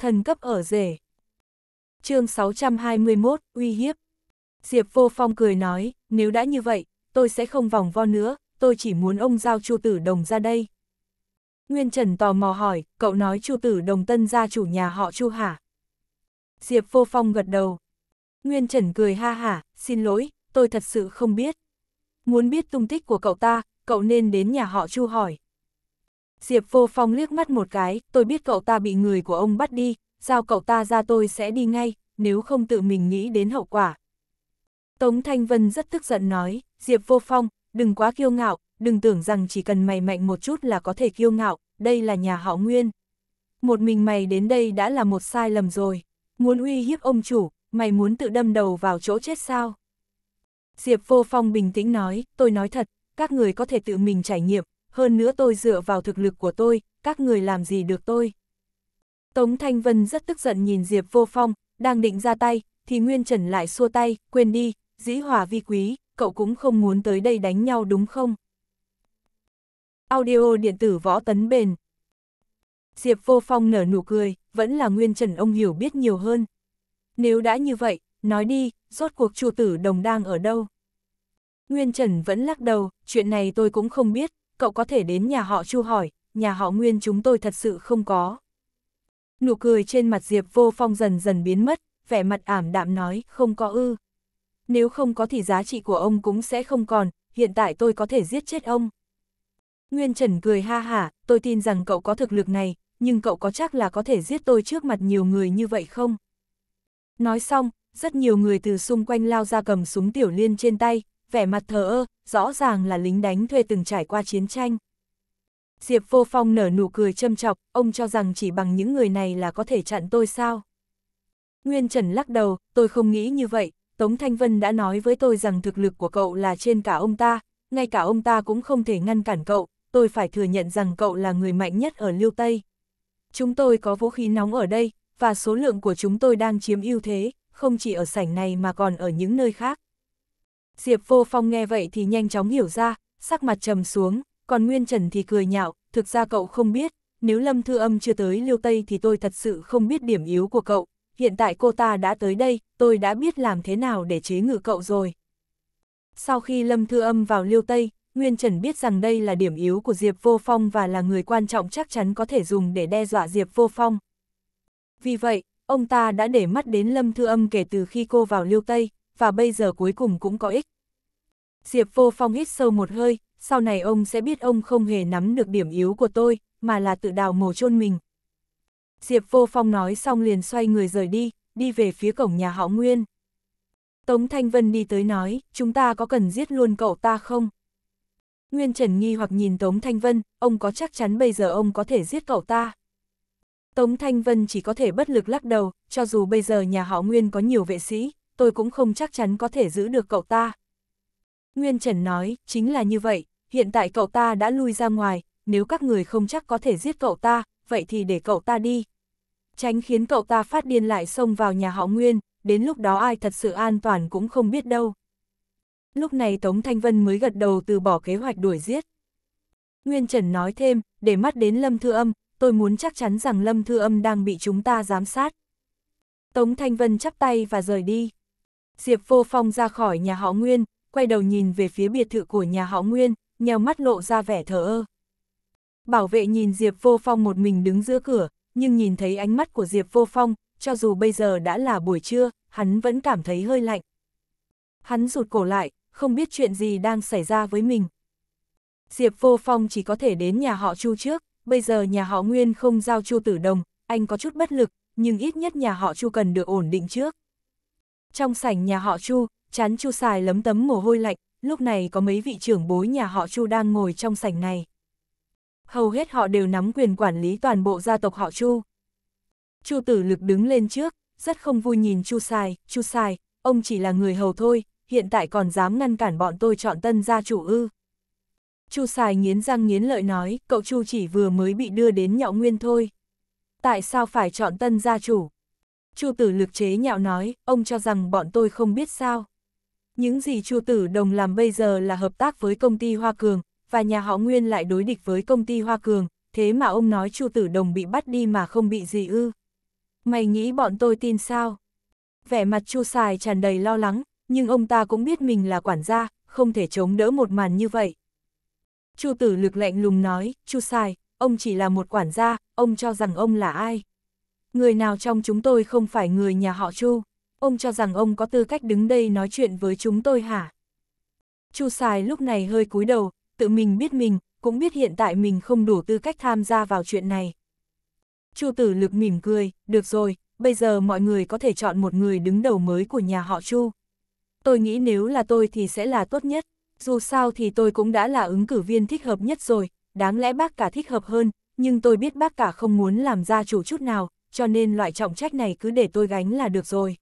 thần cấp ở rể. chương 621, uy hiếp. Diệp Vô Phong cười nói, nếu đã như vậy, tôi sẽ không vòng vo nữa, tôi chỉ muốn ông giao Chu Tử Đồng ra đây. Nguyên Trần tò mò hỏi, cậu nói Chu Tử Đồng tân gia chủ nhà họ Chu hả? Diệp Vô Phong gật đầu. Nguyên Trần cười ha hả, xin lỗi, tôi thật sự không biết. Muốn biết tung tích của cậu ta, cậu nên đến nhà họ Chu hỏi. Diệp Vô Phong liếc mắt một cái, tôi biết cậu ta bị người của ông bắt đi, giao cậu ta ra tôi sẽ đi ngay, nếu không tự mình nghĩ đến hậu quả. Tống Thanh Vân rất tức giận nói, Diệp Vô Phong, đừng quá kiêu ngạo, đừng tưởng rằng chỉ cần mày mạnh một chút là có thể kiêu ngạo, đây là nhà họ Nguyên. Một mình mày đến đây đã là một sai lầm rồi, muốn uy hiếp ông chủ, mày muốn tự đâm đầu vào chỗ chết sao? Diệp Vô Phong bình tĩnh nói, tôi nói thật, các người có thể tự mình trải nghiệm, hơn nữa tôi dựa vào thực lực của tôi, các người làm gì được tôi. Tống Thanh Vân rất tức giận nhìn Diệp Vô Phong, đang định ra tay, thì Nguyên Trần lại xua tay, quên đi, dĩ hòa vi quý, cậu cũng không muốn tới đây đánh nhau đúng không? Audio điện tử võ tấn bền Diệp Vô Phong nở nụ cười, vẫn là Nguyên Trần ông hiểu biết nhiều hơn. Nếu đã như vậy, nói đi, rốt cuộc chủ tử đồng đang ở đâu? Nguyên Trần vẫn lắc đầu, chuyện này tôi cũng không biết, cậu có thể đến nhà họ Chu hỏi, nhà họ Nguyên chúng tôi thật sự không có. Nụ cười trên mặt Diệp Vô Phong dần dần biến mất, vẻ mặt ảm đạm nói, không có ư. Nếu không có thì giá trị của ông cũng sẽ không còn, hiện tại tôi có thể giết chết ông. Nguyên Trần cười ha hả, tôi tin rằng cậu có thực lực này, nhưng cậu có chắc là có thể giết tôi trước mặt nhiều người như vậy không? Nói xong, rất nhiều người từ xung quanh lao ra cầm súng tiểu liên trên tay, vẻ mặt thờ ơ, rõ ràng là lính đánh thuê từng trải qua chiến tranh. Diệp Vô Phong nở nụ cười châm chọc, ông cho rằng chỉ bằng những người này là có thể chặn tôi sao? Nguyên Trần lắc đầu, tôi không nghĩ như vậy, Tống Thanh Vân đã nói với tôi rằng thực lực của cậu là trên cả ông ta, ngay cả ông ta cũng không thể ngăn cản cậu, tôi phải thừa nhận rằng cậu là người mạnh nhất ở Liêu Tây. Chúng tôi có vũ khí nóng ở đây, và số lượng của chúng tôi đang chiếm ưu thế, không chỉ ở sảnh này mà còn ở những nơi khác. Diệp Vô Phong nghe vậy thì nhanh chóng hiểu ra, sắc mặt trầm xuống, còn Nguyên Trần thì cười nhạo, thực ra cậu không biết, nếu Lâm Thư Âm chưa tới Liêu Tây thì tôi thật sự không biết điểm yếu của cậu, hiện tại cô ta đã tới đây, tôi đã biết làm thế nào để chế ngự cậu rồi. Sau khi Lâm Thư Âm vào Liêu Tây, Nguyên Trần biết rằng đây là điểm yếu của Diệp Vô Phong và là người quan trọng chắc chắn có thể dùng để đe dọa Diệp Vô Phong. Vì vậy, ông ta đã để mắt đến Lâm Thư Âm kể từ khi cô vào Liêu Tây, và bây giờ cuối cùng cũng có ích. Diệp Vô Phong hít sâu một hơi, sau này ông sẽ biết ông không hề nắm được điểm yếu của tôi, mà là tự đào mồ chôn mình. Diệp Vô Phong nói xong liền xoay người rời đi, đi về phía cổng nhà họ Nguyên. Tống Thanh Vân đi tới nói, chúng ta có cần giết luôn cậu ta không? Nguyên Trần nghi hoặc nhìn Tống Thanh Vân, ông có chắc chắn bây giờ ông có thể giết cậu ta? Tống Thanh Vân chỉ có thể bất lực lắc đầu, cho dù bây giờ nhà họ Nguyên có nhiều vệ sĩ, tôi cũng không chắc chắn có thể giữ được cậu ta. Nguyên Trần nói, chính là như vậy, hiện tại cậu ta đã lui ra ngoài, nếu các người không chắc có thể giết cậu ta, vậy thì để cậu ta đi. Tránh khiến cậu ta phát điên lại xông vào nhà họ Nguyên, đến lúc đó ai thật sự an toàn cũng không biết đâu. Lúc này Tống Thanh Vân mới gật đầu từ bỏ kế hoạch đuổi giết. Nguyên Trần nói thêm, để mắt đến Lâm Thư Âm, tôi muốn chắc chắn rằng Lâm Thư Âm đang bị chúng ta giám sát. Tống Thanh Vân chắp tay và rời đi. Diệp Vô Phong ra khỏi nhà họ Nguyên, quay đầu nhìn về phía biệt thự của nhà họ Nguyên, nheo mắt lộ ra vẻ thờ ơ. Bảo vệ nhìn Diệp Vô Phong một mình đứng giữa cửa, nhưng nhìn thấy ánh mắt của Diệp Vô Phong, cho dù bây giờ đã là buổi trưa, hắn vẫn cảm thấy hơi lạnh. Hắn rụt cổ lại, không biết chuyện gì đang xảy ra với mình. Diệp Vô Phong chỉ có thể đến nhà họ Chu trước, bây giờ nhà họ Nguyên không giao Chu Tử Đồng, anh có chút bất lực, nhưng ít nhất nhà họ Chu cần được ổn định trước. Trong sảnh nhà họ Chu, chán Chu Sài lấm tấm mồ hôi lạnh, lúc này có mấy vị trưởng bối nhà họ Chu đang ngồi trong sảnh này. Hầu hết họ đều nắm quyền quản lý toàn bộ gia tộc họ Chu. Chu Tử Lực đứng lên trước, rất không vui nhìn Chu Sài, Chu Sài, ông chỉ là người hầu thôi, hiện tại còn dám ngăn cản bọn tôi chọn tân gia chủ ư. Chu Sài nghiến răng nghiến lợi nói, cậu Chu chỉ vừa mới bị đưa đến nhạo nguyên thôi. Tại sao phải chọn tân gia chủ? Chu Tử Lực chế nhạo nói, ông cho rằng bọn tôi không biết sao. Những gì Chu Tử Đồng làm bây giờ là hợp tác với công ty Hoa Cường, và nhà họ Nguyên lại đối địch với công ty Hoa Cường, thế mà ông nói Chu Tử Đồng bị bắt đi mà không bị gì ư. Mày nghĩ bọn tôi tin sao? Vẻ mặt Chu Sài tràn đầy lo lắng, nhưng ông ta cũng biết mình là quản gia, không thể chống đỡ một màn như vậy. Chu Tử Lực lạnh lùng nói, Chu Sài, ông chỉ là một quản gia, ông cho rằng ông là ai? Người nào trong chúng tôi không phải người nhà họ Chu? ông cho rằng ông có tư cách đứng đây nói chuyện với chúng tôi hả? Chu Sài lúc này hơi cúi đầu, tự mình biết mình, cũng biết hiện tại mình không đủ tư cách tham gia vào chuyện này. Chu Tử Lực mỉm cười, được rồi, bây giờ mọi người có thể chọn một người đứng đầu mới của nhà họ Chu. Tôi nghĩ nếu là tôi thì sẽ là tốt nhất, dù sao thì tôi cũng đã là ứng cử viên thích hợp nhất rồi, đáng lẽ bác cả thích hợp hơn, nhưng tôi biết bác cả không muốn làm gia chủ chút nào, cho nên loại trọng trách này cứ để tôi gánh là được rồi.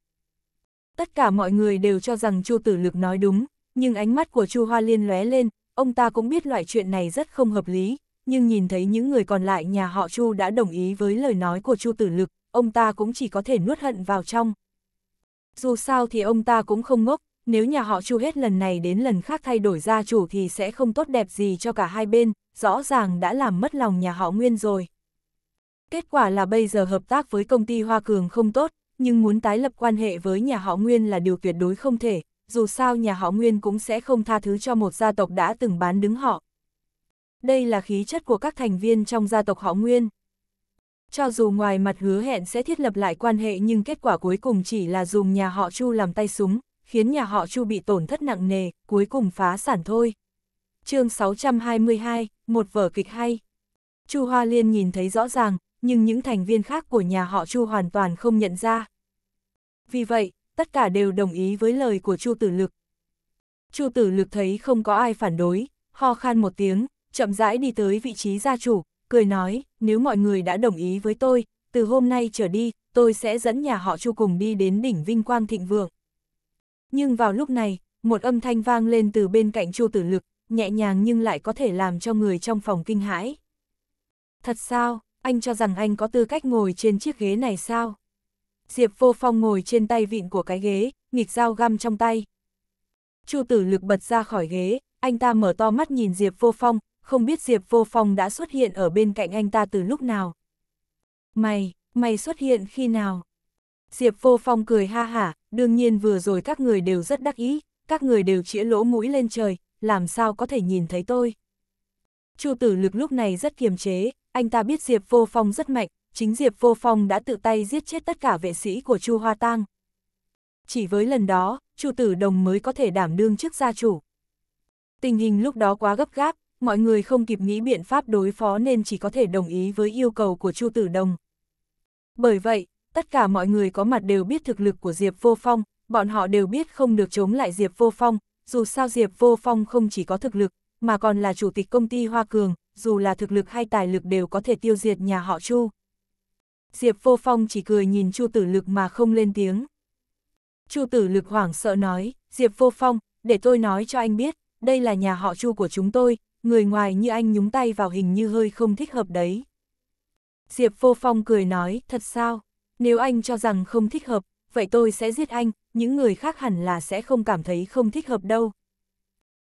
Tất cả mọi người đều cho rằng Chu Tử Lực nói đúng, nhưng ánh mắt của Chu Hoa Liên lóe lên, ông ta cũng biết loại chuyện này rất không hợp lý, nhưng nhìn thấy những người còn lại nhà họ Chu đã đồng ý với lời nói của Chu Tử Lực, ông ta cũng chỉ có thể nuốt hận vào trong. Dù sao thì ông ta cũng không ngốc, nếu nhà họ Chu hết lần này đến lần khác thay đổi gia chủ thì sẽ không tốt đẹp gì cho cả hai bên, rõ ràng đã làm mất lòng nhà họ Nguyên rồi. Kết quả là bây giờ hợp tác với công ty Hoa Cường không tốt, nhưng muốn tái lập quan hệ với nhà họ Nguyên là điều tuyệt đối không thể, dù sao nhà họ Nguyên cũng sẽ không tha thứ cho một gia tộc đã từng bán đứng họ. Đây là khí chất của các thành viên trong gia tộc họ Nguyên. Cho dù ngoài mặt hứa hẹn sẽ thiết lập lại quan hệ nhưng kết quả cuối cùng chỉ là dùng nhà họ Chu làm tay súng, khiến nhà họ Chu bị tổn thất nặng nề, cuối cùng phá sản thôi. chương 622, một vở kịch hay. Chu Hoa Liên nhìn thấy rõ ràng, nhưng những thành viên khác của nhà họ Chu hoàn toàn không nhận ra. Vì vậy, tất cả đều đồng ý với lời của Chu Tử Lực. Chu Tử Lực thấy không có ai phản đối, ho khan một tiếng, chậm rãi đi tới vị trí gia chủ, cười nói, nếu mọi người đã đồng ý với tôi, từ hôm nay trở đi, tôi sẽ dẫn nhà họ Chu cùng đi đến đỉnh Vinh Quang Thịnh Vượng. Nhưng vào lúc này, một âm thanh vang lên từ bên cạnh Chu Tử Lực, nhẹ nhàng nhưng lại có thể làm cho người trong phòng kinh hãi. Thật sao? anh cho rằng anh có tư cách ngồi trên chiếc ghế này sao? Diệp Vô Phong ngồi trên tay vịn của cái ghế, nghịch dao găm trong tay. Chu tử lực bật ra khỏi ghế, anh ta mở to mắt nhìn Diệp Vô Phong, không biết Diệp Vô Phong đã xuất hiện ở bên cạnh anh ta từ lúc nào. Mày, mày xuất hiện khi nào? Diệp Vô Phong cười ha hả, đương nhiên vừa rồi các người đều rất đắc ý, các người đều chĩa lỗ mũi lên trời, làm sao có thể nhìn thấy tôi. Chu tử lực lúc này rất kiềm chế, anh ta biết Diệp Vô Phong rất mạnh, chính Diệp Vô Phong đã tự tay giết chết tất cả vệ sĩ của Chu Hoa Tang. Chỉ với lần đó, Chu tử đồng mới có thể đảm đương chức gia chủ. Tình hình lúc đó quá gấp gáp, mọi người không kịp nghĩ biện pháp đối phó nên chỉ có thể đồng ý với yêu cầu của Chu tử đồng. Bởi vậy, tất cả mọi người có mặt đều biết thực lực của Diệp Vô Phong, bọn họ đều biết không được chống lại Diệp Vô Phong, dù sao Diệp Vô Phong không chỉ có thực lực, mà còn là chủ tịch công ty Hoa Cường, dù là thực lực hay tài lực đều có thể tiêu diệt nhà họ Chu. Diệp Vô Phong chỉ cười nhìn Chu Tử Lực mà không lên tiếng. Chu Tử Lực hoảng sợ nói, Diệp Vô Phong, để tôi nói cho anh biết, đây là nhà họ Chu của chúng tôi, người ngoài như anh nhúng tay vào hình như hơi không thích hợp đấy. Diệp Vô Phong cười nói, thật sao? Nếu anh cho rằng không thích hợp, vậy tôi sẽ giết anh, những người khác hẳn là sẽ không cảm thấy không thích hợp đâu.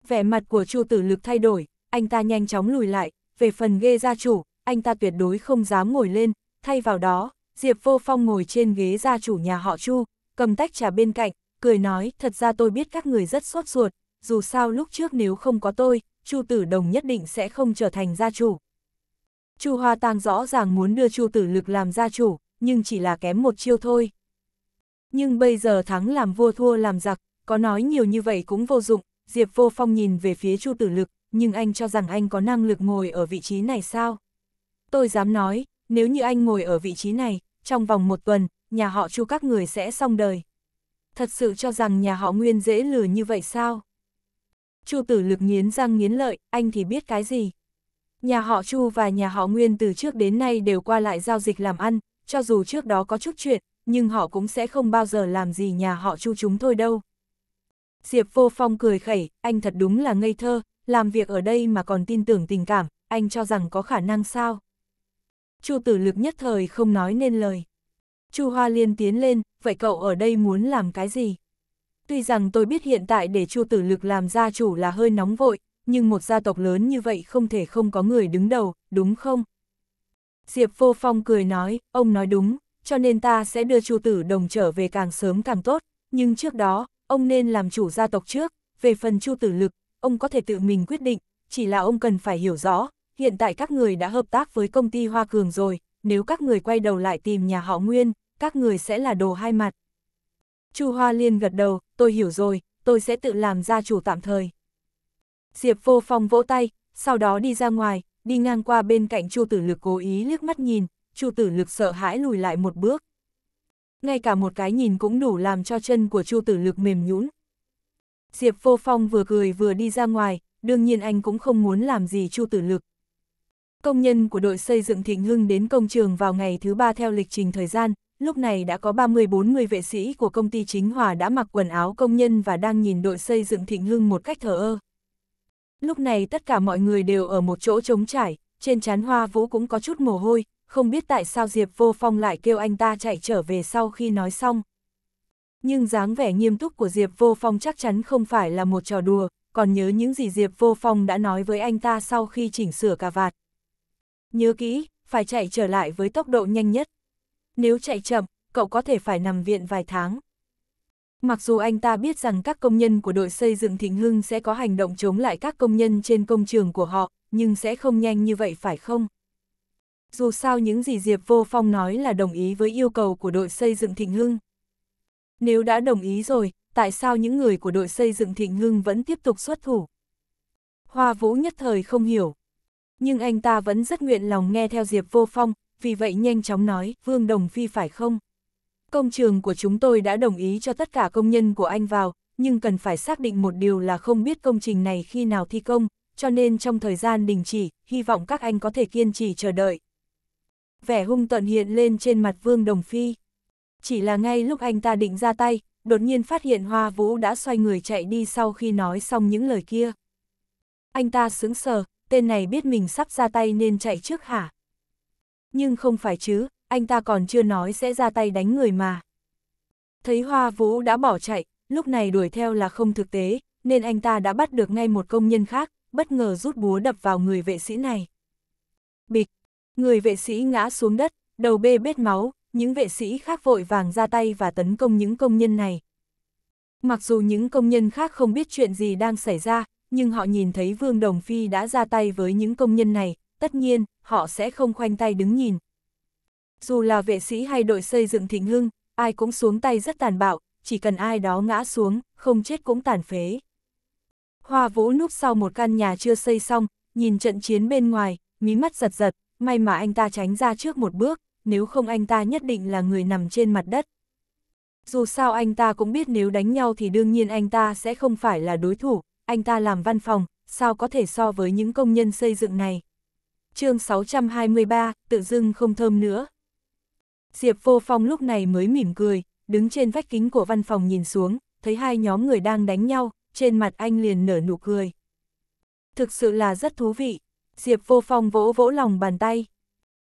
Vẻ mặt của Chu Tử Lực thay đổi, anh ta nhanh chóng lùi lại, về phần ghê gia chủ, anh ta tuyệt đối không dám ngồi lên, thay vào đó, Diệp Vô Phong ngồi trên ghế gia chủ nhà họ Chu, cầm tách trà bên cạnh, cười nói, thật ra tôi biết các người rất sốt ruột, dù sao lúc trước nếu không có tôi, Chu Tử Đồng nhất định sẽ không trở thành gia chủ. Chu Hoa Tàng rõ ràng muốn đưa Chu Tử Lực làm gia chủ, nhưng chỉ là kém một chiêu thôi. Nhưng bây giờ thắng làm vua thua làm giặc, có nói nhiều như vậy cũng vô dụng, Diệp Vô Phong nhìn về phía Chu Tử Lực, nhưng anh cho rằng anh có năng lực ngồi ở vị trí này sao? Tôi dám nói, nếu như anh ngồi ở vị trí này, trong vòng một tuần, nhà họ Chu các người sẽ xong đời. Thật sự cho rằng nhà họ Nguyên dễ lừa như vậy sao? Chu Tử Lực nghiến răng nghiến lợi, anh thì biết cái gì? Nhà họ Chu và nhà họ Nguyên từ trước đến nay đều qua lại giao dịch làm ăn, cho dù trước đó có chút chuyện, nhưng họ cũng sẽ không bao giờ làm gì nhà họ Chu chúng thôi đâu. Diệp Vô Phong cười khẩy, anh thật đúng là ngây thơ, làm việc ở đây mà còn tin tưởng tình cảm, anh cho rằng có khả năng sao. Chu tử lực nhất thời không nói nên lời. Chu Hoa Liên tiến lên, vậy cậu ở đây muốn làm cái gì? Tuy rằng tôi biết hiện tại để Chu tử lực làm gia chủ là hơi nóng vội, nhưng một gia tộc lớn như vậy không thể không có người đứng đầu, đúng không? Diệp Vô Phong cười nói, ông nói đúng, cho nên ta sẽ đưa Chu tử đồng trở về càng sớm càng tốt, nhưng trước đó, ông nên làm chủ gia tộc trước, về phần chu tử lực, ông có thể tự mình quyết định, chỉ là ông cần phải hiểu rõ, hiện tại các người đã hợp tác với công ty Hoa Cường rồi, nếu các người quay đầu lại tìm nhà họ Nguyên, các người sẽ là đồ hai mặt. Chu Hoa Liên gật đầu, tôi hiểu rồi, tôi sẽ tự làm gia chủ tạm thời. Diệp vô phong vỗ tay, sau đó đi ra ngoài, đi ngang qua bên cạnh Chu Tử Lực cố ý liếc mắt nhìn, Chu Tử Lực sợ hãi lùi lại một bước ngay cả một cái nhìn cũng đủ làm cho chân của Chu Tử Lực mềm nhũn. Diệp Vô Phong vừa cười vừa đi ra ngoài, đương nhiên anh cũng không muốn làm gì Chu Tử Lực. Công nhân của đội xây dựng Thịnh Hưng đến công trường vào ngày thứ ba theo lịch trình thời gian, lúc này đã có 30-40 vệ sĩ của công ty chính hòa đã mặc quần áo công nhân và đang nhìn đội xây dựng Thịnh Hưng một cách thờ ơ. Lúc này tất cả mọi người đều ở một chỗ trống trải, trên chán hoa vũ cũng có chút mồ hôi, không biết tại sao Diệp Vô Phong lại kêu anh ta chạy trở về sau khi nói xong. Nhưng dáng vẻ nghiêm túc của Diệp Vô Phong chắc chắn không phải là một trò đùa, còn nhớ những gì Diệp Vô Phong đã nói với anh ta sau khi chỉnh sửa cà vạt. Nhớ kỹ, phải chạy trở lại với tốc độ nhanh nhất. Nếu chạy chậm, cậu có thể phải nằm viện vài tháng. Mặc dù anh ta biết rằng các công nhân của đội xây dựng Thịnh Hưng sẽ có hành động chống lại các công nhân trên công trường của họ, nhưng sẽ không nhanh như vậy phải không? dù sao những gì Diệp Vô Phong nói là đồng ý với yêu cầu của đội xây dựng Thịnh Hưng. Nếu đã đồng ý rồi, tại sao những người của đội xây dựng Thịnh Hưng vẫn tiếp tục xuất thủ? Hoa Vũ nhất thời không hiểu. Nhưng anh ta vẫn rất nguyện lòng nghe theo Diệp Vô Phong, vì vậy nhanh chóng nói, Vương Đồng Phi phải không? Công trường của chúng tôi đã đồng ý cho tất cả công nhân của anh vào, nhưng cần phải xác định một điều là không biết công trình này khi nào thi công, cho nên trong thời gian đình chỉ, hy vọng các anh có thể kiên trì chờ đợi, Vẻ hung tận hiện lên trên mặt Vương Đồng Phi. Chỉ là ngay lúc anh ta định ra tay, đột nhiên phát hiện Hoa Vũ đã xoay người chạy đi sau khi nói xong những lời kia. Anh ta sững sờ, tên này biết mình sắp ra tay nên chạy trước hả? Nhưng không phải chứ, anh ta còn chưa nói sẽ ra tay đánh người mà. Thấy Hoa Vũ đã bỏ chạy, lúc này đuổi theo là không thực tế, nên anh ta đã bắt được ngay một công nhân khác, bất ngờ rút búa đập vào người vệ sĩ này. Bịch, Người vệ sĩ ngã xuống đất, đầu bê bết máu, những vệ sĩ khác vội vàng ra tay và tấn công những công nhân này. Mặc dù những công nhân khác không biết chuyện gì đang xảy ra, nhưng họ nhìn thấy Vương Đồng Phi đã ra tay với những công nhân này, tất nhiên, họ sẽ không khoanh tay đứng nhìn. Dù là vệ sĩ hay đội xây dựng thịnh hưng, ai cũng xuống tay rất tàn bạo, chỉ cần ai đó ngã xuống, không chết cũng tàn phế. Hoa Vũ núp sau một căn nhà chưa xây xong, nhìn trận chiến bên ngoài, mí mắt giật giật, may mà anh ta tránh ra trước một bước, nếu không anh ta nhất định là người nằm trên mặt đất. Dù sao anh ta cũng biết nếu đánh nhau thì đương nhiên anh ta sẽ không phải là đối thủ, anh ta làm văn phòng, sao có thể so với những công nhân xây dựng này. chương 623, tự dưng không thơm nữa. Diệp Vô Phong lúc này mới mỉm cười, đứng trên vách kính của văn phòng nhìn xuống, thấy hai nhóm người đang đánh nhau, trên mặt anh liền nở nụ cười. Thực sự là rất thú vị, Diệp Vô Phong vỗ vỗ lòng bàn tay.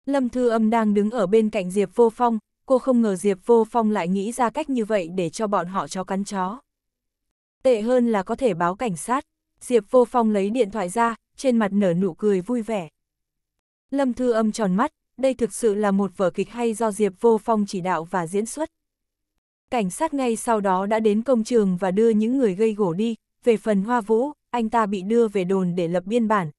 Lâm Thư Âm đang đứng ở bên cạnh Diệp Vô Phong, cô không ngờ Diệp Vô Phong lại nghĩ ra cách như vậy để cho bọn họ cho cắn chó. Tệ hơn là có thể báo cảnh sát. Diệp Vô Phong lấy điện thoại ra, trên mặt nở nụ cười vui vẻ. Lâm Thư Âm tròn mắt, đây thực sự là một vở kịch hay do Diệp Vô Phong chỉ đạo và diễn xuất. Cảnh sát ngay sau đó đã đến công trường và đưa những người gây gổ đi, về phần Hoa Vũ, anh ta bị đưa về đồn để lập biên bản,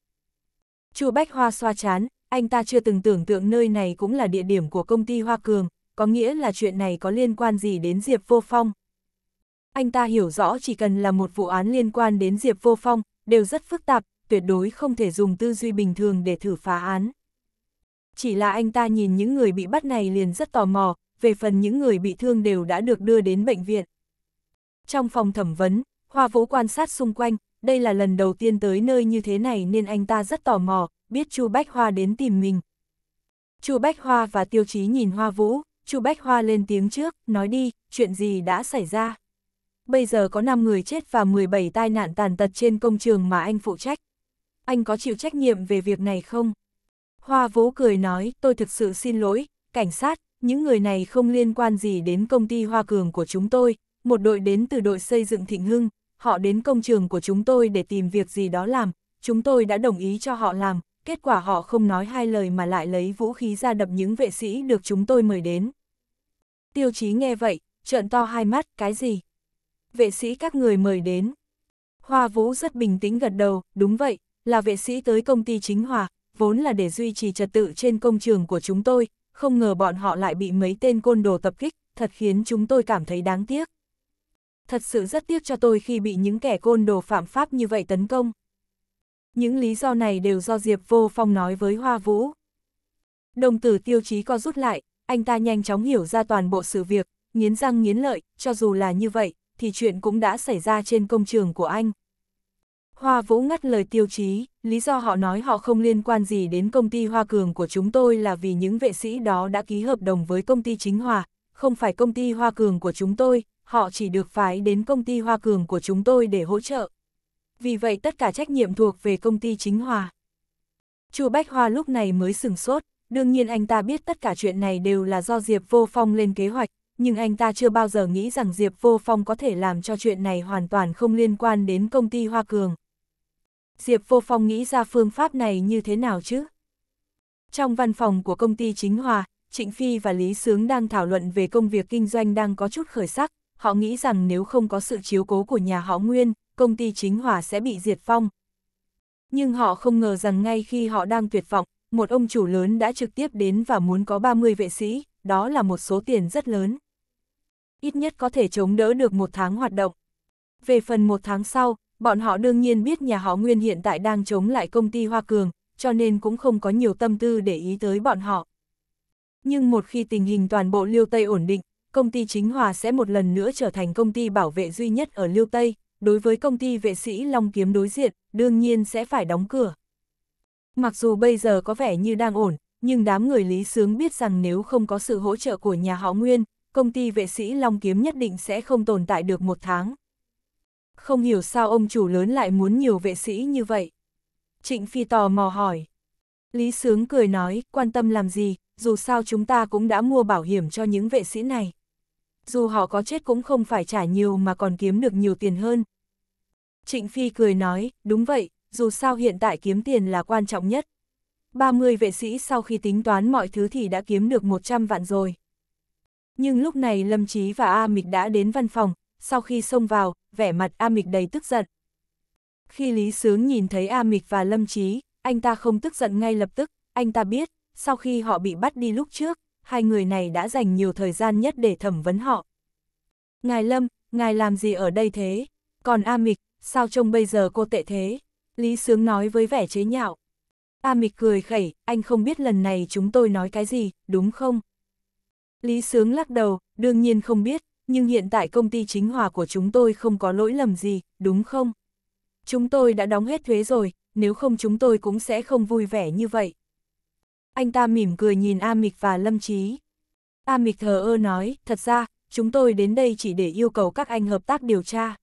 Chu Bách Hoa xoa chán, anh ta chưa từng tưởng tượng nơi này cũng là địa điểm của công ty Hoa Cường, có nghĩa là chuyện này có liên quan gì đến Diệp Vô Phong. Anh ta hiểu rõ chỉ cần là một vụ án liên quan đến Diệp Vô Phong, đều rất phức tạp, tuyệt đối không thể dùng tư duy bình thường để thử phá án. Chỉ là anh ta nhìn những người bị bắt này liền rất tò mò, về phần những người bị thương đều đã được đưa đến bệnh viện. Trong phòng thẩm vấn, Hoa Vũ quan sát xung quanh, đây là lần đầu tiên tới nơi như thế này nên anh ta rất tò mò, biết Chu Bách Hoa đến tìm mình. Chu Bách Hoa và Tiêu Chí nhìn Hoa Vũ, Chu Bách Hoa lên tiếng trước, nói đi, chuyện gì đã xảy ra. Bây giờ có 5 người chết và 17 tai nạn tàn tật trên công trường mà anh phụ trách. Anh có chịu trách nhiệm về việc này không? Hoa Vũ cười nói, tôi thực sự xin lỗi, cảnh sát, những người này không liên quan gì đến công ty Hoa Cường của chúng tôi, một đội đến từ đội xây dựng Thịnh Hưng, họ đến công trường của chúng tôi để tìm việc gì đó làm, chúng tôi đã đồng ý cho họ làm, kết quả họ không nói hai lời mà lại lấy vũ khí ra đập những vệ sĩ được chúng tôi mời đến. Tiêu chí nghe vậy, trợn to hai mắt, cái gì? Vệ sĩ các người mời đến. Hoa Vũ rất bình tĩnh gật đầu, đúng vậy, là vệ sĩ tới công ty chính hòa, vốn là để duy trì trật tự trên công trường của chúng tôi, không ngờ bọn họ lại bị mấy tên côn đồ tập kích, thật khiến chúng tôi cảm thấy đáng tiếc thật sự rất tiếc cho tôi khi bị những kẻ côn đồ phạm pháp như vậy tấn công. Những lý do này đều do Diệp Vô Phong nói với Hoa Vũ. Đồng tử tiêu chí co rút lại, anh ta nhanh chóng hiểu ra toàn bộ sự việc, nghiến răng nghiến lợi, cho dù là như vậy, thì chuyện cũng đã xảy ra trên công trường của anh. Hoa Vũ ngắt lời tiêu chí, lý do họ nói họ không liên quan gì đến công ty Hoa Cường của chúng tôi là vì những vệ sĩ đó đã ký hợp đồng với công ty Chính Hòa, không phải công ty Hoa Cường của chúng tôi, họ chỉ được phái đến công ty Hoa Cường của chúng tôi để hỗ trợ. Vì vậy tất cả trách nhiệm thuộc về công ty chính Hòa. Chu Bách Hoa lúc này mới sừng sốt, đương nhiên anh ta biết tất cả chuyện này đều là do Diệp Vô Phong lên kế hoạch, nhưng anh ta chưa bao giờ nghĩ rằng Diệp Vô Phong có thể làm cho chuyện này hoàn toàn không liên quan đến công ty Hoa Cường. Diệp Vô Phong nghĩ ra phương pháp này như thế nào chứ? Trong văn phòng của công ty chính Hòa, Trịnh Phi và Lý Sướng đang thảo luận về công việc kinh doanh đang có chút khởi sắc, họ nghĩ rằng nếu không có sự chiếu cố của nhà họ Nguyên, công ty chính hỏa sẽ bị diệt phong. Nhưng họ không ngờ rằng ngay khi họ đang tuyệt vọng, một ông chủ lớn đã trực tiếp đến và muốn có 30 vệ sĩ, đó là một số tiền rất lớn. Ít nhất có thể chống đỡ được một tháng hoạt động. Về phần một tháng sau, bọn họ đương nhiên biết nhà họ Nguyên hiện tại đang chống lại công ty Hoa Cường, cho nên cũng không có nhiều tâm tư để ý tới bọn họ. Nhưng một khi tình hình toàn bộ liêu Tây ổn định, công ty chính hòa sẽ một lần nữa trở thành công ty bảo vệ duy nhất ở Lưu Tây, đối với công ty vệ sĩ Long Kiếm đối diện, đương nhiên sẽ phải đóng cửa. Mặc dù bây giờ có vẻ như đang ổn, nhưng đám người Lý Sướng biết rằng nếu không có sự hỗ trợ của nhà họ Nguyên, công ty vệ sĩ Long Kiếm nhất định sẽ không tồn tại được một tháng. Không hiểu sao ông chủ lớn lại muốn nhiều vệ sĩ như vậy. Trịnh Phi tò mò hỏi. Lý Sướng cười nói, quan tâm làm gì, dù sao chúng ta cũng đã mua bảo hiểm cho những vệ sĩ này dù họ có chết cũng không phải trả nhiều mà còn kiếm được nhiều tiền hơn. Trịnh Phi cười nói, đúng vậy, dù sao hiện tại kiếm tiền là quan trọng nhất. 30 vệ sĩ sau khi tính toán mọi thứ thì đã kiếm được 100 vạn rồi. Nhưng lúc này Lâm Chí và A Mịch đã đến văn phòng, sau khi xông vào, vẻ mặt A Mịch đầy tức giận. Khi Lý Sướng nhìn thấy A Mịch và Lâm Chí, anh ta không tức giận ngay lập tức, anh ta biết, sau khi họ bị bắt đi lúc trước, hai người này đã dành nhiều thời gian nhất để thẩm vấn họ. Ngài Lâm, ngài làm gì ở đây thế? Còn A Mịch, sao trông bây giờ cô tệ thế? Lý Sướng nói với vẻ chế nhạo. A Mịch cười khẩy, anh không biết lần này chúng tôi nói cái gì, đúng không? Lý Sướng lắc đầu, đương nhiên không biết, nhưng hiện tại công ty chính hòa của chúng tôi không có lỗi lầm gì, đúng không? Chúng tôi đã đóng hết thuế rồi, nếu không chúng tôi cũng sẽ không vui vẻ như vậy. Anh ta mỉm cười nhìn A Mịch và Lâm Chí. A Mịch thờ ơ nói, thật ra, chúng tôi đến đây chỉ để yêu cầu các anh hợp tác điều tra.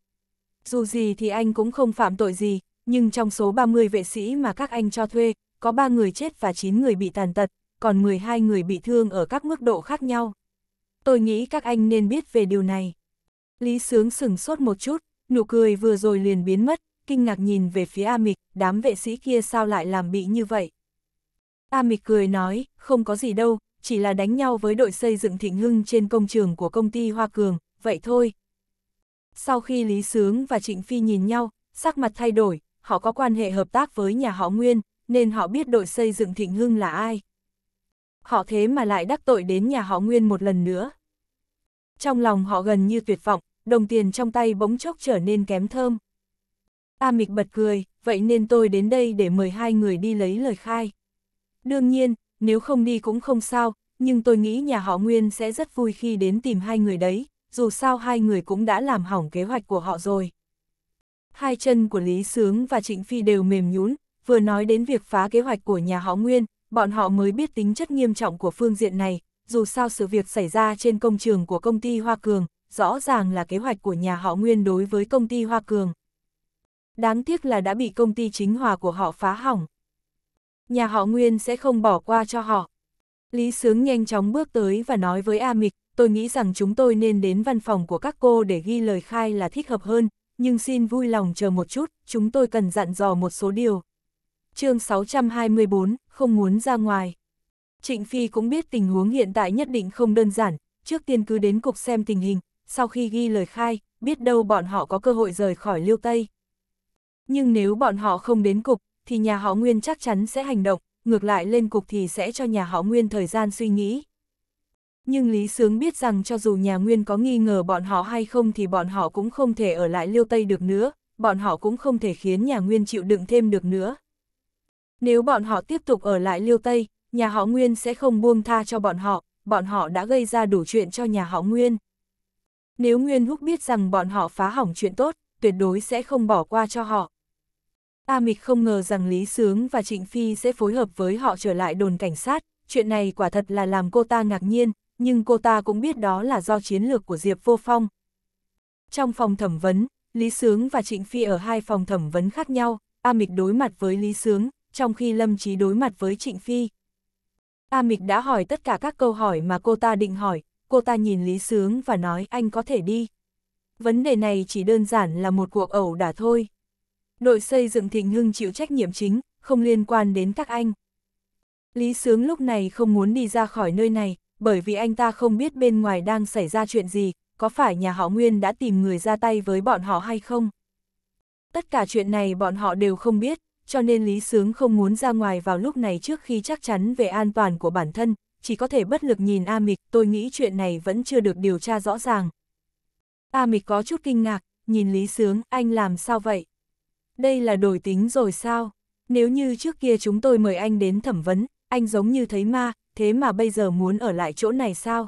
Dù gì thì anh cũng không phạm tội gì, nhưng trong số 30 vệ sĩ mà các anh cho thuê, có 3 người chết và 9 người bị tàn tật, còn 12 người bị thương ở các mức độ khác nhau. Tôi nghĩ các anh nên biết về điều này. Lý Sướng sửng sốt một chút, nụ cười vừa rồi liền biến mất, kinh ngạc nhìn về phía A Mịch, đám vệ sĩ kia sao lại làm bị như vậy. A Mịch cười nói, không có gì đâu, chỉ là đánh nhau với đội xây dựng thịnh Hưng trên công trường của công ty Hoa Cường, vậy thôi. Sau khi Lý Sướng và Trịnh Phi nhìn nhau, sắc mặt thay đổi, họ có quan hệ hợp tác với nhà họ Nguyên, nên họ biết đội xây dựng thịnh Hưng là ai. Họ thế mà lại đắc tội đến nhà họ Nguyên một lần nữa. Trong lòng họ gần như tuyệt vọng, đồng tiền trong tay bỗng chốc trở nên kém thơm. A Mịch bật cười, vậy nên tôi đến đây để mời hai người đi lấy lời khai. Đương nhiên, nếu không đi cũng không sao, nhưng tôi nghĩ nhà họ Nguyên sẽ rất vui khi đến tìm hai người đấy, dù sao hai người cũng đã làm hỏng kế hoạch của họ rồi. Hai chân của Lý Sướng và Trịnh Phi đều mềm nhún, vừa nói đến việc phá kế hoạch của nhà họ Nguyên, bọn họ mới biết tính chất nghiêm trọng của phương diện này, dù sao sự việc xảy ra trên công trường của công ty Hoa Cường, rõ ràng là kế hoạch của nhà họ Nguyên đối với công ty Hoa Cường. Đáng tiếc là đã bị công ty chính hòa của họ phá hỏng, nhà họ Nguyên sẽ không bỏ qua cho họ. Lý Sướng nhanh chóng bước tới và nói với A Mịch, tôi nghĩ rằng chúng tôi nên đến văn phòng của các cô để ghi lời khai là thích hợp hơn, nhưng xin vui lòng chờ một chút, chúng tôi cần dặn dò một số điều. chương 624, không muốn ra ngoài. Trịnh Phi cũng biết tình huống hiện tại nhất định không đơn giản, trước tiên cứ đến cục xem tình hình, sau khi ghi lời khai, biết đâu bọn họ có cơ hội rời khỏi liêu Tây. Nhưng nếu bọn họ không đến cục, thì nhà họ Nguyên chắc chắn sẽ hành động, ngược lại lên cục thì sẽ cho nhà họ Nguyên thời gian suy nghĩ. Nhưng Lý Sướng biết rằng cho dù nhà Nguyên có nghi ngờ bọn họ hay không thì bọn họ cũng không thể ở lại liêu Tây được nữa, bọn họ cũng không thể khiến nhà Nguyên chịu đựng thêm được nữa. Nếu bọn họ tiếp tục ở lại liêu Tây, nhà họ Nguyên sẽ không buông tha cho bọn họ, bọn họ đã gây ra đủ chuyện cho nhà họ Nguyên. Nếu Nguyên Húc biết rằng bọn họ phá hỏng chuyện tốt, tuyệt đối sẽ không bỏ qua cho họ. A Mịch không ngờ rằng Lý Sướng và Trịnh Phi sẽ phối hợp với họ trở lại đồn cảnh sát, chuyện này quả thật là làm cô ta ngạc nhiên, nhưng cô ta cũng biết đó là do chiến lược của Diệp Vô Phong. Trong phòng thẩm vấn, Lý Sướng và Trịnh Phi ở hai phòng thẩm vấn khác nhau, A Mịch đối mặt với Lý Sướng, trong khi Lâm Chí đối mặt với Trịnh Phi. A Mịch đã hỏi tất cả các câu hỏi mà cô ta định hỏi, cô ta nhìn Lý Sướng và nói anh có thể đi. Vấn đề này chỉ đơn giản là một cuộc ẩu đả thôi đội xây dựng thịnh hưng chịu trách nhiệm chính, không liên quan đến các anh. Lý Sướng lúc này không muốn đi ra khỏi nơi này, bởi vì anh ta không biết bên ngoài đang xảy ra chuyện gì, có phải nhà họ Nguyên đã tìm người ra tay với bọn họ hay không. Tất cả chuyện này bọn họ đều không biết, cho nên Lý Sướng không muốn ra ngoài vào lúc này trước khi chắc chắn về an toàn của bản thân, chỉ có thể bất lực nhìn A Mịch, tôi nghĩ chuyện này vẫn chưa được điều tra rõ ràng. A Mịch có chút kinh ngạc, nhìn Lý Sướng, anh làm sao vậy? đây là đổi tính rồi sao? Nếu như trước kia chúng tôi mời anh đến thẩm vấn, anh giống như thấy ma, thế mà bây giờ muốn ở lại chỗ này sao?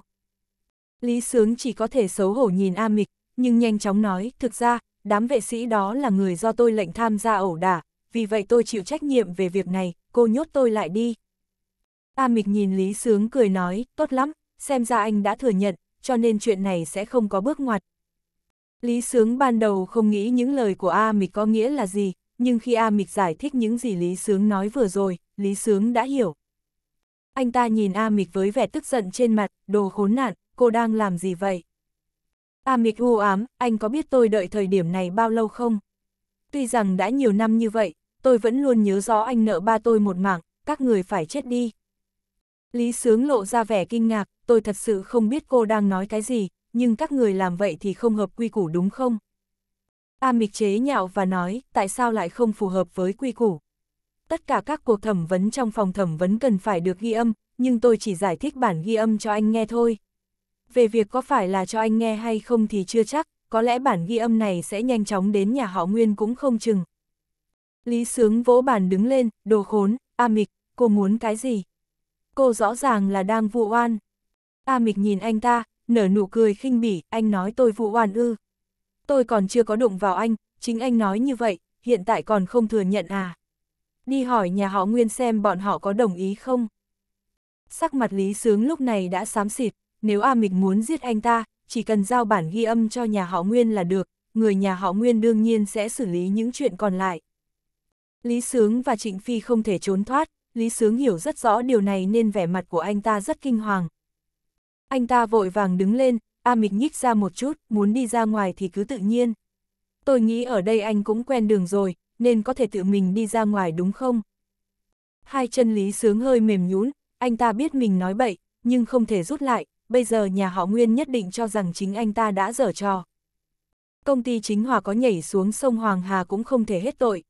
Lý Sướng chỉ có thể xấu hổ nhìn A Mịch, nhưng nhanh chóng nói, thực ra, đám vệ sĩ đó là người do tôi lệnh tham gia ẩu đả, vì vậy tôi chịu trách nhiệm về việc này, cô nhốt tôi lại đi. A Mịch nhìn Lý Sướng cười nói, tốt lắm, xem ra anh đã thừa nhận, cho nên chuyện này sẽ không có bước ngoặt, Lý Sướng ban đầu không nghĩ những lời của A Mịch có nghĩa là gì, nhưng khi A Mịch giải thích những gì Lý Sướng nói vừa rồi, Lý Sướng đã hiểu. Anh ta nhìn A Mịch với vẻ tức giận trên mặt, đồ khốn nạn, cô đang làm gì vậy? A Mịch u ám, anh có biết tôi đợi thời điểm này bao lâu không? Tuy rằng đã nhiều năm như vậy, tôi vẫn luôn nhớ rõ anh nợ ba tôi một mạng, các người phải chết đi. Lý Sướng lộ ra vẻ kinh ngạc, tôi thật sự không biết cô đang nói cái gì, nhưng các người làm vậy thì không hợp quy củ đúng không? A Mịch chế nhạo và nói, tại sao lại không phù hợp với quy củ? Tất cả các cuộc thẩm vấn trong phòng thẩm vấn cần phải được ghi âm, nhưng tôi chỉ giải thích bản ghi âm cho anh nghe thôi. Về việc có phải là cho anh nghe hay không thì chưa chắc, có lẽ bản ghi âm này sẽ nhanh chóng đến nhà họ Nguyên cũng không chừng. Lý Sướng vỗ bàn đứng lên, đồ khốn, A Mịch, cô muốn cái gì? Cô rõ ràng là đang vụ oan. A Mịch nhìn anh ta, nở nụ cười khinh bỉ, anh nói tôi vụ oan ư. Tôi còn chưa có đụng vào anh, chính anh nói như vậy, hiện tại còn không thừa nhận à. Đi hỏi nhà họ Nguyên xem bọn họ có đồng ý không. Sắc mặt Lý Sướng lúc này đã xám xịt, nếu A Mịch muốn giết anh ta, chỉ cần giao bản ghi âm cho nhà họ Nguyên là được, người nhà họ Nguyên đương nhiên sẽ xử lý những chuyện còn lại. Lý Sướng và Trịnh Phi không thể trốn thoát, Lý Sướng hiểu rất rõ điều này nên vẻ mặt của anh ta rất kinh hoàng, anh ta vội vàng đứng lên, A Mịch nhích ra một chút, muốn đi ra ngoài thì cứ tự nhiên. Tôi nghĩ ở đây anh cũng quen đường rồi, nên có thể tự mình đi ra ngoài đúng không? Hai chân Lý Sướng hơi mềm nhũn, anh ta biết mình nói bậy, nhưng không thể rút lại, bây giờ nhà họ Nguyên nhất định cho rằng chính anh ta đã dở trò. Công ty chính hòa có nhảy xuống sông Hoàng Hà cũng không thể hết tội.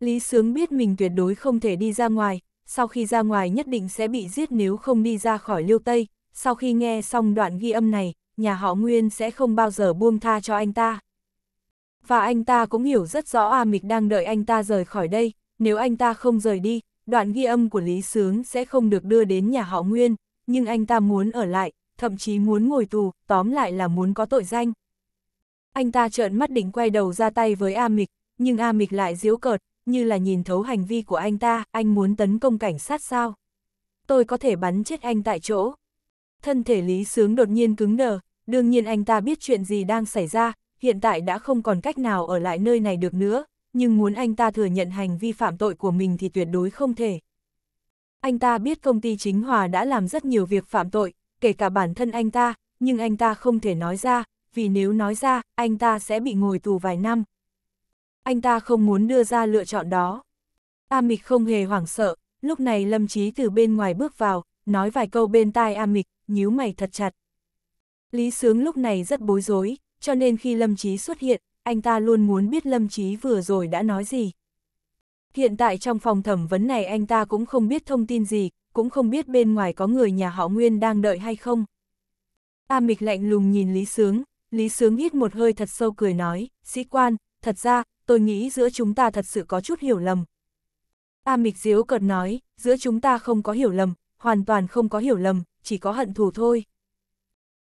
Lý Sướng biết mình tuyệt đối không thể đi ra ngoài, sau khi ra ngoài nhất định sẽ bị giết nếu không đi ra khỏi liêu Tây, sau khi nghe xong đoạn ghi âm này, nhà họ Nguyên sẽ không bao giờ buông tha cho anh ta. Và anh ta cũng hiểu rất rõ A Mịch đang đợi anh ta rời khỏi đây, nếu anh ta không rời đi, đoạn ghi âm của Lý Sướng sẽ không được đưa đến nhà họ Nguyên, nhưng anh ta muốn ở lại, thậm chí muốn ngồi tù, tóm lại là muốn có tội danh. Anh ta trợn mắt đỉnh quay đầu ra tay với A Mịch, nhưng A Mịch lại giễu cợt, như là nhìn thấu hành vi của anh ta, anh muốn tấn công cảnh sát sao? Tôi có thể bắn chết anh tại chỗ. Thân thể Lý Sướng đột nhiên cứng đờ, đương nhiên anh ta biết chuyện gì đang xảy ra, hiện tại đã không còn cách nào ở lại nơi này được nữa, nhưng muốn anh ta thừa nhận hành vi phạm tội của mình thì tuyệt đối không thể. Anh ta biết công ty chính hòa đã làm rất nhiều việc phạm tội, kể cả bản thân anh ta, nhưng anh ta không thể nói ra, vì nếu nói ra, anh ta sẽ bị ngồi tù vài năm. Anh ta không muốn đưa ra lựa chọn đó. A Mịch không hề hoảng sợ, lúc này Lâm Chí từ bên ngoài bước vào, nói vài câu bên tai A Mịch, nhíu mày thật chặt. Lý Sướng lúc này rất bối rối, cho nên khi Lâm Chí xuất hiện, anh ta luôn muốn biết Lâm Chí vừa rồi đã nói gì. Hiện tại trong phòng thẩm vấn này anh ta cũng không biết thông tin gì, cũng không biết bên ngoài có người nhà họ Nguyên đang đợi hay không. A Mịch lạnh lùng nhìn Lý Sướng, Lý Sướng hít một hơi thật sâu cười nói, sĩ quan, thật ra, tôi nghĩ giữa chúng ta thật sự có chút hiểu lầm. A Mịch diếu cợt nói, giữa chúng ta không có hiểu lầm, hoàn toàn không có hiểu lầm, chỉ có hận thù thôi.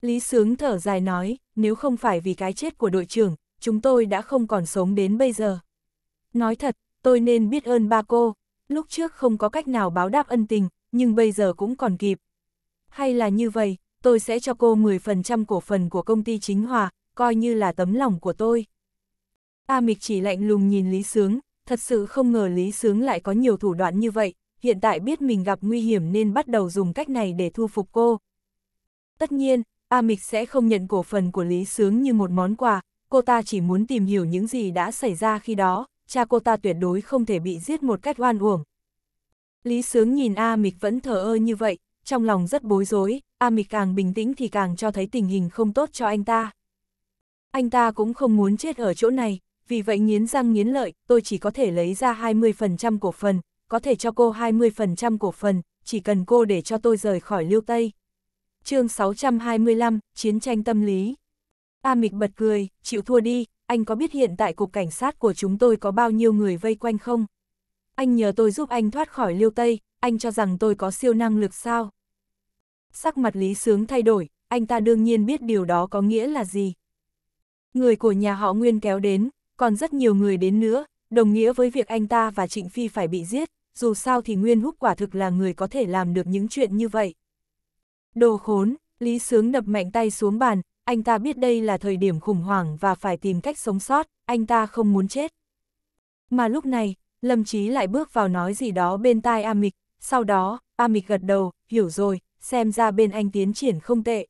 Lý Sướng thở dài nói, nếu không phải vì cái chết của đội trưởng, chúng tôi đã không còn sống đến bây giờ. Nói thật, tôi nên biết ơn ba cô, lúc trước không có cách nào báo đáp ân tình, nhưng bây giờ cũng còn kịp. Hay là như vậy, tôi sẽ cho cô 10% cổ phần của công ty chính hòa, coi như là tấm lòng của tôi. A Mịch chỉ lạnh lùng nhìn Lý Sướng, thật sự không ngờ Lý Sướng lại có nhiều thủ đoạn như vậy, hiện tại biết mình gặp nguy hiểm nên bắt đầu dùng cách này để thu phục cô. Tất nhiên, A Mịch sẽ không nhận cổ phần của Lý Sướng như một món quà, cô ta chỉ muốn tìm hiểu những gì đã xảy ra khi đó, cha cô ta tuyệt đối không thể bị giết một cách oan uổng. Lý Sướng nhìn A Mịch vẫn thờ ơ như vậy, trong lòng rất bối rối, A Mịch càng bình tĩnh thì càng cho thấy tình hình không tốt cho anh ta. Anh ta cũng không muốn chết ở chỗ này, vì vậy nghiến răng nghiến lợi, tôi chỉ có thể lấy ra 20% cổ phần, có thể cho cô 20% cổ phần, chỉ cần cô để cho tôi rời khỏi Lưu Tây. chương 625, Chiến tranh tâm lý. A Mịch bật cười, chịu thua đi, anh có biết hiện tại cục cảnh sát của chúng tôi có bao nhiêu người vây quanh không? Anh nhờ tôi giúp anh thoát khỏi Liêu Tây, anh cho rằng tôi có siêu năng lực sao? Sắc mặt Lý Sướng thay đổi, anh ta đương nhiên biết điều đó có nghĩa là gì. Người của nhà họ Nguyên kéo đến, còn rất nhiều người đến nữa, đồng nghĩa với việc anh ta và Trịnh Phi phải bị giết dù sao thì Nguyên Húc quả thực là người có thể làm được những chuyện như vậy. Đồ khốn, Lý Sướng đập mạnh tay xuống bàn, anh ta biết đây là thời điểm khủng hoảng và phải tìm cách sống sót, anh ta không muốn chết. Mà lúc này, Lâm Chí lại bước vào nói gì đó bên tai A Mịch, sau đó, A Mịch gật đầu, hiểu rồi, xem ra bên anh tiến triển không tệ.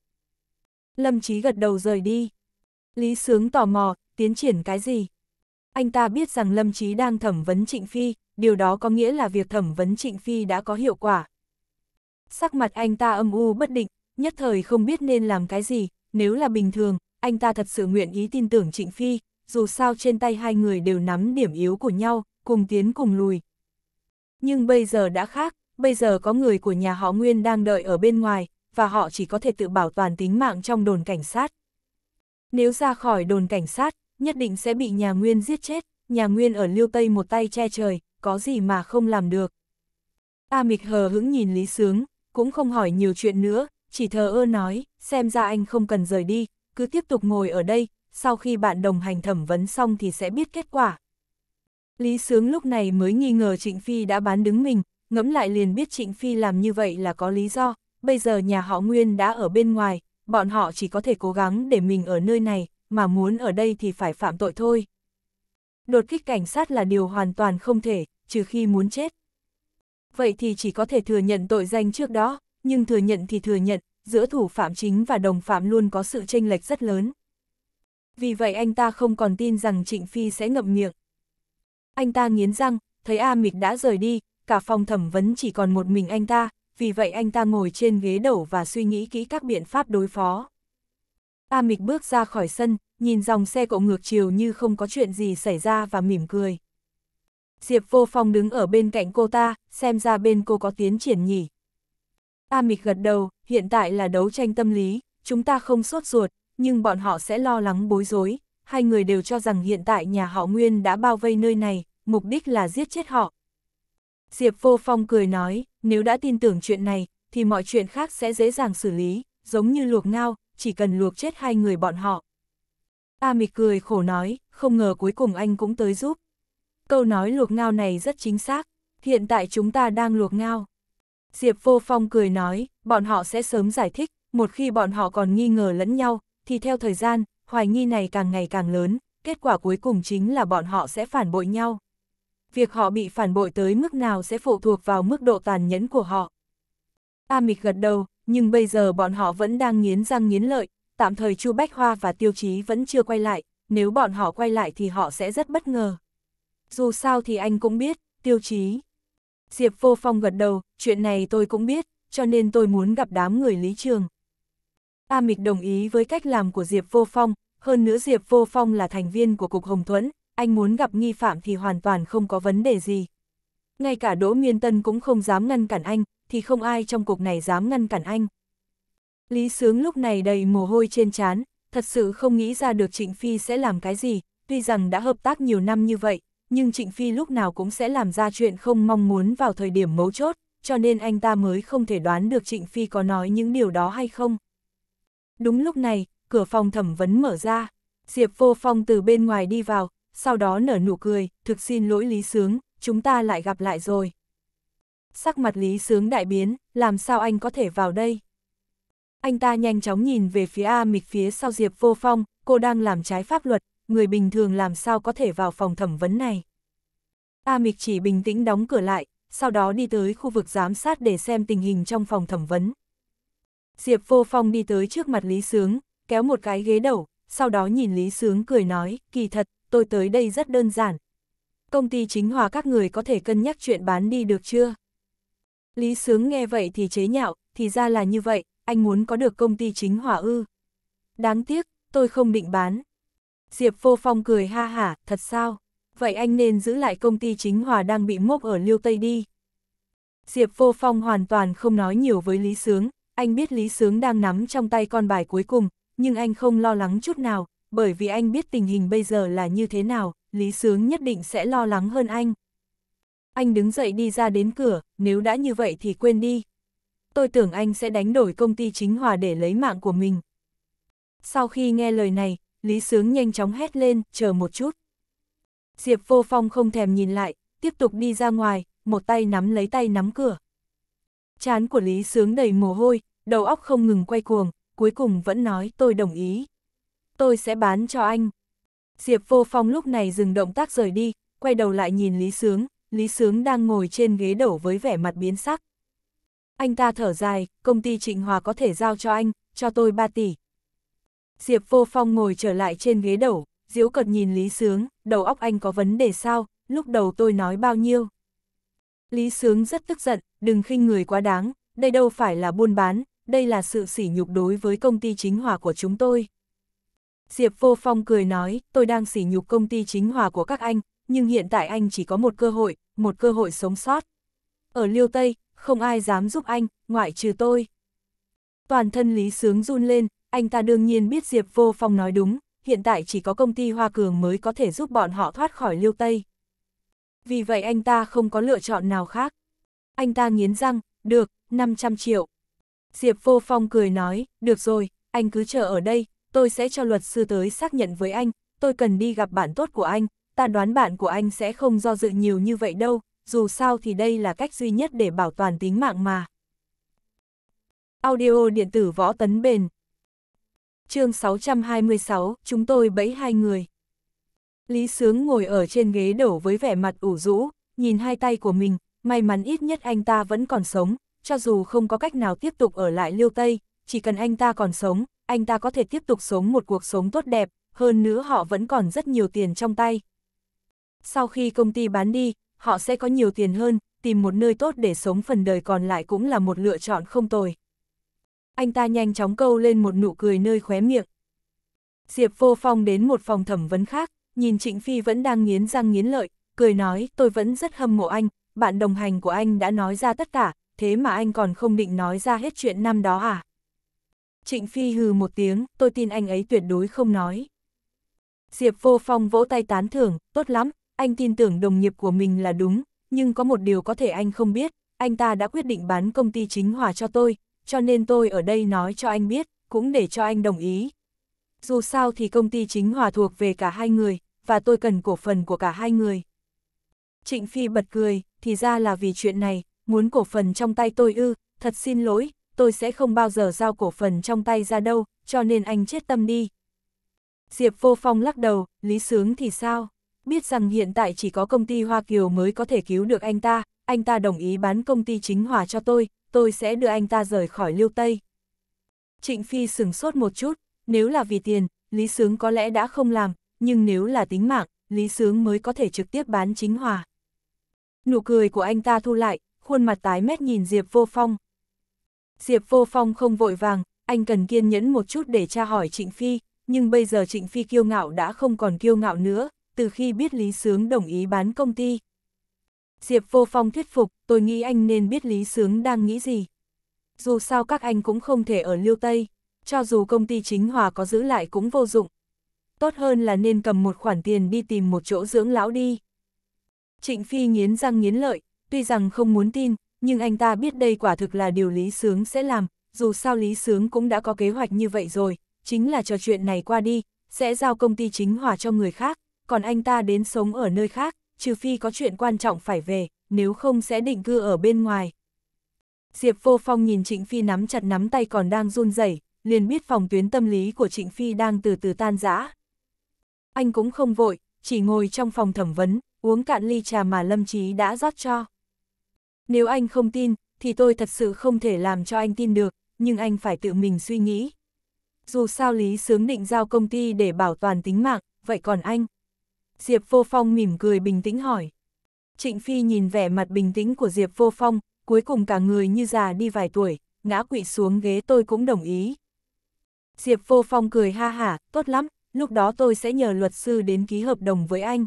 Lâm Chí gật đầu rời đi. Lý Sướng tò mò, tiến triển cái gì? Anh ta biết rằng Lâm Chí đang thẩm vấn Trịnh Phi, điều đó có nghĩa là việc thẩm vấn Trịnh Phi đã có hiệu quả. Sắc mặt anh ta âm u bất định, nhất thời không biết nên làm cái gì, nếu là bình thường, anh ta thật sự nguyện ý tin tưởng Trịnh Phi, dù sao trên tay hai người đều nắm điểm yếu của nhau, cùng tiến cùng lùi. Nhưng bây giờ đã khác, bây giờ có người của nhà họ Nguyên đang đợi ở bên ngoài, và họ chỉ có thể tự bảo toàn tính mạng trong đồn cảnh sát. Nếu ra khỏi đồn cảnh sát, nhất định sẽ bị nhà Nguyên giết chết, nhà Nguyên ở Liêu Tây một tay che trời, có gì mà không làm được. A Mịch hờ hững nhìn Lý Sướng, cũng không hỏi nhiều chuyện nữa, chỉ thờ ơ nói, xem ra anh không cần rời đi, cứ tiếp tục ngồi ở đây, sau khi bạn đồng hành thẩm vấn xong thì sẽ biết kết quả. Lý Sướng lúc này mới nghi ngờ Trịnh Phi đã bán đứng mình, ngẫm lại liền biết Trịnh Phi làm như vậy là có lý do, bây giờ nhà họ Nguyên đã ở bên ngoài, bọn họ chỉ có thể cố gắng để mình ở nơi này, mà muốn ở đây thì phải phạm tội thôi. Đột kích cảnh sát là điều hoàn toàn không thể, trừ khi muốn chết. Vậy thì chỉ có thể thừa nhận tội danh trước đó, nhưng thừa nhận thì thừa nhận, giữa thủ phạm chính và đồng phạm luôn có sự chênh lệch rất lớn. Vì vậy anh ta không còn tin rằng Trịnh Phi sẽ ngậm miệng. Anh ta nghiến răng, thấy A Mịch đã rời đi, cả phòng thẩm vấn chỉ còn một mình anh ta, vì vậy anh ta ngồi trên ghế đầu và suy nghĩ kỹ các biện pháp đối phó. A Mịch bước ra khỏi sân, nhìn dòng xe cộ ngược chiều như không có chuyện gì xảy ra và mỉm cười. Diệp Vô Phong đứng ở bên cạnh cô ta, xem ra bên cô có tiến triển nhỉ. A Mịch gật đầu, hiện tại là đấu tranh tâm lý, chúng ta không sốt ruột, nhưng bọn họ sẽ lo lắng bối rối. Hai người đều cho rằng hiện tại nhà họ Nguyên đã bao vây nơi này, mục đích là giết chết họ. Diệp Vô Phong cười nói, nếu đã tin tưởng chuyện này, thì mọi chuyện khác sẽ dễ dàng xử lý, giống như luộc ngao, chỉ cần luộc chết hai người bọn họ. A mịt cười khổ nói, không ngờ cuối cùng anh cũng tới giúp. Câu nói luộc ngao này rất chính xác, hiện tại chúng ta đang luộc ngao. Diệp Vô Phong cười nói, bọn họ sẽ sớm giải thích, một khi bọn họ còn nghi ngờ lẫn nhau, thì theo thời gian, hoài nghi này càng ngày càng lớn, kết quả cuối cùng chính là bọn họ sẽ phản bội nhau. Việc họ bị phản bội tới mức nào sẽ phụ thuộc vào mức độ tàn nhẫn của họ. A Mịch gật đầu, nhưng bây giờ bọn họ vẫn đang nghiến răng nghiến lợi, tạm thời Chu Bách Hoa và Tiêu Chí vẫn chưa quay lại, nếu bọn họ quay lại thì họ sẽ rất bất ngờ. Dù sao thì anh cũng biết, Tiêu Chí. Diệp Vô Phong gật đầu, chuyện này tôi cũng biết, cho nên tôi muốn gặp đám người Lý Trường. A Mịch đồng ý với cách làm của Diệp Vô Phong, hơn nữa Diệp Vô Phong là thành viên của Cục Hồng Thuẫn, anh muốn gặp nghi phạm thì hoàn toàn không có vấn đề gì. Ngay cả Đỗ Miên Tân cũng không dám ngăn cản anh, thì không ai trong cuộc này dám ngăn cản anh. Lý Sướng lúc này đầy mồ hôi trên trán, thật sự không nghĩ ra được Trịnh Phi sẽ làm cái gì, tuy rằng đã hợp tác nhiều năm như vậy, nhưng Trịnh Phi lúc nào cũng sẽ làm ra chuyện không mong muốn vào thời điểm mấu chốt, cho nên anh ta mới không thể đoán được Trịnh Phi có nói những điều đó hay không. Đúng lúc này, cửa phòng thẩm vấn mở ra, Diệp Vô Phong từ bên ngoài đi vào, sau đó nở nụ cười, thực xin lỗi Lý Sướng, chúng ta lại gặp lại rồi. Sắc mặt Lý Sướng đại biến, làm sao anh có thể vào đây? Anh ta nhanh chóng nhìn về phía A mịch phía sau Diệp Vô Phong, cô đang làm trái pháp luật, người bình thường làm sao có thể vào phòng thẩm vấn này. A mịch chỉ bình tĩnh đóng cửa lại, sau đó đi tới khu vực giám sát để xem tình hình trong phòng thẩm vấn. Diệp Vô Phong đi tới trước mặt Lý Sướng, kéo một cái ghế đầu, sau đó nhìn Lý Sướng cười nói, kỳ thật, tôi tới đây rất đơn giản. Công ty chính hòa các người có thể cân nhắc chuyện bán đi được chưa? Lý Sướng nghe vậy thì chế nhạo, thì ra là như vậy, anh muốn có được công ty chính hỏa ư. Đáng tiếc, tôi không định bán. Diệp Vô Phong cười ha hả, thật sao? Vậy anh nên giữ lại công ty chính hòa đang bị mốc ở Liêu Tây đi. Diệp Vô Phong hoàn toàn không nói nhiều với Lý Sướng, anh biết Lý Sướng đang nắm trong tay con bài cuối cùng, nhưng anh không lo lắng chút nào, bởi vì anh biết tình hình bây giờ là như thế nào, Lý Sướng nhất định sẽ lo lắng hơn anh anh đứng dậy đi ra đến cửa, nếu đã như vậy thì quên đi. Tôi tưởng anh sẽ đánh đổi công ty chính hòa để lấy mạng của mình. Sau khi nghe lời này, Lý Sướng nhanh chóng hét lên, chờ một chút. Diệp Vô Phong không thèm nhìn lại, tiếp tục đi ra ngoài, một tay nắm lấy tay nắm cửa. Chán của Lý Sướng đầy mồ hôi, đầu óc không ngừng quay cuồng, cuối cùng vẫn nói tôi đồng ý. Tôi sẽ bán cho anh. Diệp Vô Phong lúc này dừng động tác rời đi, quay đầu lại nhìn Lý Sướng, Lý Sướng đang ngồi trên ghế đổ với vẻ mặt biến sắc. Anh ta thở dài, công ty Trịnh Hòa có thể giao cho anh, cho tôi 3 tỷ. Diệp Vô Phong ngồi trở lại trên ghế đổ, diễu cật nhìn Lý Sướng, đầu óc anh có vấn đề sao, lúc đầu tôi nói bao nhiêu. Lý Sướng rất tức giận, đừng khinh người quá đáng, đây đâu phải là buôn bán, đây là sự sỉ nhục đối với công ty chính hòa của chúng tôi. Diệp Vô Phong cười nói, tôi đang sỉ nhục công ty chính hòa của các anh, nhưng hiện tại anh chỉ có một cơ hội, một cơ hội sống sót. Ở Liêu Tây, không ai dám giúp anh, ngoại trừ tôi. Toàn thân Lý Sướng run lên, anh ta đương nhiên biết Diệp Vô Phong nói đúng, hiện tại chỉ có công ty Hoa Cường mới có thể giúp bọn họ thoát khỏi Liêu Tây. Vì vậy anh ta không có lựa chọn nào khác. Anh ta nghiến răng, được, 500 triệu. Diệp Vô Phong cười nói, được rồi, anh cứ chờ ở đây, tôi sẽ cho luật sư tới xác nhận với anh, tôi cần đi gặp bạn tốt của anh, ta đoán bạn của anh sẽ không do dự nhiều như vậy đâu, dù sao thì đây là cách duy nhất để bảo toàn tính mạng mà. Audio điện tử võ tấn bền chương 626, chúng tôi bẫy hai người. Lý Sướng ngồi ở trên ghế đổ với vẻ mặt ủ rũ, nhìn hai tay của mình, may mắn ít nhất anh ta vẫn còn sống, cho dù không có cách nào tiếp tục ở lại liêu Tây, chỉ cần anh ta còn sống, anh ta có thể tiếp tục sống một cuộc sống tốt đẹp, hơn nữa họ vẫn còn rất nhiều tiền trong tay, sau khi công ty bán đi, họ sẽ có nhiều tiền hơn, tìm một nơi tốt để sống phần đời còn lại cũng là một lựa chọn không tồi. Anh ta nhanh chóng câu lên một nụ cười nơi khóe miệng. Diệp Vô Phong đến một phòng thẩm vấn khác, nhìn Trịnh Phi vẫn đang nghiến răng nghiến lợi, cười nói tôi vẫn rất hâm mộ anh, bạn đồng hành của anh đã nói ra tất cả, thế mà anh còn không định nói ra hết chuyện năm đó à? Trịnh Phi hừ một tiếng, tôi tin anh ấy tuyệt đối không nói. Diệp Vô Phong vỗ tay tán thưởng, tốt lắm, anh tin tưởng đồng nghiệp của mình là đúng, nhưng có một điều có thể anh không biết, anh ta đã quyết định bán công ty chính hòa cho tôi, cho nên tôi ở đây nói cho anh biết, cũng để cho anh đồng ý. Dù sao thì công ty chính hòa thuộc về cả hai người, và tôi cần cổ phần của cả hai người. Trịnh Phi bật cười, thì ra là vì chuyện này, muốn cổ phần trong tay tôi ư, thật xin lỗi, tôi sẽ không bao giờ giao cổ phần trong tay ra đâu, cho nên anh chết tâm đi. Diệp Vô Phong lắc đầu, Lý Sướng thì sao? biết rằng hiện tại chỉ có công ty Hoa Kiều mới có thể cứu được anh ta, anh ta đồng ý bán công ty chính hòa cho tôi, tôi sẽ đưa anh ta rời khỏi lưu Tây. Trịnh Phi sừng sốt một chút, nếu là vì tiền, Lý Sướng có lẽ đã không làm, nhưng nếu là tính mạng, Lý Sướng mới có thể trực tiếp bán chính hòa. Nụ cười của anh ta thu lại, khuôn mặt tái mét nhìn Diệp Vô Phong. Diệp Vô Phong không vội vàng, anh cần kiên nhẫn một chút để tra hỏi Trịnh Phi, nhưng bây giờ Trịnh Phi kiêu ngạo đã không còn kiêu ngạo nữa, từ khi biết Lý Sướng đồng ý bán công ty. Diệp Vô Phong thuyết phục, tôi nghĩ anh nên biết Lý Sướng đang nghĩ gì. Dù sao các anh cũng không thể ở Liêu Tây, cho dù công ty chính hòa có giữ lại cũng vô dụng. Tốt hơn là nên cầm một khoản tiền đi tìm một chỗ dưỡng lão đi. Trịnh Phi nghiến răng nghiến lợi, tuy rằng không muốn tin, nhưng anh ta biết đây quả thực là điều Lý Sướng sẽ làm, dù sao Lý Sướng cũng đã có kế hoạch như vậy rồi, chính là cho chuyện này qua đi, sẽ giao công ty chính hòa cho người khác, còn anh ta đến sống ở nơi khác, trừ phi có chuyện quan trọng phải về, nếu không sẽ định cư ở bên ngoài. Diệp Vô Phong nhìn Trịnh Phi nắm chặt nắm tay còn đang run rẩy, liền biết phòng tuyến tâm lý của Trịnh Phi đang từ từ tan rã. Anh cũng không vội, chỉ ngồi trong phòng thẩm vấn, uống cạn ly trà mà Lâm Chí đã rót cho. Nếu anh không tin, thì tôi thật sự không thể làm cho anh tin được, nhưng anh phải tự mình suy nghĩ. Dù sao Lý Sướng định giao công ty để bảo toàn tính mạng, vậy còn anh? Diệp Vô Phong mỉm cười bình tĩnh hỏi. Trịnh Phi nhìn vẻ mặt bình tĩnh của Diệp Vô Phong, cuối cùng cả người như già đi vài tuổi, ngã quỵ xuống ghế tôi cũng đồng ý. Diệp Vô Phong cười ha hả, tốt lắm, lúc đó tôi sẽ nhờ luật sư đến ký hợp đồng với anh.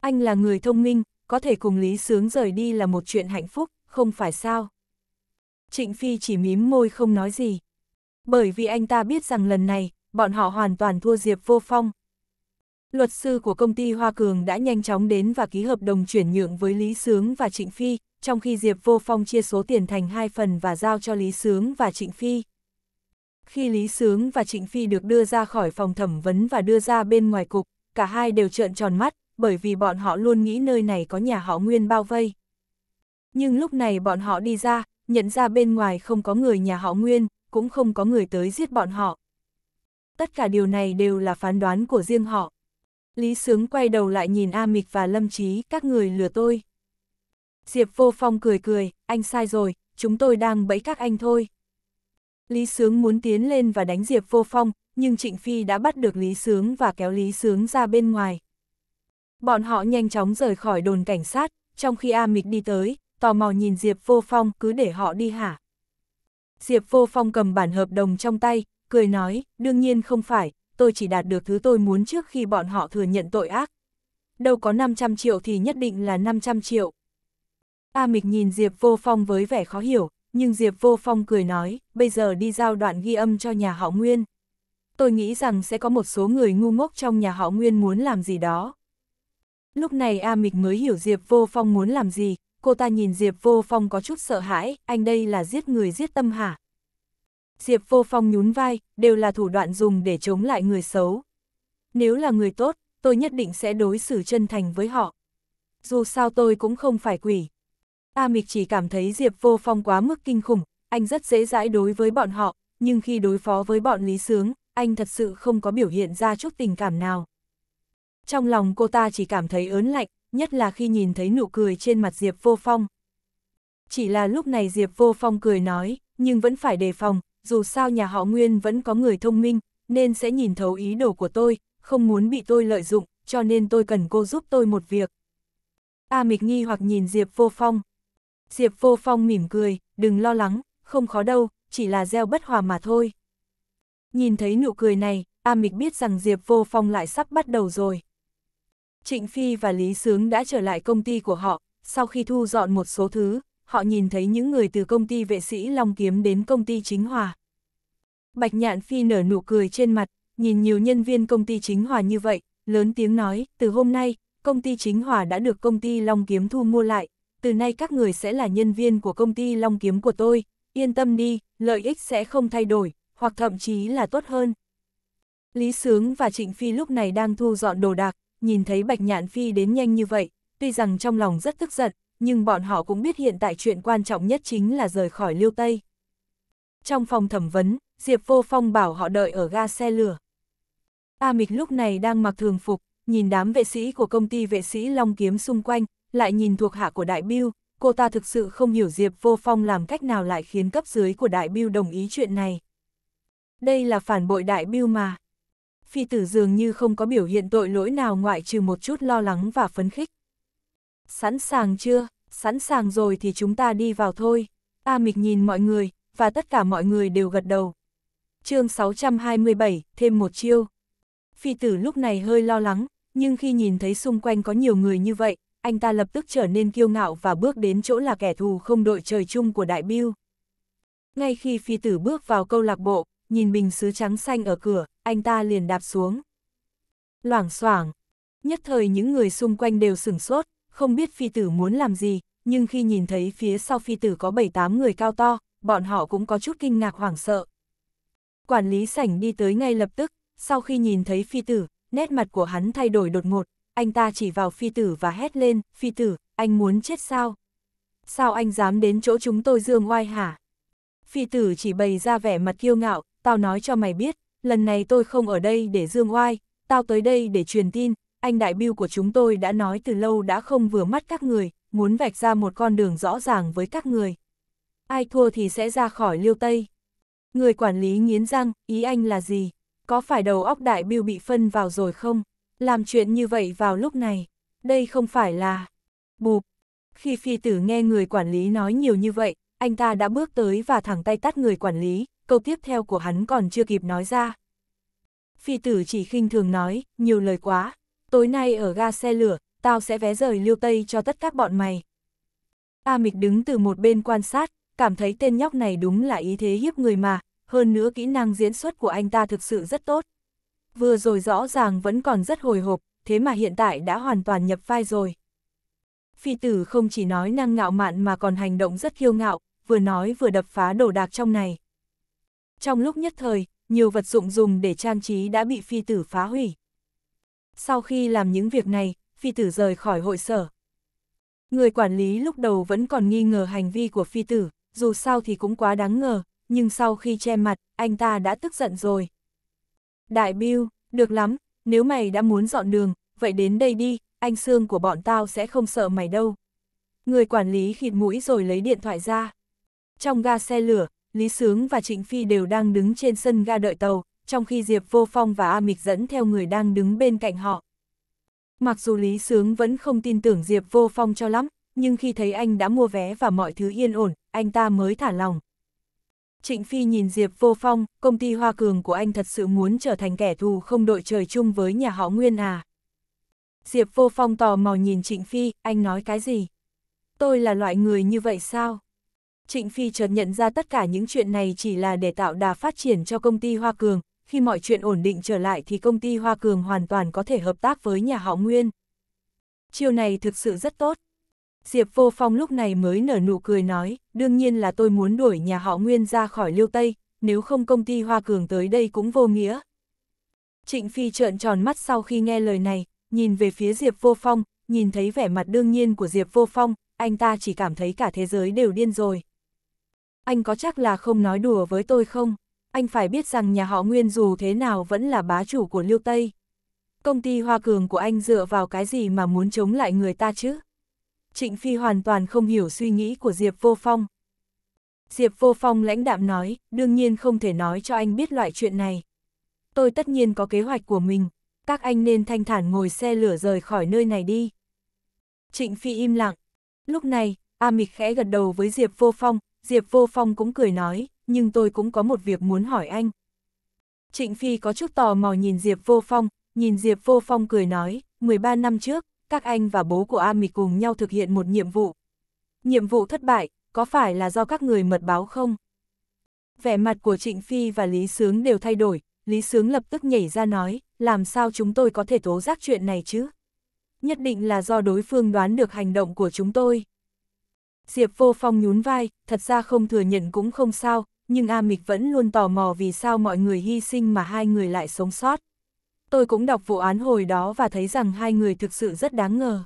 Anh là người thông minh, có thể cùng Lý Sướng rời đi là một chuyện hạnh phúc, không phải sao? Trịnh Phi chỉ mím môi không nói gì. Bởi vì anh ta biết rằng lần này, bọn họ hoàn toàn thua Diệp Vô Phong. Luật sư của công ty Hoa Cường đã nhanh chóng đến và ký hợp đồng chuyển nhượng với Lý Sướng và Trịnh Phi, trong khi Diệp Vô Phong chia số tiền thành hai phần và giao cho Lý Sướng và Trịnh Phi. Khi Lý Sướng và Trịnh Phi được đưa ra khỏi phòng thẩm vấn và đưa ra bên ngoài cục, cả hai đều trợn tròn mắt, bởi vì bọn họ luôn nghĩ nơi này có nhà họ Nguyên bao vây. Nhưng lúc này bọn họ đi ra, nhận ra bên ngoài không có người nhà họ Nguyên, cũng không có người tới giết bọn họ. Tất cả điều này đều là phán đoán của riêng họ. Lý Sướng quay đầu lại nhìn A Mịch và Lâm Chí, các người lừa tôi. Diệp Vô Phong cười cười, anh sai rồi, chúng tôi đang bẫy các anh thôi. Lý Sướng muốn tiến lên và đánh Diệp Vô Phong, nhưng Trịnh Phi đã bắt được Lý Sướng và kéo Lý Sướng ra bên ngoài. Bọn họ nhanh chóng rời khỏi đồn cảnh sát, trong khi A Mịch đi tới, tò mò nhìn Diệp Vô Phong cứ để họ đi hả. Diệp Vô Phong cầm bản hợp đồng trong tay, cười nói, đương nhiên không phải, tôi chỉ đạt được thứ tôi muốn trước khi bọn họ thừa nhận tội ác. Đâu có 500 triệu thì nhất định là 500 triệu. A Mịch nhìn Diệp Vô Phong với vẻ khó hiểu, nhưng Diệp Vô Phong cười nói, bây giờ đi giao đoạn ghi âm cho nhà họ Nguyên. Tôi nghĩ rằng sẽ có một số người ngu ngốc trong nhà họ Nguyên muốn làm gì đó. Lúc này A Mịch mới hiểu Diệp Vô Phong muốn làm gì, cô ta nhìn Diệp Vô Phong có chút sợ hãi, anh đây là giết người giết tâm hả? Diệp Vô Phong nhún vai, đều là thủ đoạn dùng để chống lại người xấu. Nếu là người tốt, tôi nhất định sẽ đối xử chân thành với họ. Dù sao tôi cũng không phải quỷ. A Mịch chỉ cảm thấy Diệp Vô Phong quá mức kinh khủng, anh rất dễ dãi đối với bọn họ, nhưng khi đối phó với bọn Lý Sướng, anh thật sự không có biểu hiện ra chút tình cảm nào. Trong lòng cô ta chỉ cảm thấy ớn lạnh, nhất là khi nhìn thấy nụ cười trên mặt Diệp Vô Phong. Chỉ là lúc này Diệp Vô Phong cười nói, nhưng vẫn phải đề phòng, dù sao nhà họ Nguyên vẫn có người thông minh, nên sẽ nhìn thấu ý đồ của tôi, không muốn bị tôi lợi dụng, cho nên tôi cần cô giúp tôi một việc. A Mịch nghi hoặc nhìn Diệp Vô Phong. Diệp Vô Phong mỉm cười, đừng lo lắng, không khó đâu, chỉ là gieo bất hòa mà thôi. Nhìn thấy nụ cười này, A Mịch biết rằng Diệp Vô Phong lại sắp bắt đầu rồi. Trịnh Phi và Lý Sướng đã trở lại công ty của họ, sau khi thu dọn một số thứ, họ nhìn thấy những người từ công ty vệ sĩ Long Kiếm đến công ty chính hòa. Bạch Nhạn Phi nở nụ cười trên mặt, nhìn nhiều nhân viên công ty chính hòa như vậy, lớn tiếng nói, từ hôm nay, công ty chính hòa đã được công ty Long Kiếm thu mua lại, từ nay các người sẽ là nhân viên của công ty Long Kiếm của tôi, yên tâm đi, lợi ích sẽ không thay đổi, hoặc thậm chí là tốt hơn. Lý Sướng và Trịnh Phi lúc này đang thu dọn đồ đạc, nhìn thấy Bạch Nhạn Phi đến nhanh như vậy, tuy rằng trong lòng rất tức giận, nhưng bọn họ cũng biết hiện tại chuyện quan trọng nhất chính là rời khỏi Liêu Tây. Trong phòng thẩm vấn, Diệp Vô Phong bảo họ đợi ở ga xe lửa. A Mịch lúc này đang mặc thường phục, nhìn đám vệ sĩ của công ty vệ sĩ Long Kiếm xung quanh, lại nhìn thuộc hạ của Đại Biêu, cô ta thực sự không hiểu Diệp Vô Phong làm cách nào lại khiến cấp dưới của Đại Biêu đồng ý chuyện này. Đây là phản bội Đại Biêu mà. Phi tử dường như không có biểu hiện tội lỗi nào ngoại trừ một chút lo lắng và phấn khích. Sẵn sàng chưa? sẵn sàng rồi thì chúng ta đi vào thôi. A Mịch nhìn mọi người, và tất cả mọi người đều gật đầu. chương 627, thêm một chiêu. Phi tử lúc này hơi lo lắng, nhưng khi nhìn thấy xung quanh có nhiều người như vậy, anh ta lập tức trở nên kiêu ngạo và bước đến chỗ là kẻ thù không đội trời chung của đại biêu. Ngay khi phi tử bước vào câu lạc bộ, nhìn bình sứ trắng xanh ở cửa, anh ta liền đạp xuống. Loảng xoảng nhất thời những người xung quanh đều sửng sốt, không biết phi tử muốn làm gì, nhưng khi nhìn thấy phía sau phi tử có 7-8 người cao to, bọn họ cũng có chút kinh ngạc hoảng sợ. Quản lý sảnh đi tới ngay lập tức, sau khi nhìn thấy phi tử, nét mặt của hắn thay đổi đột ngột, anh ta chỉ vào phi tử và hét lên, phi tử, anh muốn chết sao? Sao anh dám đến chỗ chúng tôi dương oai hả? Phi tử chỉ bày ra vẻ mặt kiêu ngạo, tao nói cho mày biết, lần này tôi không ở đây để dương oai, tao tới đây để truyền tin, anh đại biêu của chúng tôi đã nói từ lâu đã không vừa mắt các người, muốn vạch ra một con đường rõ ràng với các người. Ai thua thì sẽ ra khỏi liêu Tây. Người quản lý nghiến răng, ý anh là gì? Có phải đầu óc đại biêu bị phân vào rồi không? Làm chuyện như vậy vào lúc này, đây không phải là... Bụp! Khi phi tử nghe người quản lý nói nhiều như vậy, anh ta đã bước tới và thẳng tay tắt người quản lý, câu tiếp theo của hắn còn chưa kịp nói ra. Phi tử chỉ khinh thường nói, nhiều lời quá, tối nay ở ga xe lửa, tao sẽ vé rời liêu Tây cho tất các bọn mày. A Mịch đứng từ một bên quan sát, cảm thấy tên nhóc này đúng là ý thế hiếp người mà, hơn nữa kỹ năng diễn xuất của anh ta thực sự rất tốt. Vừa rồi rõ ràng vẫn còn rất hồi hộp, thế mà hiện tại đã hoàn toàn nhập vai rồi. Phi tử không chỉ nói năng ngạo mạn mà còn hành động rất kiêu ngạo, vừa nói vừa đập phá đồ đạc trong này. Trong lúc nhất thời, nhiều vật dụng dùng để trang trí đã bị phi tử phá hủy. Sau khi làm những việc này, phi tử rời khỏi hội sở. Người quản lý lúc đầu vẫn còn nghi ngờ hành vi của phi tử, dù sao thì cũng quá đáng ngờ, nhưng sau khi che mặt, anh ta đã tức giận rồi. Đại Biêu, được lắm, nếu mày đã muốn dọn đường, vậy đến đây đi, anh xương của bọn tao sẽ không sợ mày đâu. Người quản lý khịt mũi rồi lấy điện thoại ra. Trong ga xe lửa, Lý Sướng và Trịnh Phi đều đang đứng trên sân ga đợi tàu, trong khi Diệp Vô Phong và A Mịch dẫn theo người đang đứng bên cạnh họ. Mặc dù Lý Sướng vẫn không tin tưởng Diệp Vô Phong cho lắm, nhưng khi thấy anh đã mua vé và mọi thứ yên ổn, anh ta mới thả lòng. Trịnh Phi nhìn Diệp Vô Phong, công ty Hoa Cường của anh thật sự muốn trở thành kẻ thù không đội trời chung với nhà họ Nguyên à. Diệp Vô Phong tò mò nhìn Trịnh Phi, anh nói cái gì? Tôi là loại người như vậy sao? Trịnh Phi chợt nhận ra tất cả những chuyện này chỉ là để tạo đà phát triển cho công ty Hoa Cường, khi mọi chuyện ổn định trở lại thì công ty Hoa Cường hoàn toàn có thể hợp tác với nhà họ Nguyên. Chiều này thực sự rất tốt. Diệp Vô Phong lúc này mới nở nụ cười nói, đương nhiên là tôi muốn đuổi nhà họ Nguyên ra khỏi Liêu Tây, nếu không công ty Hoa Cường tới đây cũng vô nghĩa. Trịnh Phi trợn tròn mắt sau khi nghe lời này, nhìn về phía Diệp Vô Phong, nhìn thấy vẻ mặt đương nhiên của Diệp Vô Phong, anh ta chỉ cảm thấy cả thế giới đều điên rồi. Anh có chắc là không nói đùa với tôi không? anh phải biết rằng nhà họ Nguyên dù thế nào vẫn là bá chủ của Liêu Tây. Công ty Hoa Cường của anh dựa vào cái gì mà muốn chống lại người ta chứ? Trịnh Phi hoàn toàn không hiểu suy nghĩ của Diệp Vô Phong. Diệp Vô Phong lãnh đạm nói, đương nhiên không thể nói cho anh biết loại chuyện này. Tôi tất nhiên có kế hoạch của mình, các anh nên thanh thản ngồi xe lửa rời khỏi nơi này đi. Trịnh Phi im lặng. Lúc này, A Mịch khẽ gật đầu với Diệp Vô Phong, Diệp Vô Phong cũng cười nói, nhưng tôi cũng có một việc muốn hỏi anh. Trịnh Phi có chút tò mò nhìn Diệp Vô Phong, nhìn Diệp Vô Phong cười nói, 13 năm trước, các anh và bố của Ami cùng nhau thực hiện một nhiệm vụ. Nhiệm vụ thất bại, có phải là do các người mật báo không? Vẻ mặt của Trịnh Phi và Lý Sướng đều thay đổi, Lý Sướng lập tức nhảy ra nói, làm sao chúng tôi có thể tố giác chuyện này chứ? Nhất định là do đối phương đoán được hành động của chúng tôi. Diệp Vô Phong nhún vai, thật ra không thừa nhận cũng không sao, nhưng A Mịch vẫn luôn tò mò vì sao mọi người hy sinh mà hai người lại sống sót. Tôi cũng đọc vụ án hồi đó và thấy rằng hai người thực sự rất đáng ngờ.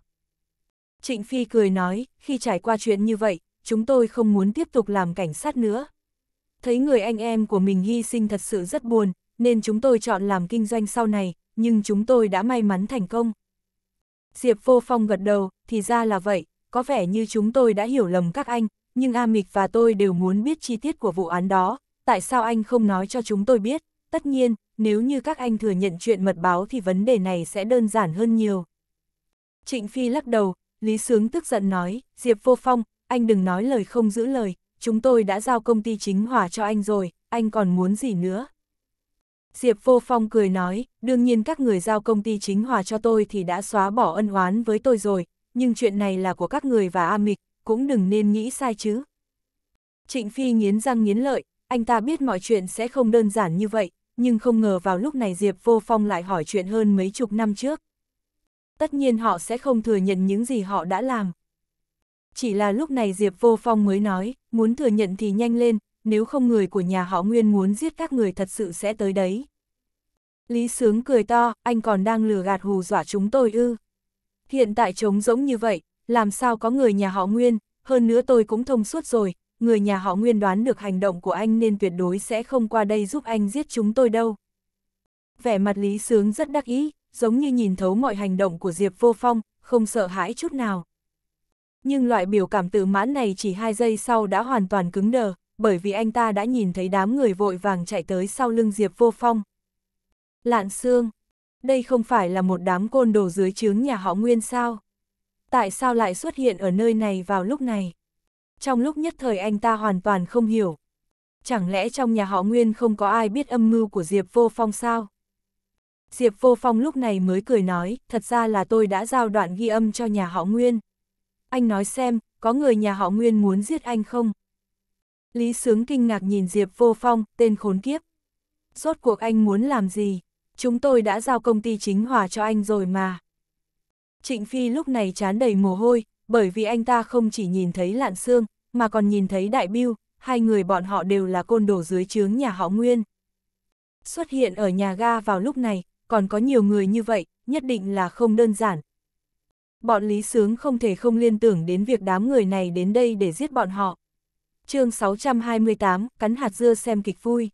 Trịnh Phi cười nói, khi trải qua chuyện như vậy, chúng tôi không muốn tiếp tục làm cảnh sát nữa. Thấy người anh em của mình hy sinh thật sự rất buồn, nên chúng tôi chọn làm kinh doanh sau này, nhưng chúng tôi đã may mắn thành công. Diệp Vô Phong gật đầu, thì ra là vậy, có vẻ như chúng tôi đã hiểu lầm các anh, nhưng A Mịch và tôi đều muốn biết chi tiết của vụ án đó, tại sao anh không nói cho chúng tôi biết? Tất nhiên, nếu như các anh thừa nhận chuyện mật báo thì vấn đề này sẽ đơn giản hơn nhiều. Trịnh Phi lắc đầu, Lý Sướng tức giận nói, Diệp Vô Phong, anh đừng nói lời không giữ lời, chúng tôi đã giao công ty chính hỏa cho anh rồi, anh còn muốn gì nữa? Diệp Vô Phong cười nói, đương nhiên các người giao công ty chính hòa cho tôi thì đã xóa bỏ ân oán với tôi rồi, nhưng chuyện này là của các người và A Mịch, cũng đừng nên nghĩ sai chứ. Trịnh Phi nghiến răng nghiến lợi, anh ta biết mọi chuyện sẽ không đơn giản như vậy, nhưng không ngờ vào lúc này Diệp Vô Phong lại hỏi chuyện hơn mấy chục năm trước. Tất nhiên họ sẽ không thừa nhận những gì họ đã làm. Chỉ là lúc này Diệp Vô Phong mới nói, muốn thừa nhận thì nhanh lên, nếu không người của nhà họ Nguyên muốn giết các người thật sự sẽ tới đấy. Lý Sướng cười to, anh còn đang lừa gạt hù dọa chúng tôi ư. Hiện tại trống rỗng như vậy, làm sao có người nhà họ Nguyên, hơn nữa tôi cũng thông suốt rồi, người nhà họ Nguyên đoán được hành động của anh nên tuyệt đối sẽ không qua đây giúp anh giết chúng tôi đâu. Vẻ mặt Lý Sướng rất đắc ý, giống như nhìn thấu mọi hành động của Diệp Vô Phong, không sợ hãi chút nào. Nhưng loại biểu cảm tự mãn này chỉ hai giây sau đã hoàn toàn cứng đờ, bởi vì anh ta đã nhìn thấy đám người vội vàng chạy tới sau lưng Diệp Vô Phong. Lạn Sương, đây không phải là một đám côn đồ dưới chướng nhà họ Nguyên sao? tại sao lại xuất hiện ở nơi này vào lúc này? Trong lúc nhất thời anh ta hoàn toàn không hiểu. Chẳng lẽ trong nhà họ Nguyên không có ai biết âm mưu của Diệp Vô Phong sao? Diệp Vô Phong lúc này mới cười nói, thật ra là tôi đã giao đoạn ghi âm cho nhà họ Nguyên. Anh nói xem, có người nhà họ Nguyên muốn giết anh không? Lý Sướng kinh ngạc nhìn Diệp Vô Phong, tên khốn kiếp. Rốt cuộc anh muốn làm gì? Chúng tôi đã giao công ty chính hòa cho anh rồi mà. Trịnh Phi lúc này chán đầy mồ hôi, bởi vì anh ta không chỉ nhìn thấy Lạn xương mà còn nhìn thấy Đại Biêu, hai người bọn họ đều là côn đồ dưới chướng nhà họ Nguyên. Xuất hiện ở nhà ga vào lúc này, còn có nhiều người như vậy, nhất định là không đơn giản. Bọn Lý Sướng không thể không liên tưởng đến việc đám người này đến đây để giết bọn họ. chương 628, cắn hạt dưa xem kịch vui.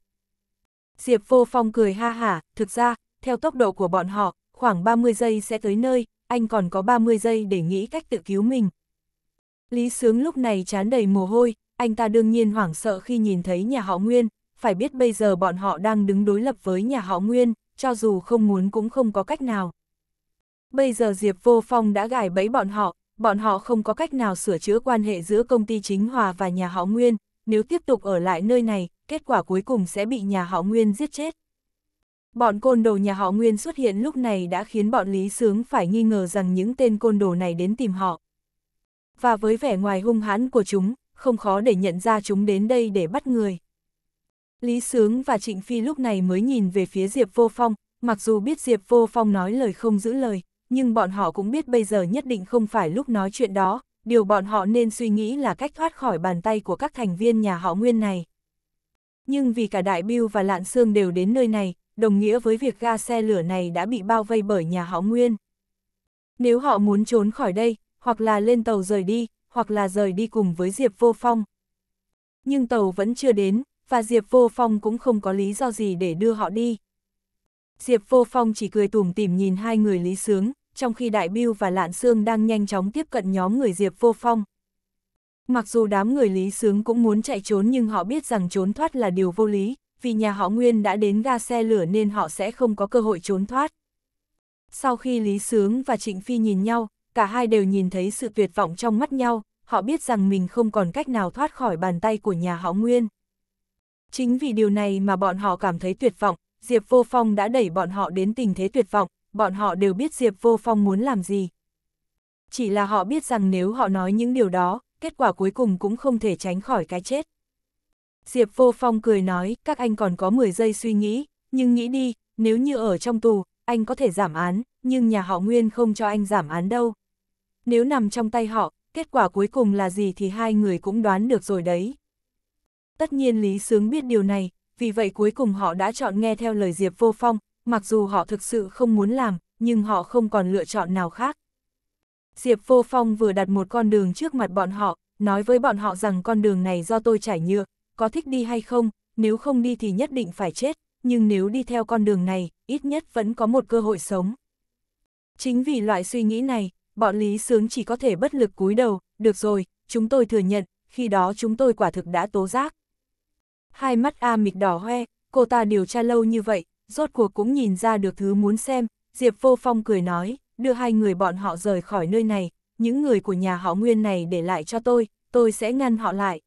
Diệp Vô Phong cười ha hả, thực ra, theo tốc độ của bọn họ, khoảng 30 giây sẽ tới nơi, anh còn có 30 giây để nghĩ cách tự cứu mình. Lý Sướng lúc này chán đầy mồ hôi, anh ta đương nhiên hoảng sợ khi nhìn thấy nhà họ Nguyên, phải biết bây giờ bọn họ đang đứng đối lập với nhà họ Nguyên, cho dù không muốn cũng không có cách nào. Bây giờ Diệp Vô Phong đã gài bẫy bọn họ, bọn họ không có cách nào sửa chữa quan hệ giữa công ty chính hòa và nhà họ Nguyên, nếu tiếp tục ở lại nơi này, kết quả cuối cùng sẽ bị nhà họ Nguyên giết chết. Bọn côn đồ nhà họ Nguyên xuất hiện lúc này đã khiến bọn Lý Sướng phải nghi ngờ rằng những tên côn đồ này đến tìm họ. Và với vẻ ngoài hung hãn của chúng, không khó để nhận ra chúng đến đây để bắt người. Lý Sướng và Trịnh Phi lúc này mới nhìn về phía Diệp Vô Phong, mặc dù biết Diệp Vô Phong nói lời không giữ lời, nhưng bọn họ cũng biết bây giờ nhất định không phải lúc nói chuyện đó, điều bọn họ nên suy nghĩ là cách thoát khỏi bàn tay của các thành viên nhà họ Nguyên này. Nhưng vì cả Đại Biêu và Lạn Sương đều đến nơi này, đồng nghĩa với việc ga xe lửa này đã bị bao vây bởi nhà họ Nguyên. Nếu họ muốn trốn khỏi đây, hoặc là lên tàu rời đi, hoặc là rời đi cùng với Diệp Vô Phong. Nhưng tàu vẫn chưa đến, và Diệp Vô Phong cũng không có lý do gì để đưa họ đi. Diệp Vô Phong chỉ cười tủm tỉm nhìn hai người Lý Sướng, trong khi Đại Biêu và Lạn Sương đang nhanh chóng tiếp cận nhóm người Diệp Vô Phong. Mặc dù đám người Lý Sướng cũng muốn chạy trốn nhưng họ biết rằng trốn thoát là điều vô lý, vì nhà họ Nguyên đã đến ga xe lửa nên họ sẽ không có cơ hội trốn thoát. Sau khi Lý Sướng và Trịnh Phi nhìn nhau, cả hai đều nhìn thấy sự tuyệt vọng trong mắt nhau, họ biết rằng mình không còn cách nào thoát khỏi bàn tay của nhà họ Nguyên. Chính vì điều này mà bọn họ cảm thấy tuyệt vọng, Diệp Vô Phong đã đẩy bọn họ đến tình thế tuyệt vọng, bọn họ đều biết Diệp Vô Phong muốn làm gì. Chỉ là họ biết rằng nếu họ nói những điều đó, kết quả cuối cùng cũng không thể tránh khỏi cái chết. Diệp Vô Phong cười nói, các anh còn có 10 giây suy nghĩ, nhưng nghĩ đi, nếu như ở trong tù, anh có thể giảm án, nhưng nhà họ Nguyên không cho anh giảm án đâu. Nếu nằm trong tay họ, kết quả cuối cùng là gì thì hai người cũng đoán được rồi đấy. Tất nhiên Lý Sướng biết điều này, vì vậy cuối cùng họ đã chọn nghe theo lời Diệp Vô Phong, mặc dù họ thực sự không muốn làm, nhưng họ không còn lựa chọn nào khác. Diệp Vô Phong vừa đặt một con đường trước mặt bọn họ, nói với bọn họ rằng con đường này do tôi trải nhựa, có thích đi hay không, nếu không đi thì nhất định phải chết, nhưng nếu đi theo con đường này, ít nhất vẫn có một cơ hội sống. Chính vì loại suy nghĩ này, bọn Lý Sướng chỉ có thể bất lực cúi đầu, được rồi, chúng tôi thừa nhận, khi đó chúng tôi quả thực đã tố giác. Hai mắt A mịch đỏ hoe, cô ta điều tra lâu như vậy, rốt cuộc cũng nhìn ra được thứ muốn xem, Diệp Vô Phong cười nói, đưa hai người bọn họ rời khỏi nơi này, những người của nhà họ Nguyên này để lại cho tôi, tôi sẽ ngăn họ lại.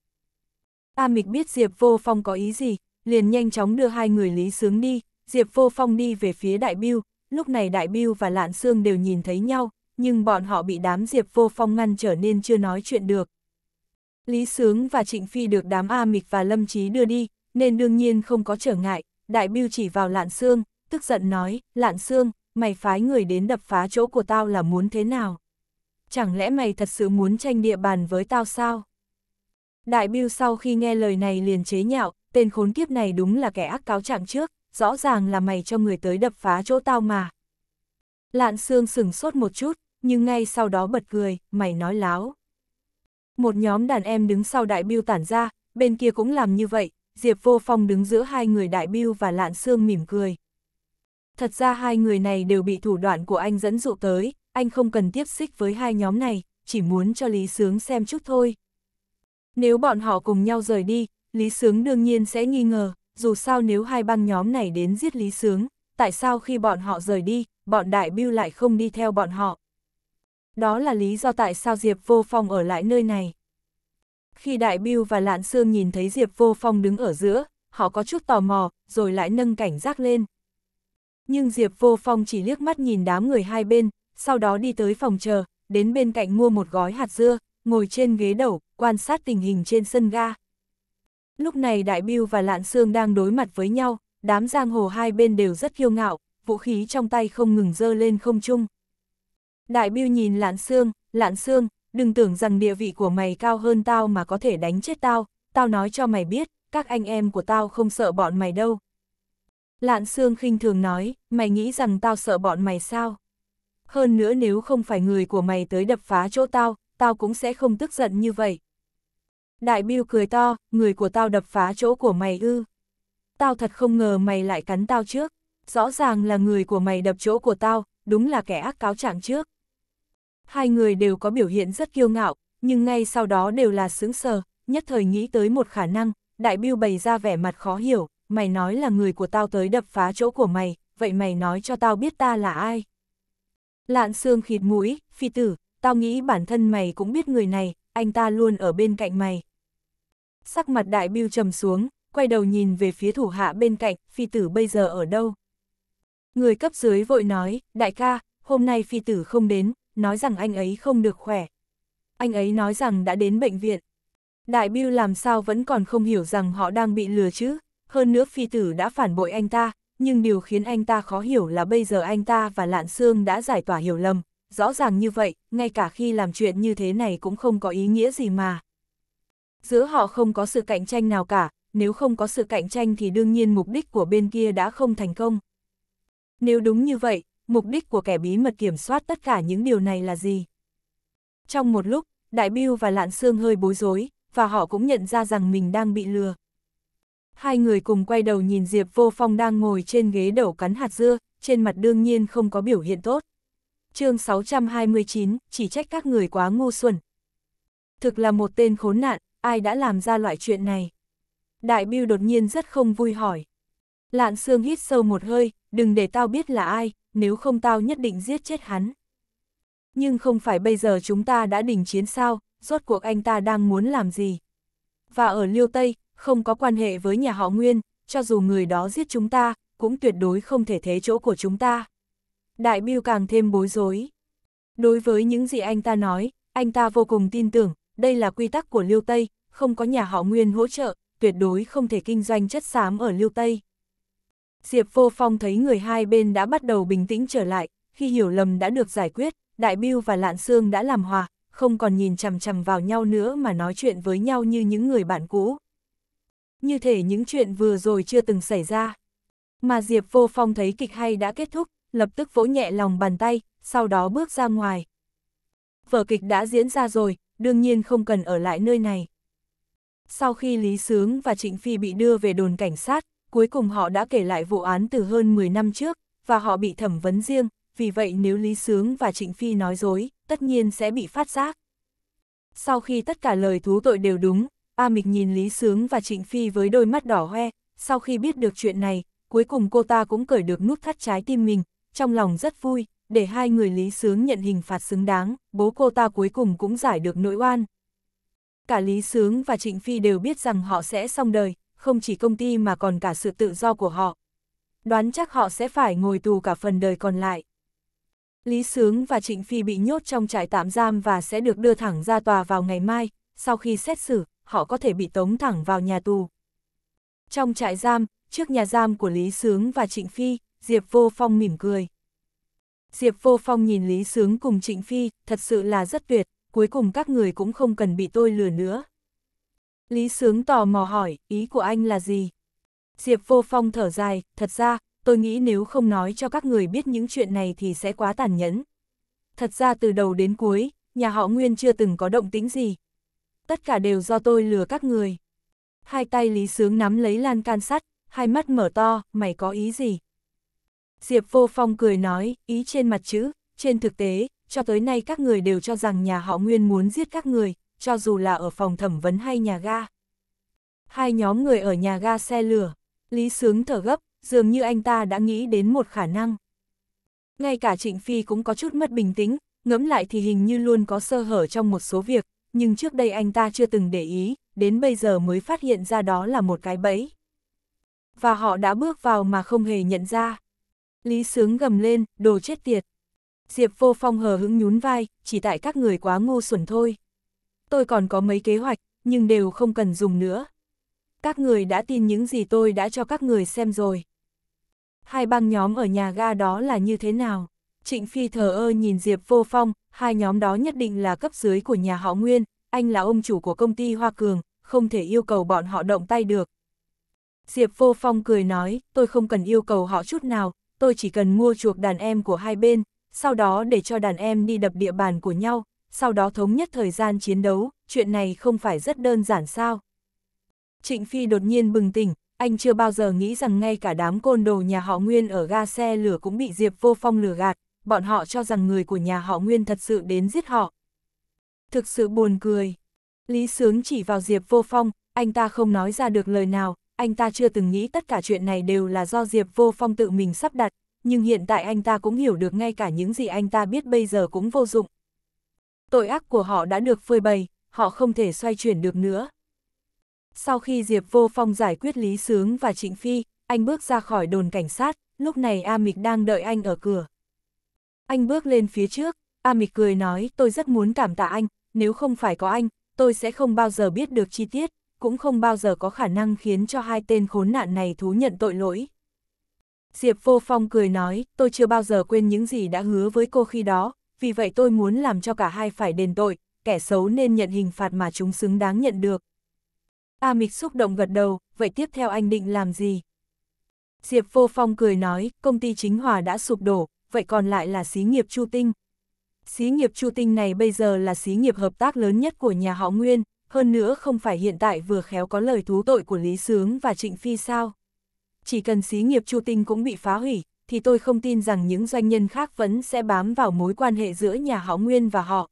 A Mịch biết Diệp Vô Phong có ý gì, liền nhanh chóng đưa hai người Lý Sướng đi, Diệp Vô Phong đi về phía Đại Biêu, lúc này Đại Biêu và Lạn Sương đều nhìn thấy nhau, nhưng bọn họ bị đám Diệp Vô Phong ngăn trở nên chưa nói chuyện được. Lý Sướng và Trịnh Phi được đám A Mịch và Lâm Chí đưa đi, nên đương nhiên không có trở ngại, Đại Biêu chỉ vào Lạn Sương, tức giận nói, Lạn Sương, mày phái người đến đập phá chỗ của tao là muốn thế nào? Chẳng lẽ mày thật sự muốn tranh địa bàn với tao sao? Đại Biêu sau khi nghe lời này liền chế nhạo, tên khốn kiếp này đúng là kẻ ác cáo trạng trước, rõ ràng là mày cho người tới đập phá chỗ tao mà. Lạn Sương sững sốt một chút, nhưng ngay sau đó bật cười, mày nói láo. Một nhóm đàn em đứng sau Đại Biêu tản ra, bên kia cũng làm như vậy, Diệp Vô Phong đứng giữa hai người Đại Biêu và Lạn Sương mỉm cười. Thật ra hai người này đều bị thủ đoạn của anh dẫn dụ tới, anh không cần tiếp xích với hai nhóm này, chỉ muốn cho Lý Sướng xem chút thôi. Nếu bọn họ cùng nhau rời đi, Lý Sướng đương nhiên sẽ nghi ngờ, dù sao nếu hai băng nhóm này đến giết Lý Sướng, tại sao khi bọn họ rời đi, bọn Đại Biêu lại không đi theo bọn họ. Đó là lý do tại sao Diệp Vô Phong ở lại nơi này. Khi Đại Biêu và Lạn Sương nhìn thấy Diệp Vô Phong đứng ở giữa, họ có chút tò mò, rồi lại nâng cảnh giác lên. Nhưng Diệp Vô Phong chỉ liếc mắt nhìn đám người hai bên, sau đó đi tới phòng chờ, đến bên cạnh mua một gói hạt dưa, ngồi trên ghế đầu, quan sát tình hình trên sân ga. Lúc này Đại Biêu và Lạn Sương đang đối mặt với nhau, đám giang hồ hai bên đều rất kiêu ngạo, vũ khí trong tay không ngừng dơ lên không trung. Đại Biêu nhìn Lạn Sương, Lạn Sương, đừng tưởng rằng địa vị của mày cao hơn tao mà có thể đánh chết tao, tao nói cho mày biết, các anh em của tao không sợ bọn mày đâu. Lạn Sương khinh thường nói, mày nghĩ rằng tao sợ bọn mày sao? Hơn nữa nếu không phải người của mày tới đập phá chỗ tao, tao cũng sẽ không tức giận như vậy. Đại Biêu cười to, người của tao đập phá chỗ của mày ư. Tao thật không ngờ mày lại cắn tao trước, rõ ràng là người của mày đập chỗ của tao, đúng là kẻ ác cáo trạng trước. Hai người đều có biểu hiện rất kiêu ngạo, nhưng ngay sau đó đều là sững sờ, nhất thời nghĩ tới một khả năng, Đại Biêu bày ra vẻ mặt khó hiểu, mày nói là người của tao tới đập phá chỗ của mày, vậy mày nói cho tao biết ta là ai. Lạn xương khịt mũi, phi tử, tao nghĩ bản thân mày cũng biết người này, anh ta luôn ở bên cạnh mày. Sắc mặt đại biêu trầm xuống, quay đầu nhìn về phía thủ hạ bên cạnh, phi tử bây giờ ở đâu? Người cấp dưới vội nói, đại ca, hôm nay phi tử không đến, nói rằng anh ấy không được khỏe. Anh ấy nói rằng đã đến bệnh viện. Đại biêu làm sao vẫn còn không hiểu rằng họ đang bị lừa chứ, hơn nữa phi tử đã phản bội anh ta, nhưng điều khiến anh ta khó hiểu là bây giờ anh ta và Lạn xương đã giải tỏa hiểu lầm, rõ ràng như vậy, ngay cả khi làm chuyện như thế này cũng không có ý nghĩa gì mà. Giữa họ không có sự cạnh tranh nào cả, nếu không có sự cạnh tranh thì đương nhiên mục đích của bên kia đã không thành công. Nếu đúng như vậy, mục đích của kẻ bí mật kiểm soát tất cả những điều này là gì? Trong một lúc, Đại Biêu và Lạn Sương hơi bối rối, và họ cũng nhận ra rằng mình đang bị lừa. Hai người cùng quay đầu nhìn Diệp Vô Phong đang ngồi trên ghế đầu cắn hạt dưa, trên mặt đương nhiên không có biểu hiện tốt chương 629, chỉ trách các người quá ngu xuẩn. Thực là một tên khốn nạn, ai đã làm ra loại chuyện này? Đại Biêu đột nhiên rất không vui hỏi. Lạn Sương hít sâu một hơi, đừng để tao biết là ai, nếu không tao nhất định giết chết hắn. Nhưng không phải bây giờ chúng ta đã đình chiến sao, rốt cuộc anh ta đang muốn làm gì? Và ở Liêu Tây, không có quan hệ với nhà họ Nguyên, cho dù người đó giết chúng ta, cũng tuyệt đối không thể thế chỗ của chúng ta. Đại Biêu càng thêm bối rối. Đối với những gì anh ta nói, anh ta vô cùng tin tưởng, đây là quy tắc của Liêu Tây, không có nhà họ Nguyên hỗ trợ, tuyệt đối không thể kinh doanh chất xám ở Liêu Tây. Diệp Vô Phong thấy người hai bên đã bắt đầu bình tĩnh trở lại, khi hiểu lầm đã được giải quyết, Đại Biêu và Lạn Sương đã làm hòa, không còn nhìn chằm chằm vào nhau nữa mà nói chuyện với nhau như những người bạn cũ. Như thể những chuyện vừa rồi chưa từng xảy ra. Mà Diệp Vô Phong thấy kịch hay đã kết thúc, lập tức vỗ nhẹ lòng bàn tay, sau đó bước ra ngoài. Vở kịch đã diễn ra rồi, đương nhiên không cần ở lại nơi này. Sau khi Lý Sướng và Trịnh Phi bị đưa về đồn cảnh sát, cuối cùng họ đã kể lại vụ án từ hơn 10 năm trước, và họ bị thẩm vấn riêng, vì vậy nếu Lý Sướng và Trịnh Phi nói dối, tất nhiên sẽ bị phát giác. Sau khi tất cả lời thú tội đều đúng, A Mịch nhìn Lý Sướng và Trịnh Phi với đôi mắt đỏ hoe, sau khi biết được chuyện này, cuối cùng cô ta cũng cởi được nút thắt trái tim mình, trong lòng rất vui, để hai người Lý Sướng nhận hình phạt xứng đáng, bố cô ta cuối cùng cũng giải được nỗi oan. Cả Lý Sướng và Trịnh Phi đều biết rằng họ sẽ xong đời, không chỉ công ty mà còn cả sự tự do của họ. Đoán chắc họ sẽ phải ngồi tù cả phần đời còn lại. Lý Sướng và Trịnh Phi bị nhốt trong trại tạm giam và sẽ được đưa thẳng ra tòa vào ngày mai, sau khi xét xử, họ có thể bị tống thẳng vào nhà tù. Trong trại giam, trước nhà giam của Lý Sướng và Trịnh Phi, Diệp Vô Phong mỉm cười. Diệp Vô Phong nhìn Lý Sướng cùng Trịnh Phi, thật sự là rất tuyệt, cuối cùng các người cũng không cần bị tôi lừa nữa. Lý Sướng tò mò hỏi, ý của anh là gì? Diệp Vô Phong thở dài, thật ra, tôi nghĩ nếu không nói cho các người biết những chuyện này thì sẽ quá tàn nhẫn. Thật ra từ đầu đến cuối, nhà họ Nguyên chưa từng có động tĩnh gì. Tất cả đều do tôi lừa các người. Hai tay Lý Sướng nắm lấy lan can sắt, hai mắt mở to, mày có ý gì? Diệp Vô Phong cười nói, ý trên mặt chữ, trên thực tế, cho tới nay các người đều cho rằng nhà họ Nguyên muốn giết các người, cho dù là ở phòng thẩm vấn hay nhà ga. Hai nhóm người ở nhà ga xe lửa, Lý Sướng thở gấp, dường như anh ta đã nghĩ đến một khả năng. Ngay cả Trịnh Phi cũng có chút mất bình tĩnh, ngẫm lại thì hình như luôn có sơ hở trong một số việc, nhưng trước đây anh ta chưa từng để ý, đến bây giờ mới phát hiện ra đó là một cái bẫy. Và họ đã bước vào mà không hề nhận ra. Lý Sướng gầm lên, đồ chết tiệt. Diệp Vô Phong hờ hững nhún vai, chỉ tại các người quá ngu xuẩn thôi. Tôi còn có mấy kế hoạch, nhưng đều không cần dùng nữa. Các người đã tin những gì tôi đã cho các người xem rồi. Hai băng nhóm ở nhà ga đó là như thế nào? Trịnh Phi thờ ơ nhìn Diệp Vô Phong, hai nhóm đó nhất định là cấp dưới của nhà họ Nguyên, anh là ông chủ của công ty Hoa Cường, không thể yêu cầu bọn họ động tay được. Diệp Vô Phong cười nói, tôi không cần yêu cầu họ chút nào, tôi chỉ cần mua chuộc đàn em của hai bên, sau đó để cho đàn em đi đập địa bàn của nhau, sau đó thống nhất thời gian chiến đấu, chuyện này không phải rất đơn giản sao. Trịnh Phi đột nhiên bừng tỉnh, anh chưa bao giờ nghĩ rằng ngay cả đám côn đồ nhà họ Nguyên ở ga xe lửa cũng bị Diệp Vô Phong lừa gạt, bọn họ cho rằng người của nhà họ Nguyên thật sự đến giết họ. Thực sự buồn cười. Lý Sướng chỉ vào Diệp Vô Phong, anh ta không nói ra được lời nào, anh ta chưa từng nghĩ tất cả chuyện này đều là do Diệp Vô Phong tự mình sắp đặt, nhưng hiện tại anh ta cũng hiểu được ngay cả những gì anh ta biết bây giờ cũng vô dụng. Tội ác của họ đã được phơi bày, họ không thể xoay chuyển được nữa. Sau khi Diệp Vô Phong giải quyết Lý Sướng và Trịnh Phi, anh bước ra khỏi đồn cảnh sát, lúc này A Mịch đang đợi anh ở cửa. Anh bước lên phía trước, A Mịch cười nói tôi rất muốn cảm tạ anh, nếu không phải có anh, tôi sẽ không bao giờ biết được chi tiết, cũng không bao giờ có khả năng khiến cho hai tên khốn nạn này thú nhận tội lỗi. Diệp Vô Phong cười nói, tôi chưa bao giờ quên những gì đã hứa với cô khi đó, vì vậy tôi muốn làm cho cả hai phải đền tội, kẻ xấu nên nhận hình phạt mà chúng xứng đáng nhận được. A Mịch xúc động gật đầu, vậy tiếp theo anh định làm gì? Diệp Vô Phong cười nói, công ty chính hòa đã sụp đổ, vậy còn lại là xí nghiệp Chu Tinh. Xí nghiệp Chu Tinh này bây giờ là xí nghiệp hợp tác lớn nhất của nhà họ Nguyên, hơn nữa không phải hiện tại vừa khéo có lời thú tội của Lý Sướng và Trịnh Phi sao. Chỉ cần xí nghiệp Chu Tinh cũng bị phá hủy, thì tôi không tin rằng những doanh nhân khác vẫn sẽ bám vào mối quan hệ giữa nhà họ Nguyên và họ.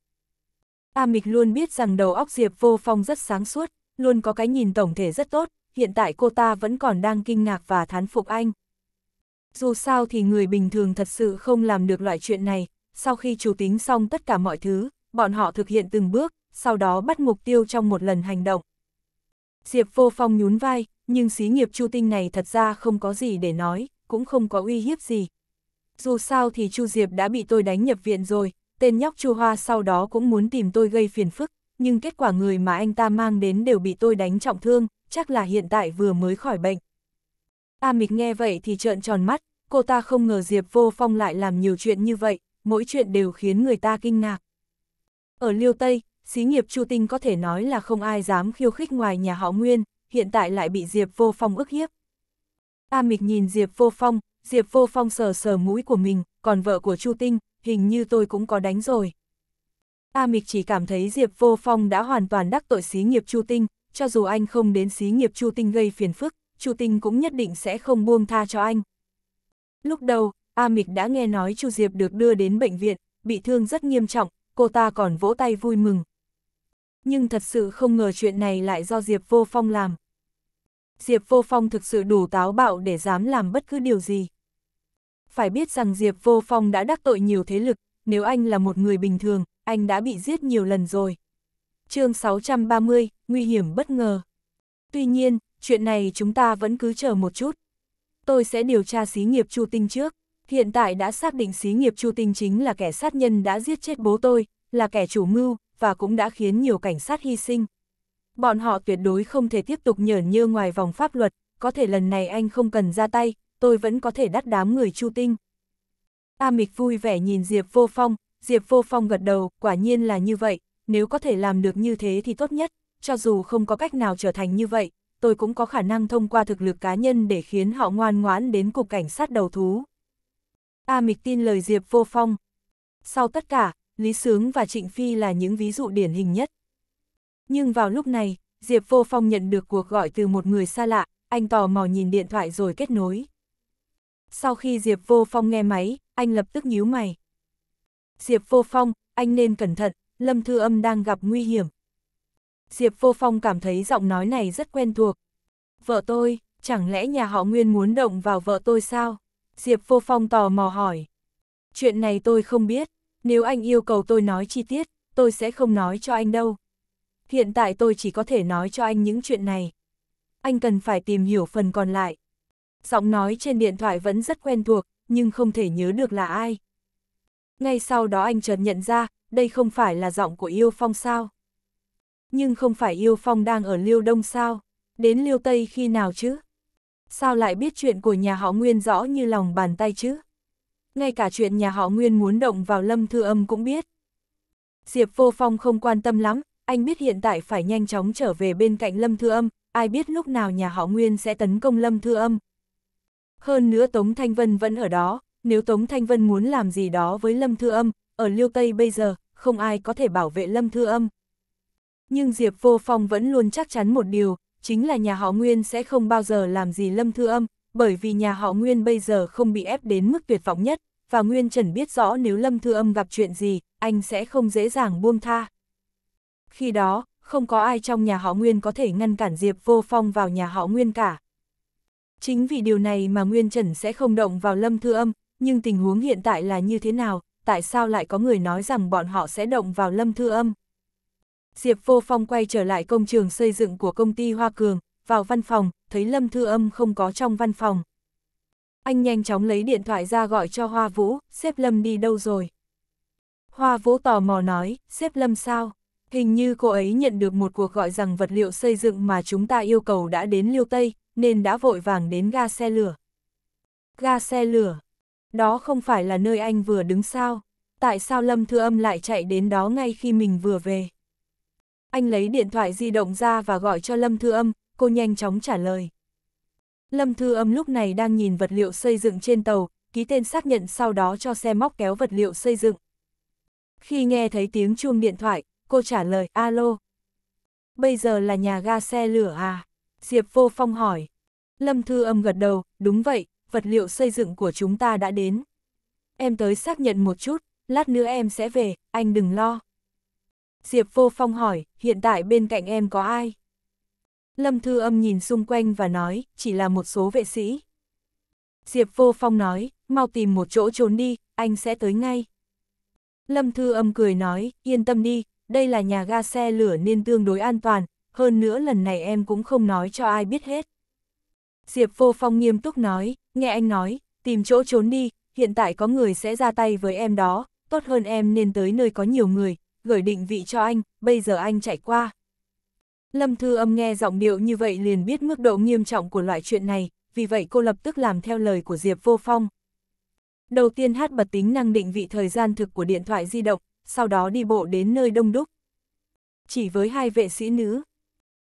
A Mịch luôn biết rằng đầu óc Diệp Vô Phong rất sáng suốt, luôn có cái nhìn tổng thể rất tốt, hiện tại cô ta vẫn còn đang kinh ngạc và thán phục anh. Dù sao thì người bình thường thật sự không làm được loại chuyện này, sau khi chủ tính xong tất cả mọi thứ, bọn họ thực hiện từng bước, sau đó bắt mục tiêu trong một lần hành động. Diệp Vô Phong nhún vai, nhưng xí nghiệp Chu Tinh này thật ra không có gì để nói, cũng không có uy hiếp gì. Dù sao thì Chu Diệp đã bị tôi đánh nhập viện rồi, tên nhóc Chu Hoa sau đó cũng muốn tìm tôi gây phiền phức, nhưng kết quả người mà anh ta mang đến đều bị tôi đánh trọng thương, chắc là hiện tại vừa mới khỏi bệnh. A Mịch nghe vậy thì trợn tròn mắt, cô ta không ngờ Diệp Vô Phong lại làm nhiều chuyện như vậy, mỗi chuyện đều khiến người ta kinh ngạc. Ở Liêu Tây, xí nghiệp Chu Tinh có thể nói là không ai dám khiêu khích ngoài nhà họ Nguyên, hiện tại lại bị Diệp Vô Phong ức hiếp. A Mịch nhìn Diệp Vô Phong, Diệp Vô Phong sờ sờ mũi của mình, còn vợ của Chu Tinh, hình như tôi cũng có đánh rồi. A Mịch chỉ cảm thấy Diệp Vô Phong đã hoàn toàn đắc tội xí nghiệp Chu Tinh, cho dù anh không đến xí nghiệp Chu Tinh gây phiền phức, Chu Tinh cũng nhất định sẽ không buông tha cho anh. Lúc đầu, A Mịch đã nghe nói Chu Diệp được đưa đến bệnh viện, bị thương rất nghiêm trọng, cô ta còn vỗ tay vui mừng, nhưng thật sự không ngờ chuyện này lại do Diệp Vô Phong làm. Diệp Vô Phong thực sự đủ táo bạo để dám làm bất cứ điều gì. Phải biết rằng Diệp Vô Phong đã đắc tội nhiều thế lực, nếu anh là một người bình thường, anh đã bị giết nhiều lần rồi. chương 630, Nguy hiểm bất ngờ. Tuy nhiên, chuyện này chúng ta vẫn cứ chờ một chút. Tôi sẽ điều tra xí nghiệp Chu Tinh trước. Hiện tại đã xác định xí nghiệp Chu Tinh chính là kẻ sát nhân đã giết chết bố tôi, là kẻ chủ mưu, và cũng đã khiến nhiều cảnh sát hy sinh. Bọn họ tuyệt đối không thể tiếp tục nhởn nhơ ngoài vòng pháp luật, có thể lần này anh không cần ra tay, tôi vẫn có thể đắt đám người Chu Tinh. A Mịch vui vẻ nhìn Diệp Vô Phong, Diệp Vô Phong gật đầu, quả nhiên là như vậy, nếu có thể làm được như thế thì tốt nhất, cho dù không có cách nào trở thành như vậy, tôi cũng có khả năng thông qua thực lực cá nhân để khiến họ ngoan ngoãn đến cục cảnh sát đầu thú. A Mịch tin lời Diệp Vô Phong. Sau tất cả, Lý Sướng và Trịnh Phi là những ví dụ điển hình nhất. Nhưng vào lúc này, Diệp Vô Phong nhận được cuộc gọi từ một người xa lạ, anh tò mò nhìn điện thoại rồi kết nối. Sau khi Diệp Vô Phong nghe máy, anh lập tức nhíu mày. Diệp Vô Phong, anh nên cẩn thận, Lâm Thư Âm đang gặp nguy hiểm. Diệp Vô Phong cảm thấy giọng nói này rất quen thuộc. Vợ tôi, chẳng lẽ nhà họ Nguyên muốn động vào vợ tôi sao? Diệp Vô Phong tò mò hỏi. Chuyện này tôi không biết, nếu anh yêu cầu tôi nói chi tiết, tôi sẽ không nói cho anh đâu. Hiện tại tôi chỉ có thể nói cho anh những chuyện này. Anh cần phải tìm hiểu phần còn lại. Giọng nói trên điện thoại vẫn rất quen thuộc, nhưng không thể nhớ được là ai. Ngay sau đó anh chợt nhận ra, đây không phải là giọng của Yêu Phong sao. Nhưng không phải Yêu Phong đang ở Liêu Đông sao, đến Liêu Tây khi nào chứ? Sao lại biết chuyện của nhà họ Nguyên rõ như lòng bàn tay chứ? ngay cả chuyện nhà họ Nguyên muốn động vào Lâm Thư Âm cũng biết. Diệp Vô Phong không quan tâm lắm, anh biết hiện tại phải nhanh chóng trở về bên cạnh Lâm Thư Âm, ai biết lúc nào nhà họ Nguyên sẽ tấn công Lâm Thư Âm. Hơn nữa Tống Thanh Vân vẫn ở đó, nếu Tống Thanh Vân muốn làm gì đó với Lâm Thư Âm, ở Liêu Tây bây giờ, không ai có thể bảo vệ Lâm Thư Âm. Nhưng Diệp Vô Phong vẫn luôn chắc chắn một điều, chính là nhà họ Nguyên sẽ không bao giờ làm gì Lâm Thư Âm, bởi vì nhà họ Nguyên bây giờ không bị ép đến mức tuyệt vọng nhất, và Nguyên Trần biết rõ nếu Lâm Thư Âm gặp chuyện gì, anh sẽ không dễ dàng buông tha. Khi đó, không có ai trong nhà họ Nguyên có thể ngăn cản Diệp Vô Phong vào nhà họ Nguyên cả. Chính vì điều này mà Nguyên Trần sẽ không động vào Lâm Thư Âm, nhưng tình huống hiện tại là như thế nào, tại sao lại có người nói rằng bọn họ sẽ động vào Lâm Thư Âm? Diệp Vô Phong quay trở lại công trường xây dựng của công ty Hoa Cường, vào văn phòng, thấy Lâm Thư Âm không có trong văn phòng. Anh nhanh chóng lấy điện thoại ra gọi cho Hoa Vũ, xếp Lâm đi đâu rồi? Hoa Vũ tò mò nói, xếp Lâm sao? Hình như cô ấy nhận được một cuộc gọi rằng vật liệu xây dựng mà chúng ta yêu cầu đã đến Liêu Tây, nên đã vội vàng đến ga xe lửa. Ga xe lửa? Đó không phải là nơi anh vừa đứng sao? Tại sao Lâm Thư Âm lại chạy đến đó ngay khi mình vừa về? Anh lấy điện thoại di động ra và gọi cho Lâm Thư Âm, cô nhanh chóng trả lời. Lâm Thư Âm lúc này đang nhìn vật liệu xây dựng trên tàu, ký tên xác nhận sau đó cho xe móc kéo vật liệu xây dựng. Khi nghe thấy tiếng chuông điện thoại, cô trả lời alo. Bây giờ là nhà ga xe lửa à? Diệp Vô Phong hỏi. Lâm Thư Âm gật đầu, đúng vậy, vật liệu xây dựng của chúng ta đã đến. Em tới xác nhận một chút, lát nữa em sẽ về, anh đừng lo. Diệp Vô Phong hỏi, hiện tại bên cạnh em có ai? Lâm Thư Âm nhìn xung quanh và nói, chỉ là một số vệ sĩ. Diệp Vô Phong nói, mau tìm một chỗ trốn đi, anh sẽ tới ngay. Lâm Thư Âm cười nói, yên tâm đi, đây là nhà ga xe lửa nên tương đối an toàn, hơn nữa lần này em cũng không nói cho ai biết hết. Diệp Vô Phong nghiêm túc nói, nghe anh nói, tìm chỗ trốn đi, hiện tại có người sẽ ra tay với em đó, tốt hơn em nên tới nơi có nhiều người, gửi định vị cho anh, bây giờ anh chạy qua. Lâm Thư Âm nghe giọng điệu như vậy liền biết mức độ nghiêm trọng của loại chuyện này, vì vậy cô lập tức làm theo lời của Diệp Vô Phong. Đầu tiên hát bật tính năng định vị thời gian thực của điện thoại di động, sau đó đi bộ đến nơi đông đúc. Chỉ với hai vệ sĩ nữ.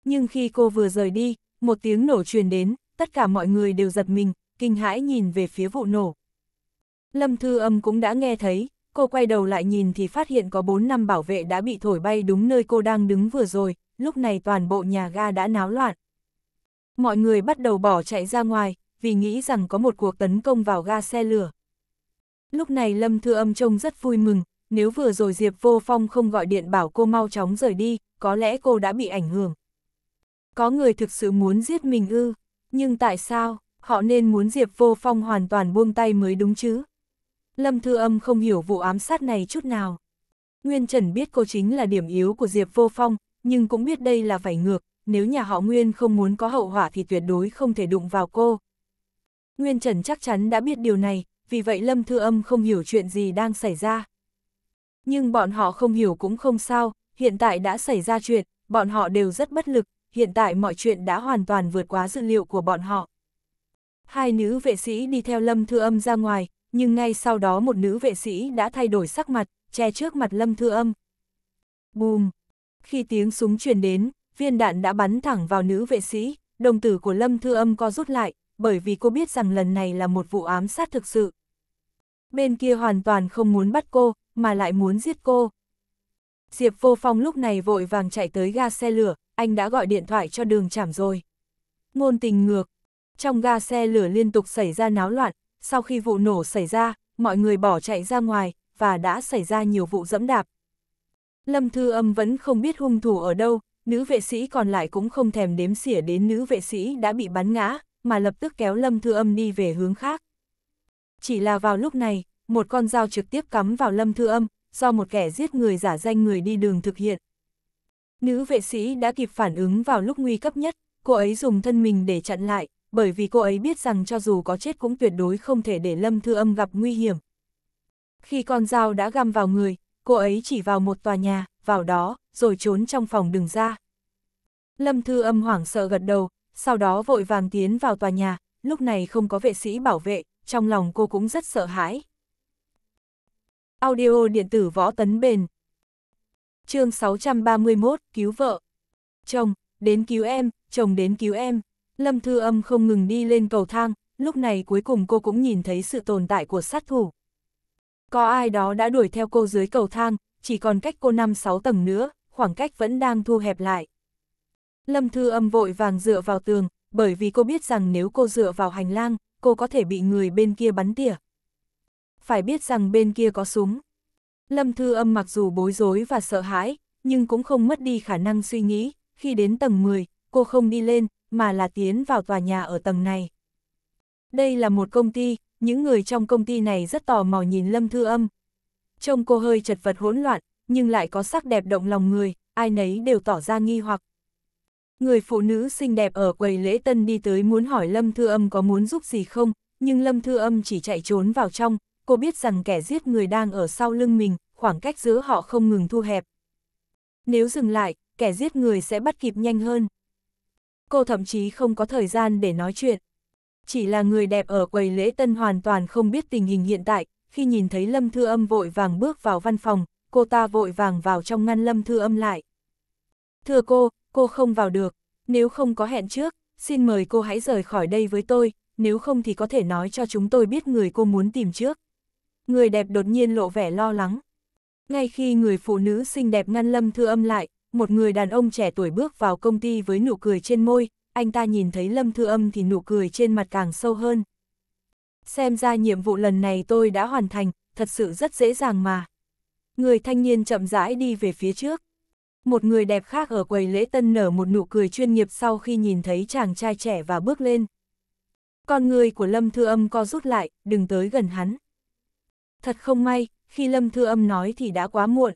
Nhưng khi cô vừa rời đi, một tiếng nổ truyền đến, tất cả mọi người đều giật mình, kinh hãi nhìn về phía vụ nổ. Lâm Thư Âm cũng đã nghe thấy, cô quay đầu lại nhìn thì phát hiện có 4 năm bảo vệ đã bị thổi bay đúng nơi cô đang đứng vừa rồi, lúc này toàn bộ nhà ga đã náo loạn. Mọi người bắt đầu bỏ chạy ra ngoài, vì nghĩ rằng có một cuộc tấn công vào ga xe lửa. Lúc này Lâm Thư Âm trông rất vui mừng, nếu vừa rồi Diệp Vô Phong không gọi điện bảo cô mau chóng rời đi, có lẽ cô đã bị ảnh hưởng. Có người thực sự muốn giết mình ư, nhưng tại sao, họ nên muốn Diệp Vô Phong hoàn toàn buông tay mới đúng chứ? Lâm Thư Âm không hiểu vụ ám sát này chút nào. Nguyên Trần biết cô chính là điểm yếu của Diệp Vô Phong, nhưng cũng biết đây là phải ngược, nếu nhà họ Nguyên không muốn có hậu hỏa thì tuyệt đối không thể đụng vào cô. Nguyên Trần chắc chắn đã biết điều này, vì vậy Lâm Thư Âm không hiểu chuyện gì đang xảy ra. Nhưng bọn họ không hiểu cũng không sao, hiện tại đã xảy ra chuyện, bọn họ đều rất bất lực, hiện tại mọi chuyện đã hoàn toàn vượt quá dự liệu của bọn họ. Hai nữ vệ sĩ đi theo Lâm Thư Âm ra ngoài, nhưng ngay sau đó một nữ vệ sĩ đã thay đổi sắc mặt, che trước mặt Lâm Thư Âm. Bùm, khi tiếng súng truyền đến, viên đạn đã bắn thẳng vào nữ vệ sĩ, đồng tử của Lâm Thư Âm co rút lại, bởi vì cô biết rằng lần này là một vụ ám sát thực sự. Bên kia hoàn toàn không muốn bắt cô, mà lại muốn giết cô. Diệp Vô Phong lúc này vội vàng chạy tới ga xe lửa, anh đã gọi điện thoại cho đường chảm rồi. Ngôn tình ngược, trong ga xe lửa liên tục xảy ra náo loạn, sau khi vụ nổ xảy ra, mọi người bỏ chạy ra ngoài, và đã xảy ra nhiều vụ dẫm đạp, Lâm Thư Âm vẫn không biết hung thủ ở đâu, nữ vệ sĩ còn lại cũng không thèm đếm xỉa đến nữ vệ sĩ đã bị bắn ngã, mà lập tức kéo Lâm Thư Âm đi về hướng khác. Chỉ là vào lúc này, một con dao trực tiếp cắm vào Lâm Thư Âm, do một kẻ giết người giả danh người đi đường thực hiện. Nữ vệ sĩ đã kịp phản ứng vào lúc nguy cấp nhất, cô ấy dùng thân mình để chặn lại, bởi vì cô ấy biết rằng cho dù có chết cũng tuyệt đối không thể để Lâm Thư Âm gặp nguy hiểm. Khi con dao đã găm vào người, cô ấy chỉ vào một tòa nhà, vào đó, rồi trốn trong phòng đừng ra. Lâm Thư Âm hoảng sợ gật đầu, sau đó vội vàng tiến vào tòa nhà, lúc này không có vệ sĩ bảo vệ, trong lòng cô cũng rất sợ hãi. Audio điện tử võ tấn bền chương 631, cứu vợ. Chồng, đến cứu em, chồng đến cứu em. Lâm Thư Âm không ngừng đi lên cầu thang, lúc này cuối cùng cô cũng nhìn thấy sự tồn tại của sát thủ. Có ai đó đã đuổi theo cô dưới cầu thang, chỉ còn cách cô 5-6 tầng nữa, khoảng cách vẫn đang thu hẹp lại. Lâm Thư Âm vội vàng dựa vào tường, bởi vì cô biết rằng nếu cô dựa vào hành lang, cô có thể bị người bên kia bắn tỉa. Phải biết rằng bên kia có súng. Lâm Thư Âm mặc dù bối rối và sợ hãi, nhưng cũng không mất đi khả năng suy nghĩ, khi đến tầng 10, cô không đi lên, mà là tiến vào tòa nhà ở tầng này. Đây là một công ty, những người trong công ty này rất tò mò nhìn Lâm Thư Âm. Trông cô hơi chật vật hỗn loạn, nhưng lại có sắc đẹp động lòng người, ai nấy đều tỏ ra nghi hoặc. Người phụ nữ xinh đẹp ở quầy lễ tân đi tới muốn hỏi Lâm Thư Âm có muốn giúp gì không, nhưng Lâm Thư Âm chỉ chạy trốn vào trong, cô biết rằng kẻ giết người đang ở sau lưng mình, khoảng cách giữa họ không ngừng thu hẹp. Nếu dừng lại, kẻ giết người sẽ bắt kịp nhanh hơn. Cô thậm chí không có thời gian để nói chuyện chỉ là người đẹp ở quầy lễ tân hoàn toàn không biết tình hình hiện tại, khi nhìn thấy Lâm Thư Âm vội vàng bước vào văn phòng, cô ta vội vàng vào trong ngăn Lâm Thư Âm lại. Thưa cô, cô không vào được, nếu không có hẹn trước, xin mời cô hãy rời khỏi đây với tôi, nếu không thì có thể nói cho chúng tôi biết người cô muốn tìm trước. Người đẹp đột nhiên lộ vẻ lo lắng. Ngay khi người phụ nữ xinh đẹp ngăn Lâm Thư Âm lại, một người đàn ông trẻ tuổi bước vào công ty với nụ cười trên môi, anh ta nhìn thấy Lâm Thư Âm thì nụ cười trên mặt càng sâu hơn. Xem ra nhiệm vụ lần này tôi đã hoàn thành, thật sự rất dễ dàng mà. Người thanh niên chậm rãi đi về phía trước. Một người đẹp khác ở quầy lễ tân nở một nụ cười chuyên nghiệp sau khi nhìn thấy chàng trai trẻ và bước lên. Con người của Lâm Thư Âm co rút lại, đừng tới gần hắn. Thật không may, khi Lâm Thư Âm nói thì đã quá muộn.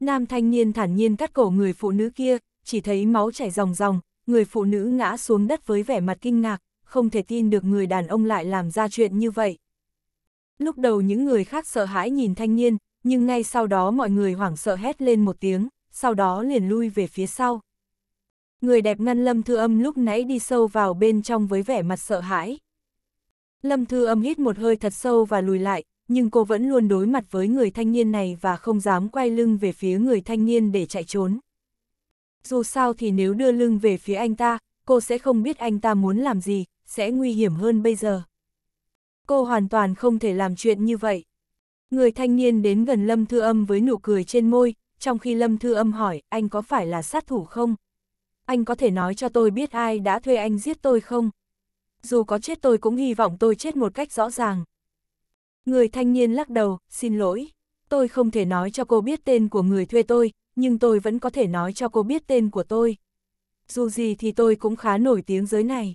Nam thanh niên thản nhiên cắt cổ người phụ nữ kia, chỉ thấy máu chảy ròng ròng, người phụ nữ ngã xuống đất với vẻ mặt kinh ngạc, không thể tin được người đàn ông lại làm ra chuyện như vậy. Lúc đầu những người khác sợ hãi nhìn thanh niên, nhưng ngay sau đó mọi người hoảng sợ hét lên một tiếng, sau đó liền lui về phía sau. Người đẹp ngăn Lâm Thư Âm lúc nãy đi sâu vào bên trong với vẻ mặt sợ hãi. Lâm Thư Âm hít một hơi thật sâu và lùi lại, nhưng cô vẫn luôn đối mặt với người thanh niên này và không dám quay lưng về phía người thanh niên để chạy trốn dù sao thì nếu đưa lưng về phía anh ta, cô sẽ không biết anh ta muốn làm gì, sẽ nguy hiểm hơn bây giờ. Cô hoàn toàn không thể làm chuyện như vậy. Người thanh niên đến gần Lâm Thư Âm với nụ cười trên môi, trong khi Lâm Thư Âm hỏi anh có phải là sát thủ không? Anh có thể nói cho tôi biết ai đã thuê anh giết tôi không? Dù có chết tôi cũng hy vọng tôi chết một cách rõ ràng. Người thanh niên lắc đầu, xin lỗi, tôi không thể nói cho cô biết tên của người thuê tôi, nhưng tôi vẫn có thể nói cho cô biết tên của tôi. Dù gì thì tôi cũng khá nổi tiếng giới này.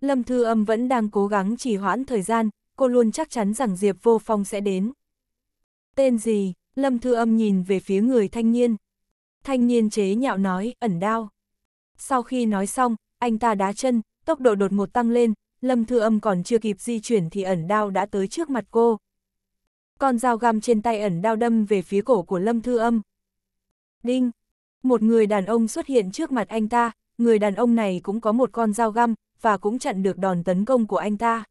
Lâm Thư Âm vẫn đang cố gắng trì hoãn thời gian, cô luôn chắc chắn rằng Diệp Vô Phong sẽ đến. Tên gì? Lâm Thư Âm nhìn về phía người thanh niên. Thanh niên chế nhạo nói, ẩn đao. Sau khi nói xong, anh ta đá chân, tốc độ đột ngột tăng lên, Lâm Thư Âm còn chưa kịp di chuyển thì ẩn đao đã tới trước mặt cô. Con dao găm trên tay ẩn đao đâm về phía cổ của Lâm Thư Âm. Đinh! Một người đàn ông xuất hiện trước mặt anh ta, người đàn ông này cũng có một con dao găm, và cũng chặn được đòn tấn công của anh ta.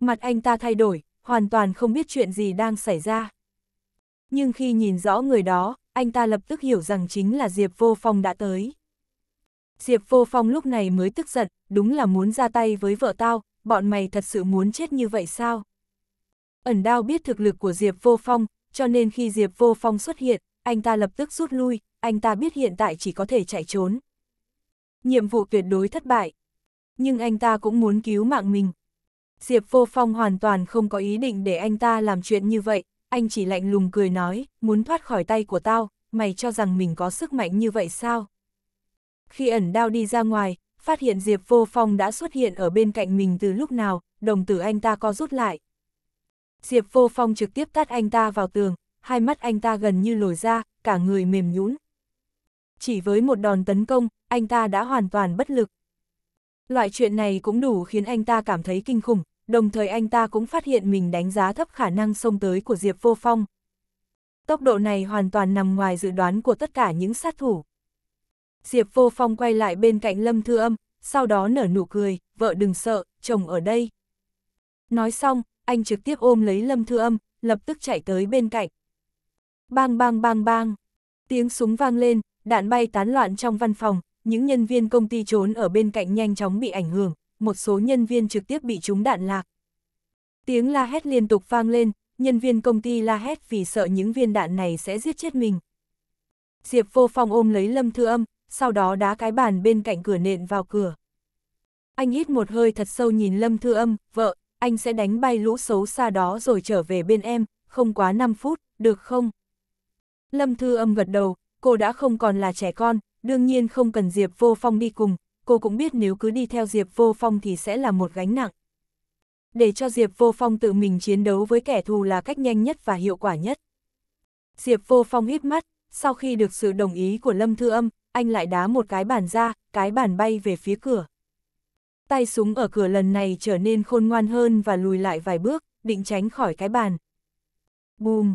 Mặt anh ta thay đổi, hoàn toàn không biết chuyện gì đang xảy ra. Nhưng khi nhìn rõ người đó, anh ta lập tức hiểu rằng chính là Diệp Vô Phong đã tới. Diệp Vô Phong lúc này mới tức giận, đúng là muốn ra tay với vợ tao, bọn mày thật sự muốn chết như vậy sao? Ẩn đao biết thực lực của Diệp Vô Phong, cho nên khi Diệp Vô Phong xuất hiện, anh ta lập tức rút lui, anh ta biết hiện tại chỉ có thể chạy trốn. Nhiệm vụ tuyệt đối thất bại. Nhưng anh ta cũng muốn cứu mạng mình. Diệp Vô Phong hoàn toàn không có ý định để anh ta làm chuyện như vậy, anh chỉ lạnh lùng cười nói, muốn thoát khỏi tay của tao, mày cho rằng mình có sức mạnh như vậy sao? Khi ẩn đao đi ra ngoài, phát hiện Diệp Vô Phong đã xuất hiện ở bên cạnh mình từ lúc nào, đồng tử anh ta có rút lại. Diệp Vô Phong trực tiếp tát anh ta vào tường, hai mắt anh ta gần như lồi ra, cả người mềm nhũn. Chỉ với một đòn tấn công, anh ta đã hoàn toàn bất lực. Loại chuyện này cũng đủ khiến anh ta cảm thấy kinh khủng, đồng thời anh ta cũng phát hiện mình đánh giá thấp khả năng xông tới của Diệp Vô Phong. Tốc độ này hoàn toàn nằm ngoài dự đoán của tất cả những sát thủ. Diệp Vô Phong quay lại bên cạnh Lâm Thư Âm, sau đó nở nụ cười, vợ đừng sợ, chồng ở đây. Nói xong, anh trực tiếp ôm lấy Lâm Thư Âm, lập tức chạy tới bên cạnh. Bang bang bang bang. Tiếng súng vang lên, đạn bay tán loạn trong văn phòng, những nhân viên công ty trốn ở bên cạnh nhanh chóng bị ảnh hưởng, một số nhân viên trực tiếp bị trúng đạn lạc. Tiếng la hét liên tục vang lên, nhân viên công ty la hét vì sợ những viên đạn này sẽ giết chết mình. Diệp vô phong ôm lấy lâm thư âm, sau đó đá cái bàn bên cạnh cửa nện vào cửa. Anh hít một hơi thật sâu nhìn lâm thư âm, vợ, anh sẽ đánh bay lũ xấu xa đó rồi trở về bên em, không quá 5 phút, được không? Lâm Thư Âm gật đầu, cô đã không còn là trẻ con, đương nhiên không cần Diệp Vô Phong đi cùng, cô cũng biết nếu cứ đi theo Diệp Vô Phong thì sẽ là một gánh nặng. Để cho Diệp Vô Phong tự mình chiến đấu với kẻ thù là cách nhanh nhất và hiệu quả nhất. Diệp Vô Phong hít mắt, sau khi được sự đồng ý của Lâm Thư Âm, anh lại đá một cái bàn ra, cái bàn bay về phía cửa. Tay súng ở cửa lần này trở nên khôn ngoan hơn và lùi lại vài bước, định tránh khỏi cái bàn. Bùm!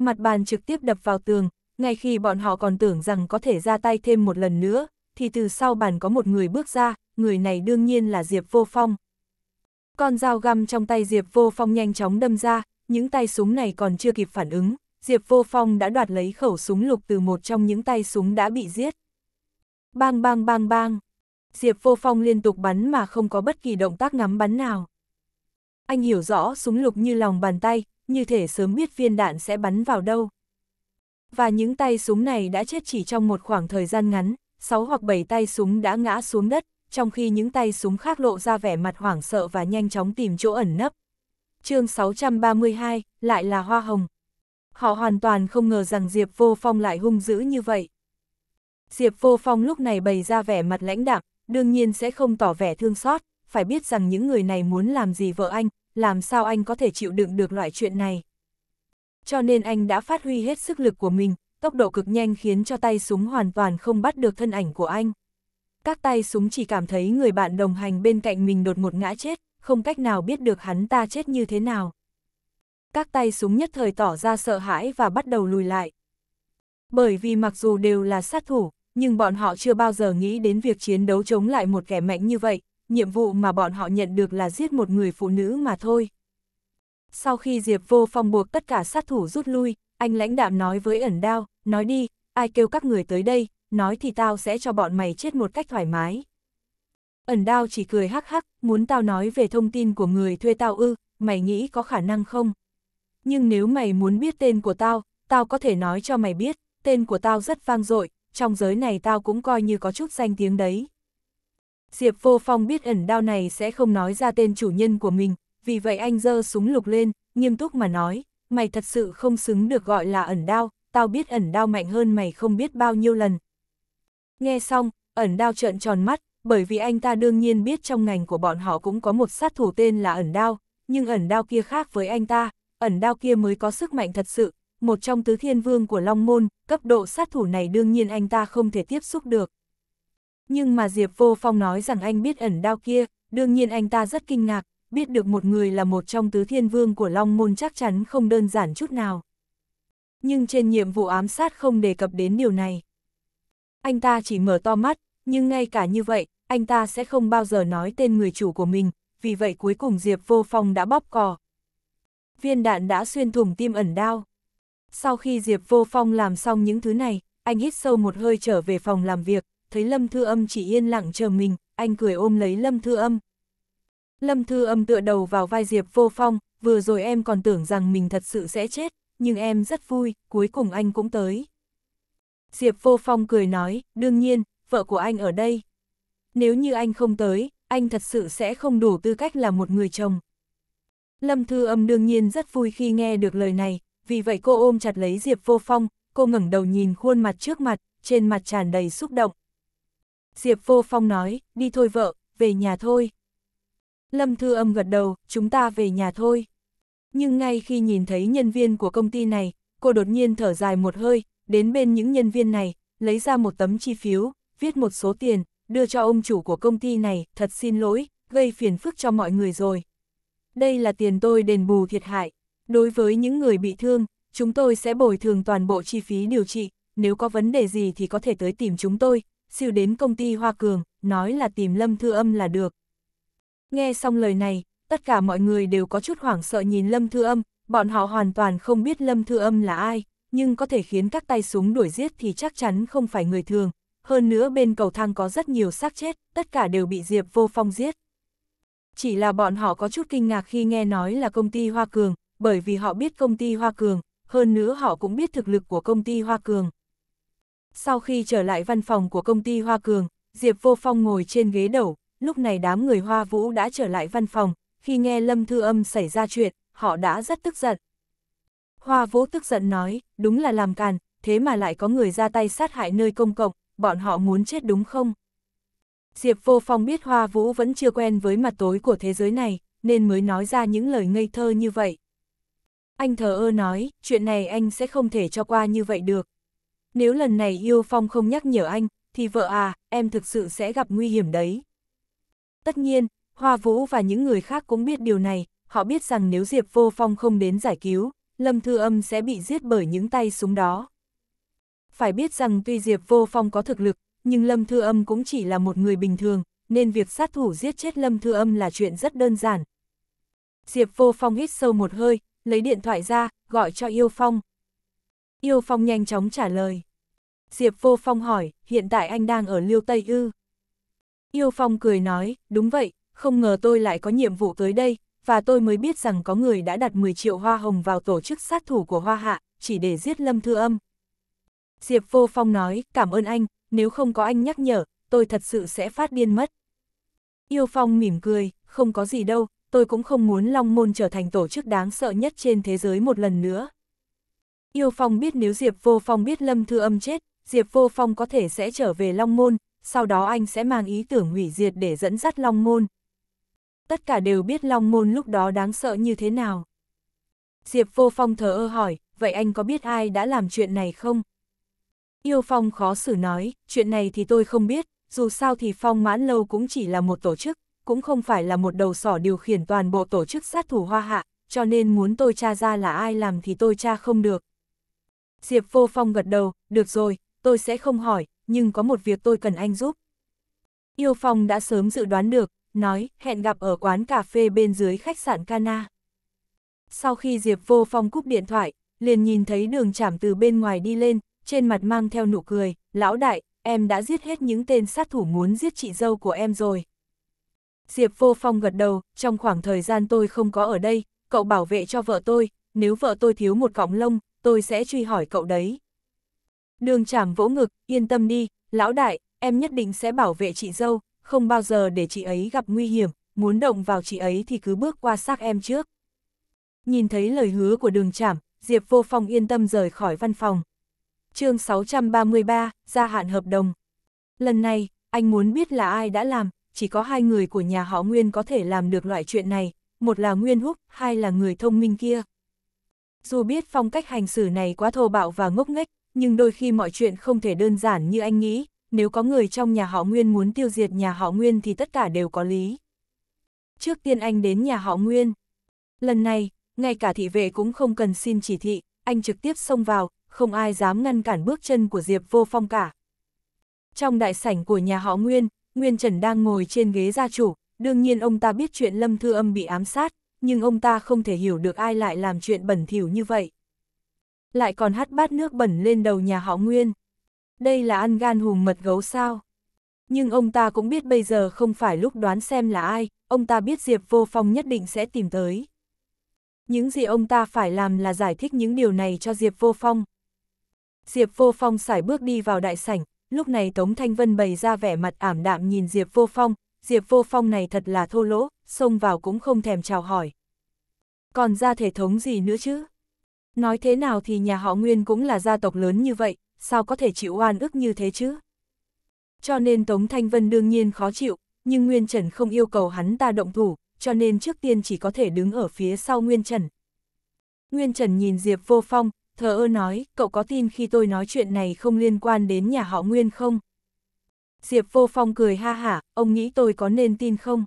mặt bàn trực tiếp đập vào tường, ngay khi bọn họ còn tưởng rằng có thể ra tay thêm một lần nữa, thì từ sau bàn có một người bước ra, người này đương nhiên là Diệp Vô Phong. Con dao găm trong tay Diệp Vô Phong nhanh chóng đâm ra, những tay súng này còn chưa kịp phản ứng, Diệp Vô Phong đã đoạt lấy khẩu súng lục từ một trong những tay súng đã bị giết. Bang bang bang bang, Diệp Vô Phong liên tục bắn mà không có bất kỳ động tác ngắm bắn nào. Anh hiểu rõ súng lục như lòng bàn tay, như thể sớm biết viên đạn sẽ bắn vào đâu. Và những tay súng này đã chết chỉ trong một khoảng thời gian ngắn, 6 hoặc 7 tay súng đã ngã xuống đất, trong khi những tay súng khác lộ ra vẻ mặt hoảng sợ và nhanh chóng tìm chỗ ẩn nấp. chương 632, lại là hoa hồng. Họ hoàn toàn không ngờ rằng Diệp Vô Phong lại hung dữ như vậy. Diệp Vô Phong lúc này bày ra vẻ mặt lãnh đạm, đương nhiên sẽ không tỏ vẻ thương xót, phải biết rằng những người này muốn làm gì vợ anh, làm sao anh có thể chịu đựng được loại chuyện này. Cho nên anh đã phát huy hết sức lực của mình, tốc độ cực nhanh khiến cho tay súng hoàn toàn không bắt được thân ảnh của anh. Các tay súng chỉ cảm thấy người bạn đồng hành bên cạnh mình đột ngột ngã chết, không cách nào biết được hắn ta chết như thế nào. Các tay súng nhất thời tỏ ra sợ hãi và bắt đầu lùi lại. Bởi vì mặc dù đều là sát thủ, nhưng bọn họ chưa bao giờ nghĩ đến việc chiến đấu chống lại một kẻ mạnh như vậy, nhiệm vụ mà bọn họ nhận được là giết một người phụ nữ mà thôi. Sau khi Diệp Vô Phong buộc tất cả sát thủ rút lui, anh lãnh đạm nói với ẩn đao, nói đi, ai kêu các người tới đây, nói thì tao sẽ cho bọn mày chết một cách thoải mái. Ẩn đao chỉ cười hắc hắc, muốn tao nói về thông tin của người thuê tao ư, mày nghĩ có khả năng không? Nhưng nếu mày muốn biết tên của tao, tao có thể nói cho mày biết, tên của tao rất vang dội, trong giới này tao cũng coi như có chút danh tiếng đấy. Diệp Vô Phong biết ẩn đao này sẽ không nói ra tên chủ nhân của mình, vì vậy anh giơ súng lục lên, nghiêm túc mà nói, mày thật sự không xứng được gọi là ẩn đao, tao biết ẩn đao mạnh hơn mày không biết bao nhiêu lần. Nghe xong, ẩn đao trợn tròn mắt, bởi vì anh ta đương nhiên biết trong ngành của bọn họ cũng có một sát thủ tên là ẩn đao, nhưng ẩn đao kia khác với anh ta, ẩn đao kia mới có sức mạnh thật sự, một trong tứ thiên vương của Long Môn, cấp độ sát thủ này đương nhiên anh ta không thể tiếp xúc được nhưng mà Diệp Vô Phong nói rằng anh biết ẩn đao kia, đương nhiên anh ta rất kinh ngạc, biết được một người là một trong tứ thiên vương của Long Môn chắc chắn không đơn giản chút nào. Nhưng trên nhiệm vụ ám sát không đề cập đến điều này. Anh ta chỉ mở to mắt, nhưng ngay cả như vậy, anh ta sẽ không bao giờ nói tên người chủ của mình, vì vậy cuối cùng Diệp Vô Phong đã bóp cò. Viên đạn đã xuyên thủng tim ẩn đao. Sau khi Diệp Vô Phong làm xong những thứ này, anh hít sâu một hơi trở về phòng làm việc, thấy Lâm Thư Âm chỉ yên lặng chờ mình, anh cười ôm lấy Lâm Thư Âm. Lâm Thư Âm tựa đầu vào vai Diệp Vô Phong, vừa rồi em còn tưởng rằng mình thật sự sẽ chết, nhưng em rất vui, cuối cùng anh cũng tới. Diệp Vô Phong cười nói, đương nhiên, vợ của anh ở đây. Nếu như anh không tới, anh thật sự sẽ không đủ tư cách là một người chồng. Lâm Thư Âm đương nhiên rất vui khi nghe được lời này, vì vậy cô ôm chặt lấy Diệp Vô Phong, cô ngẩng đầu nhìn khuôn mặt trước mặt, trên mặt tràn đầy xúc động. Diệp Vô Phong nói, đi thôi vợ, về nhà thôi. Lâm Thư Âm gật đầu, chúng ta về nhà thôi. Nhưng ngay khi nhìn thấy nhân viên của công ty này, cô đột nhiên thở dài một hơi, đến bên những nhân viên này, lấy ra một tấm chi phiếu, viết một số tiền, đưa cho ông chủ của công ty này, thật xin lỗi, gây phiền phức cho mọi người rồi. Đây là tiền tôi đền bù thiệt hại. Đối với những người bị thương, chúng tôi sẽ bồi thường toàn bộ chi phí điều trị, nếu có vấn đề gì thì có thể tới tìm chúng tôi, siêu đến công ty Hoa Cường, nói là tìm Lâm Thư Âm là được. Nghe xong lời này, tất cả mọi người đều có chút hoảng sợ nhìn Lâm Thư Âm, bọn họ hoàn toàn không biết Lâm Thư Âm là ai, nhưng có thể khiến các tay súng đuổi giết thì chắc chắn không phải người thường. Hơn nữa bên cầu thang có rất nhiều xác chết, tất cả đều bị Diệp Vô Phong giết. Chỉ là bọn họ có chút kinh ngạc khi nghe nói là công ty Hoa Cường, bởi vì họ biết công ty Hoa Cường, hơn nữa họ cũng biết thực lực của công ty Hoa Cường. Sau khi trở lại văn phòng của công ty Hoa Cường, Diệp Vô Phong ngồi trên ghế đầu, lúc này đám người Hoa Vũ đã trở lại văn phòng, khi nghe Lâm Thư Âm xảy ra chuyện, họ đã rất tức giận. Hoa Vũ tức giận nói, đúng là làm càn, thế mà lại có người ra tay sát hại nơi công cộng, bọn họ muốn chết đúng không? Diệp Vô Phong biết Hoa Vũ vẫn chưa quen với mặt tối của thế giới này, nên mới nói ra những lời ngây thơ như vậy. Anh thờ ơ nói, chuyện này anh sẽ không thể cho qua như vậy được nếu lần này yêu phong không nhắc nhở anh, thì vợ à, em thực sự sẽ gặp nguy hiểm đấy. Tất nhiên, Hoa Vũ và những người khác cũng biết điều này, họ biết rằng nếu Diệp Vô Phong không đến giải cứu, Lâm Thư Âm sẽ bị giết bởi những tay súng đó. Phải biết rằng tuy Diệp Vô Phong có thực lực, nhưng Lâm Thư Âm cũng chỉ là một người bình thường, nên việc sát thủ giết chết Lâm Thư Âm là chuyện rất đơn giản. Diệp Vô Phong hít sâu một hơi, lấy điện thoại ra, gọi cho Yêu Phong. Yêu Phong nhanh chóng trả lời. Diệp Vô Phong hỏi, hiện tại anh đang ở Liêu Tây ư? Yêu Phong cười nói, đúng vậy, không ngờ tôi lại có nhiệm vụ tới đây, và tôi mới biết rằng có người đã đặt 10 triệu hoa hồng vào tổ chức sát thủ của Hoa Hạ, chỉ để giết Lâm Thư Âm. Diệp Vô Phong nói, cảm ơn anh, nếu không có anh nhắc nhở, tôi thật sự sẽ phát điên mất. Yêu Phong mỉm cười, không có gì đâu, tôi cũng không muốn Long Môn trở thành tổ chức đáng sợ nhất trên thế giới một lần nữa. Yêu Phong biết nếu Diệp Vô Phong biết Lâm Thư Âm chết, Diệp Vô Phong có thể sẽ trở về Long Môn, sau đó anh sẽ mang ý tưởng hủy diệt để dẫn dắt Long Môn. Tất cả đều biết Long Môn lúc đó đáng sợ như thế nào. Diệp Vô Phong thờ ơ hỏi, vậy anh có biết ai đã làm chuyện này không? Yêu Phong khó xử nói, chuyện này thì tôi không biết, dù sao thì Phong Mãn Lâu cũng chỉ là một tổ chức, cũng không phải là một đầu sỏ điều khiển toàn bộ tổ chức sát thủ hoa hạ, cho nên muốn tôi tra ra là ai làm thì tôi tra không được. Diệp Vô Phong gật đầu, được rồi, tôi sẽ không hỏi, nhưng có một việc tôi cần anh giúp. Yêu Phong đã sớm dự đoán được, nói, hẹn gặp ở quán cà phê bên dưới khách sạn Cana. Sau khi Diệp Vô Phong cúp điện thoại, liền nhìn thấy đường chảm từ bên ngoài đi lên, trên mặt mang theo nụ cười, lão đại, em đã giết hết những tên sát thủ muốn giết chị dâu của em rồi. Diệp Vô Phong gật đầu, trong khoảng thời gian tôi không có ở đây, cậu bảo vệ cho vợ tôi, nếu vợ tôi thiếu một cọng lông, tôi sẽ truy hỏi cậu đấy. Đường trảm vỗ ngực, yên tâm đi, lão đại, em nhất định sẽ bảo vệ chị dâu, không bao giờ để chị ấy gặp nguy hiểm, muốn động vào chị ấy thì cứ bước qua xác em trước. Nhìn thấy lời hứa của đường trảm, Diệp Vô Phong yên tâm rời khỏi văn phòng. chương 633, gia hạn hợp đồng. Lần này, anh muốn biết là ai đã làm, chỉ có hai người của nhà họ Nguyên có thể làm được loại chuyện này, một là Nguyên Húc, hai là người thông minh kia. Dù biết phong cách hành xử này quá thô bạo và ngốc nghếch, nhưng đôi khi mọi chuyện không thể đơn giản như anh nghĩ, nếu có người trong nhà họ Nguyên muốn tiêu diệt nhà họ Nguyên thì tất cả đều có lý. Trước tiên anh đến nhà họ Nguyên. Lần này, ngay cả thị vệ cũng không cần xin chỉ thị, anh trực tiếp xông vào, không ai dám ngăn cản bước chân của Diệp Vô Phong cả. Trong đại sảnh của nhà họ Nguyên, Nguyên Trần đang ngồi trên ghế gia chủ, đương nhiên ông ta biết chuyện Lâm Thư Âm bị ám sát, nhưng ông ta không thể hiểu được ai lại làm chuyện bẩn thỉu như vậy lại còn hắt bát nước bẩn lên đầu nhà họ Nguyên. Đây là ăn gan hùm mật gấu sao? Nhưng ông ta cũng biết bây giờ không phải lúc đoán xem là ai, ông ta biết Diệp Vô Phong nhất định sẽ tìm tới. Những gì ông ta phải làm là giải thích những điều này cho Diệp Vô Phong. Diệp Vô Phong sải bước đi vào đại sảnh, lúc này Tống Thanh Vân bày ra vẻ mặt ảm đạm nhìn Diệp Vô Phong, Diệp Vô Phong này thật là thô lỗ, xông vào cũng không thèm chào hỏi. Còn ra thể thống gì nữa chứ? Nói thế nào thì nhà họ Nguyên cũng là gia tộc lớn như vậy, sao có thể chịu oan ức như thế chứ? Cho nên Tống Thanh Vân đương nhiên khó chịu, nhưng Nguyên Trần không yêu cầu hắn ta động thủ, cho nên trước tiên chỉ có thể đứng ở phía sau Nguyên Trần. Nguyên Trần nhìn Diệp Vô Phong, thờ ơ nói, cậu có tin khi tôi nói chuyện này không liên quan đến nhà họ Nguyên không? Diệp Vô Phong cười ha hả, ông nghĩ tôi có nên tin không?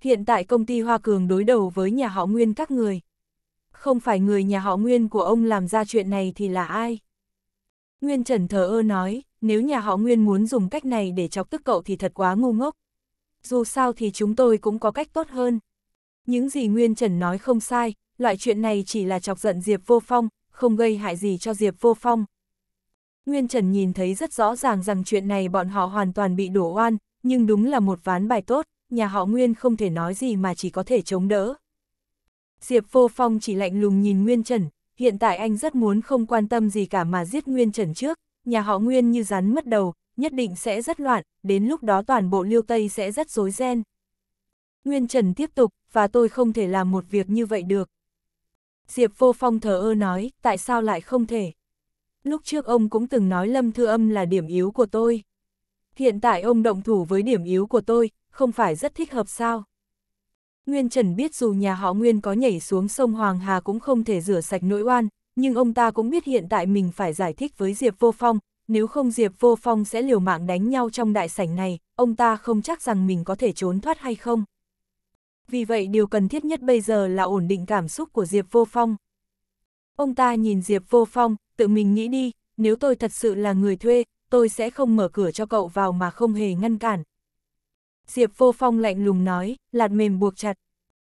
Hiện tại công ty Hoa Cường đối đầu với nhà họ Nguyên các người không phải người nhà họ Nguyên của ông làm ra chuyện này thì là ai? Nguyên Trần thờ ơ nói, nếu nhà họ Nguyên muốn dùng cách này để chọc tức cậu thì thật quá ngu ngốc. Dù sao thì chúng tôi cũng có cách tốt hơn. Những gì Nguyên Trần nói không sai, loại chuyện này chỉ là chọc giận Diệp Vô Phong, không gây hại gì cho Diệp Vô Phong. Nguyên Trần nhìn thấy rất rõ ràng rằng chuyện này bọn họ hoàn toàn bị đổ oan, nhưng đúng là một ván bài tốt, nhà họ Nguyên không thể nói gì mà chỉ có thể chống đỡ. Diệp Vô Phong chỉ lạnh lùng nhìn Nguyên Trần, hiện tại anh rất muốn không quan tâm gì cả mà giết Nguyên Trần trước, nhà họ Nguyên như rắn mất đầu, nhất định sẽ rất loạn, đến lúc đó toàn bộ liêu Tây sẽ rất rối ren. Nguyên Trần tiếp tục, và tôi không thể làm một việc như vậy được. Diệp Vô Phong thờ ơ nói, tại sao lại không thể? Lúc trước ông cũng từng nói Lâm Thư Âm là điểm yếu của tôi. Hiện tại ông động thủ với điểm yếu của tôi, không phải rất thích hợp sao? Nguyên Trần biết dù nhà họ Nguyên có nhảy xuống sông Hoàng Hà cũng không thể rửa sạch nỗi oan, nhưng ông ta cũng biết hiện tại mình phải giải thích với Diệp Vô Phong, nếu không Diệp Vô Phong sẽ liều mạng đánh nhau trong đại sảnh này, ông ta không chắc rằng mình có thể trốn thoát hay không. Vì vậy điều cần thiết nhất bây giờ là ổn định cảm xúc của Diệp Vô Phong. Ông ta nhìn Diệp Vô Phong, tự mình nghĩ đi, nếu tôi thật sự là người thuê, tôi sẽ không mở cửa cho cậu vào mà không hề ngăn cản, Diệp Vô Phong lạnh lùng nói, lạt mềm buộc chặt.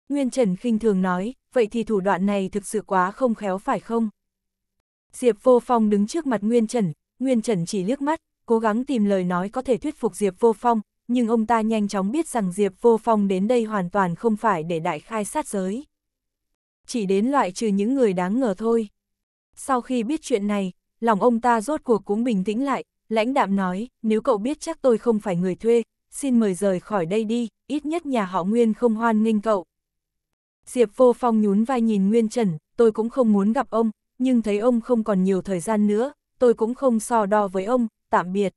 Nguyên Trần khinh thường nói, vậy thì thủ đoạn này thực sự quá không khéo phải không? Diệp Vô Phong đứng trước mặt Nguyên Trần, Nguyên Trần chỉ liếc mắt, cố gắng tìm lời nói có thể thuyết phục Diệp Vô Phong, nhưng ông ta nhanh chóng biết rằng Diệp Vô Phong đến đây hoàn toàn không phải để đại khai sát giới. Chỉ đến loại trừ những người đáng ngờ thôi. Sau khi biết chuyện này, lòng ông ta rốt cuộc cũng bình tĩnh lại, lãnh đạm nói, nếu cậu biết chắc tôi không phải người thuê, xin mời rời khỏi đây đi, ít nhất nhà họ Nguyên không hoan nghênh cậu. Diệp Vô Phong nhún vai nhìn Nguyên Trần, tôi cũng không muốn gặp ông, nhưng thấy ông không còn nhiều thời gian nữa, tôi cũng không so đo với ông, tạm biệt.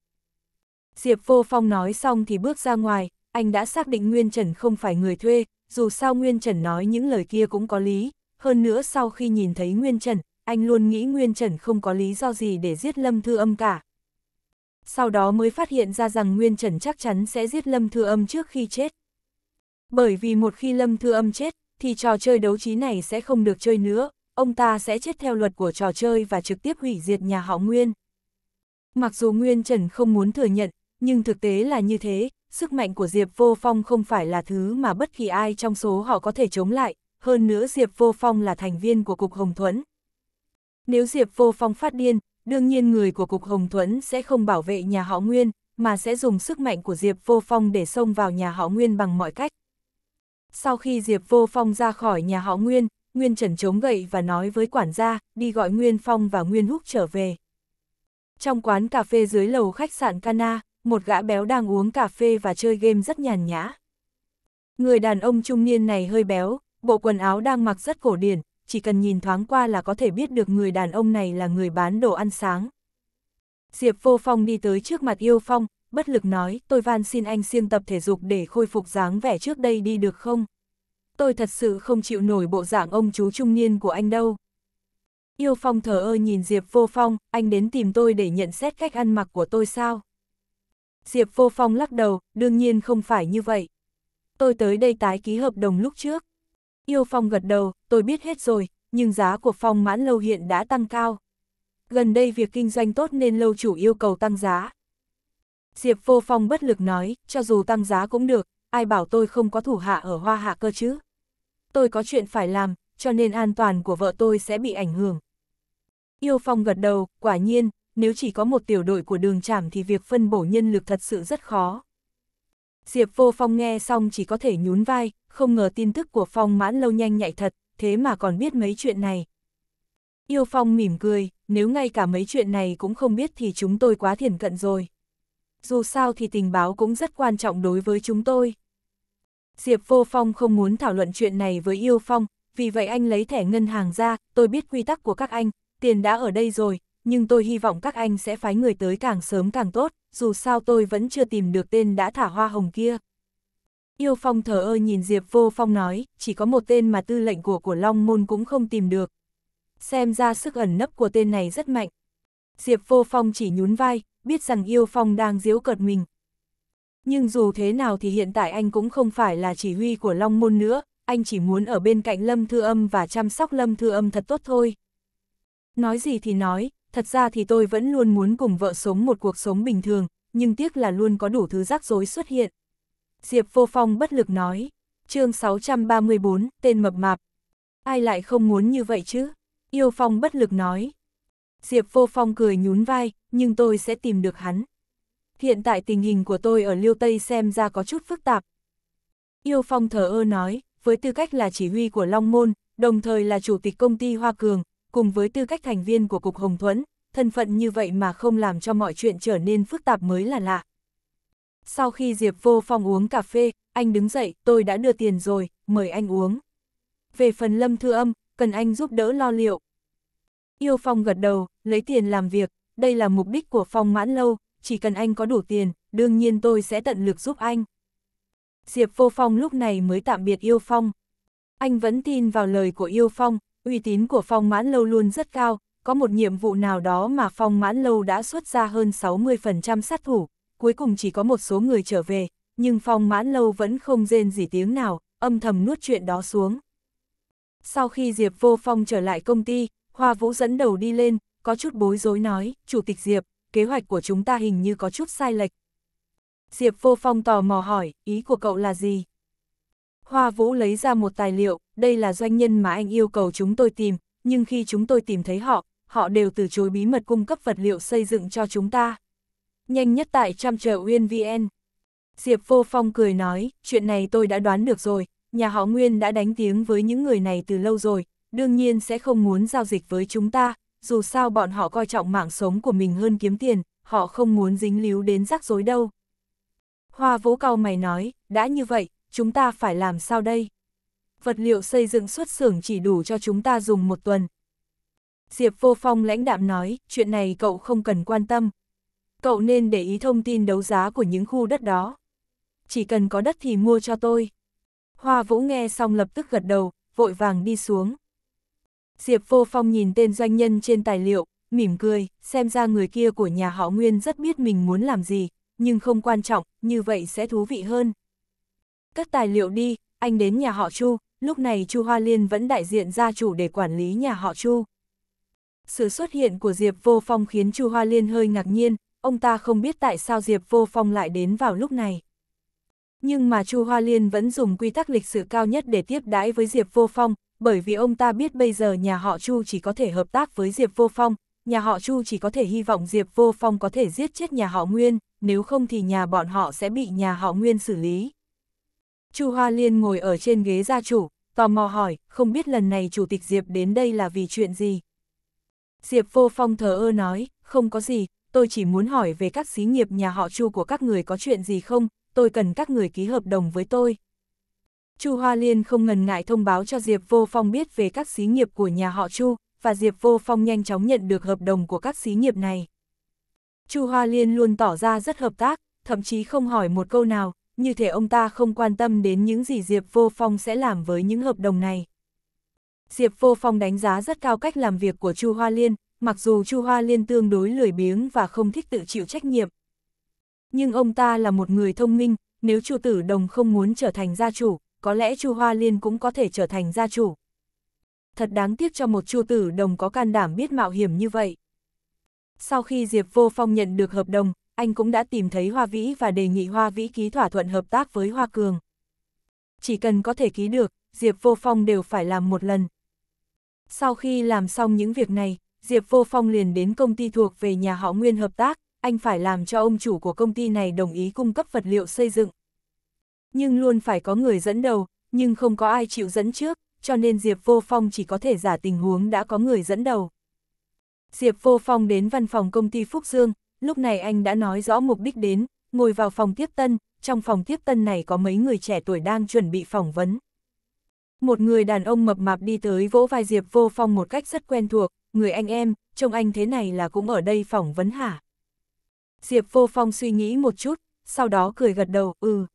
Diệp Vô Phong nói xong thì bước ra ngoài, anh đã xác định Nguyên Trần không phải người thuê, dù sao Nguyên Trần nói những lời kia cũng có lý, hơn nữa sau khi nhìn thấy Nguyên Trần, anh luôn nghĩ Nguyên Trần không có lý do gì để giết Lâm Thư Âm cả, sau đó mới phát hiện ra rằng Nguyên Trần chắc chắn sẽ giết Lâm Thư Âm trước khi chết. Bởi vì một khi Lâm Thư Âm chết, thì trò chơi đấu trí này sẽ không được chơi nữa, ông ta sẽ chết theo luật của trò chơi và trực tiếp hủy diệt nhà họ Nguyên. Mặc dù Nguyên Trần không muốn thừa nhận, nhưng thực tế là như thế, sức mạnh của Diệp Vô Phong không phải là thứ mà bất kỳ ai trong số họ có thể chống lại, hơn nữa Diệp Vô Phong là thành viên của Cục Hồng Thuẫn. Nếu Diệp Vô Phong phát điên, đương nhiên người của Cục Hồng Thuẫn sẽ không bảo vệ nhà họ Nguyên, mà sẽ dùng sức mạnh của Diệp Vô Phong để xông vào nhà họ Nguyên bằng mọi cách. Sau khi Diệp Vô Phong ra khỏi nhà họ Nguyên, Nguyên Trần chống gậy và nói với quản gia, đi gọi Nguyên Phong và Nguyên Húc trở về. Trong quán cà phê dưới lầu khách sạn Cana, một gã béo đang uống cà phê và chơi game rất nhàn nhã. Người đàn ông trung niên này hơi béo, bộ quần áo đang mặc rất cổ điển, chỉ cần nhìn thoáng qua là có thể biết được người đàn ông này là người bán đồ ăn sáng. Diệp Vô Phong đi tới trước mặt Yêu Phong, bất lực nói, tôi van xin anh siêng tập thể dục để khôi phục dáng vẻ trước đây đi được không? Tôi thật sự không chịu nổi bộ dạng ông chú trung niên của anh đâu. Yêu Phong thờ ơ nhìn Diệp Vô Phong, anh đến tìm tôi để nhận xét cách ăn mặc của tôi sao? Diệp Vô Phong lắc đầu, đương nhiên không phải như vậy. Tôi tới đây tái ký hợp đồng lúc trước. Yêu Phong gật đầu, tôi biết hết rồi, nhưng giá của phong mãn lâu hiện đã tăng cao. Gần đây việc kinh doanh tốt nên lâu chủ yêu cầu tăng giá. Diệp vô phong bất lực nói, cho dù tăng giá cũng được, ai bảo tôi không có thủ hạ ở hoa hạ cơ chứ. Tôi có chuyện phải làm, cho nên an toàn của vợ tôi sẽ bị ảnh hưởng. Yêu phong gật đầu, quả nhiên, nếu chỉ có một tiểu đội của đường trảm thì việc phân bổ nhân lực thật sự rất khó. Diệp vô phong nghe xong chỉ có thể nhún vai, không ngờ tin tức của Phong mãn lâu nhanh nhạy thật, thế mà còn biết mấy chuyện này. Yêu Phong mỉm cười, nếu ngay cả mấy chuyện này cũng không biết thì chúng tôi quá thiển cận rồi. Dù sao thì tình báo cũng rất quan trọng đối với chúng tôi. Diệp Vô Phong không muốn thảo luận chuyện này với Yêu Phong, vì vậy anh lấy thẻ ngân hàng ra, tôi biết quy tắc của các anh, tiền đã ở đây rồi, nhưng tôi hy vọng các anh sẽ phái người tới càng sớm càng tốt, dù sao tôi vẫn chưa tìm được tên đã thả hoa hồng kia. Yêu Phong thờ ơ nhìn Diệp Vô Phong nói, chỉ có một tên mà tư lệnh của của Long Môn cũng không tìm được. Xem ra sức ẩn nấp của tên này rất mạnh. Diệp Vô Phong chỉ nhún vai, biết rằng Yêu Phong đang giễu cợt mình. Nhưng dù thế nào thì hiện tại anh cũng không phải là chỉ huy của Long Môn nữa, anh chỉ muốn ở bên cạnh Lâm Thư Âm và chăm sóc Lâm Thư Âm thật tốt thôi. Nói gì thì nói, thật ra thì tôi vẫn luôn muốn cùng vợ sống một cuộc sống bình thường, nhưng tiếc là luôn có đủ thứ rắc rối xuất hiện. Diệp Vô Phong bất lực nói, chương 634, tên mập mạp. Ai lại không muốn như vậy chứ? Yêu Phong bất lực nói. Diệp Vô Phong cười nhún vai, nhưng tôi sẽ tìm được hắn. Hiện tại tình hình của tôi ở Liêu Tây xem ra có chút phức tạp. Yêu Phong thờ ơ nói, với tư cách là chỉ huy của Long Môn, đồng thời là chủ tịch công ty Hoa Cường, cùng với tư cách thành viên của Cục Hồng Thuẫn, thân phận như vậy mà không làm cho mọi chuyện trở nên phức tạp mới là lạ. Sau khi Diệp Vô Phong uống cà phê, anh đứng dậy, tôi đã đưa tiền rồi, mời anh uống. Về phần Lâm Thư Âm, cần anh giúp đỡ lo liệu. Yêu Phong gật đầu, lấy tiền làm việc, đây là mục đích của Phong mãn lâu, chỉ cần anh có đủ tiền, đương nhiên tôi sẽ tận lực giúp anh. Diệp Vô Phong lúc này mới tạm biệt Yêu Phong. Anh vẫn tin vào lời của Yêu Phong, uy tín của Phong mãn lâu luôn rất cao, có một nhiệm vụ nào đó mà Phong mãn lâu đã xuất ra hơn 60% sát thủ, cuối cùng chỉ có một số người trở về, nhưng phong mãn lâu vẫn không rên gì tiếng nào, âm thầm nuốt chuyện đó xuống. Sau khi Diệp vô phong trở lại công ty, Hoa Vũ dẫn đầu đi lên, có chút bối rối nói, Chủ tịch Diệp, kế hoạch của chúng ta hình như có chút sai lệch. Diệp vô phong tò mò hỏi, ý của cậu là gì? Hoa Vũ lấy ra một tài liệu, đây là doanh nhân mà anh yêu cầu chúng tôi tìm, nhưng khi chúng tôi tìm thấy họ, họ đều từ chối bí mật cung cấp vật liệu xây dựng cho chúng ta nhanh nhất tại trăm trở Uyên VN. Diệp Vô Phong cười nói, chuyện này tôi đã đoán được rồi, nhà họ Nguyên đã đánh tiếng với những người này từ lâu rồi, đương nhiên sẽ không muốn giao dịch với chúng ta, dù sao bọn họ coi trọng mạng sống của mình hơn kiếm tiền, họ không muốn dính líu đến rắc rối đâu. Hoa vũ cao mày nói, đã như vậy, chúng ta phải làm sao đây? Vật liệu xây dựng xuất xưởng chỉ đủ cho chúng ta dùng một tuần. Diệp Vô Phong lãnh đạm nói, chuyện này cậu không cần quan tâm, cậu nên để ý thông tin đấu giá của những khu đất đó. Chỉ cần có đất thì mua cho tôi. Hoa Vũ nghe xong lập tức gật đầu, vội vàng đi xuống. Diệp Vô Phong nhìn tên doanh nhân trên tài liệu, mỉm cười, xem ra người kia của nhà họ Nguyên rất biết mình muốn làm gì, nhưng không quan trọng, như vậy sẽ thú vị hơn. Cất tài liệu đi, anh đến nhà họ Chu, lúc này Chu Hoa Liên vẫn đại diện gia chủ để quản lý nhà họ Chu. Sự xuất hiện của Diệp Vô Phong khiến Chu Hoa Liên hơi ngạc nhiên, ông ta không biết tại sao Diệp Vô Phong lại đến vào lúc này. Nhưng mà Chu Hoa Liên vẫn dùng quy tắc lịch sử cao nhất để tiếp đãi với Diệp Vô Phong, bởi vì ông ta biết bây giờ nhà họ Chu chỉ có thể hợp tác với Diệp Vô Phong, nhà họ Chu chỉ có thể hy vọng Diệp Vô Phong có thể giết chết nhà họ Nguyên, nếu không thì nhà bọn họ sẽ bị nhà họ Nguyên xử lý. Chu Hoa Liên ngồi ở trên ghế gia chủ, tò mò hỏi, không biết lần này chủ tịch Diệp đến đây là vì chuyện gì? Diệp Vô Phong thờ ơ nói, không có gì, tôi chỉ muốn hỏi về các xí nghiệp nhà họ Chu của các người có chuyện gì không, tôi cần các người ký hợp đồng với tôi. Chu Hoa Liên không ngần ngại thông báo cho Diệp Vô Phong biết về các xí nghiệp của nhà họ Chu, và Diệp Vô Phong nhanh chóng nhận được hợp đồng của các xí nghiệp này. Chu Hoa Liên luôn tỏ ra rất hợp tác, thậm chí không hỏi một câu nào, như thể ông ta không quan tâm đến những gì Diệp Vô Phong sẽ làm với những hợp đồng này. Diệp Vô Phong đánh giá rất cao cách làm việc của Chu Hoa Liên, mặc dù Chu Hoa Liên tương đối lười biếng và không thích tự chịu trách nhiệm. Nhưng ông ta là một người thông minh, nếu Chu Tử Đồng không muốn trở thành gia chủ, có lẽ Chu Hoa Liên cũng có thể trở thành gia chủ. Thật đáng tiếc cho một Chu Tử Đồng có can đảm biết mạo hiểm như vậy. Sau khi Diệp Vô Phong nhận được hợp đồng, anh cũng đã tìm thấy Hoa Vĩ và đề nghị Hoa Vĩ ký thỏa thuận hợp tác với Hoa Cường. Chỉ cần có thể ký được, Diệp Vô Phong đều phải làm một lần. Sau khi làm xong những việc này, Diệp Vô Phong liền đến công ty thuộc về nhà họ Nguyên hợp tác, anh phải làm cho ông chủ của công ty này đồng ý cung cấp vật liệu xây dựng. Nhưng luôn phải có người dẫn đầu, nhưng không có ai chịu dẫn trước, cho nên Diệp Vô Phong chỉ có thể giả tình huống đã có người dẫn đầu. Diệp Vô Phong đến văn phòng công ty Phúc Dương, lúc này anh đã nói rõ mục đích đến, ngồi vào phòng tiếp tân, trong phòng tiếp tân này có mấy người trẻ tuổi đang chuẩn bị phỏng vấn. Một người đàn ông mập mạp đi tới vỗ vai Diệp Vô Phong một cách rất quen thuộc, người anh em, trông anh thế này là cũng ở đây phỏng vấn hả? Diệp Vô Phong suy nghĩ một chút, sau đó cười gật đầu, ừ.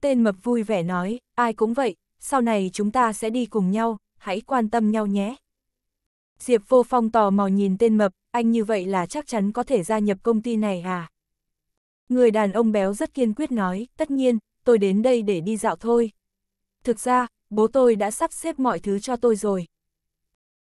Tên mập vui vẻ nói, ai cũng vậy, sau này chúng ta sẽ đi cùng nhau, hãy quan tâm nhau nhé. Diệp Vô Phong tò mò nhìn tên mập, anh như vậy là chắc chắn có thể gia nhập công ty này à? Người đàn ông béo rất kiên quyết nói, tất nhiên, tôi đến đây để đi dạo thôi. Thực ra, bố tôi đã sắp xếp mọi thứ cho tôi rồi.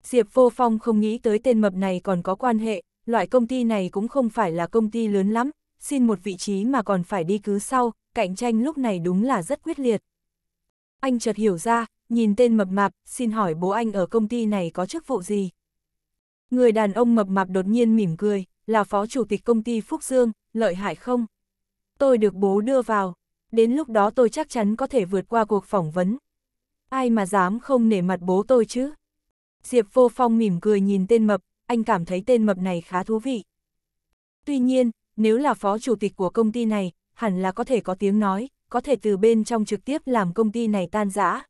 Diệp Vô Phong không nghĩ tới tên mập này còn có quan hệ, loại công ty này cũng không phải là công ty lớn lắm, xin một vị trí mà còn phải đi cứ sau, cạnh tranh lúc này đúng là rất quyết liệt. Anh chợt hiểu ra, nhìn tên mập mạp, xin hỏi bố anh ở công ty này có chức vụ gì? Người đàn ông mập mạp đột nhiên mỉm cười, là phó chủ tịch công ty Phúc Dương, lợi hại không? Tôi được bố đưa vào, đến lúc đó tôi chắc chắn có thể vượt qua cuộc phỏng vấn, Ai mà dám không nể mặt bố tôi chứ? Diệp Vô Phong mỉm cười nhìn tên mập, anh cảm thấy tên mập này khá thú vị. Tuy nhiên, nếu là phó chủ tịch của công ty này, hẳn là có thể có tiếng nói, có thể từ bên trong trực tiếp làm công ty này tan rã.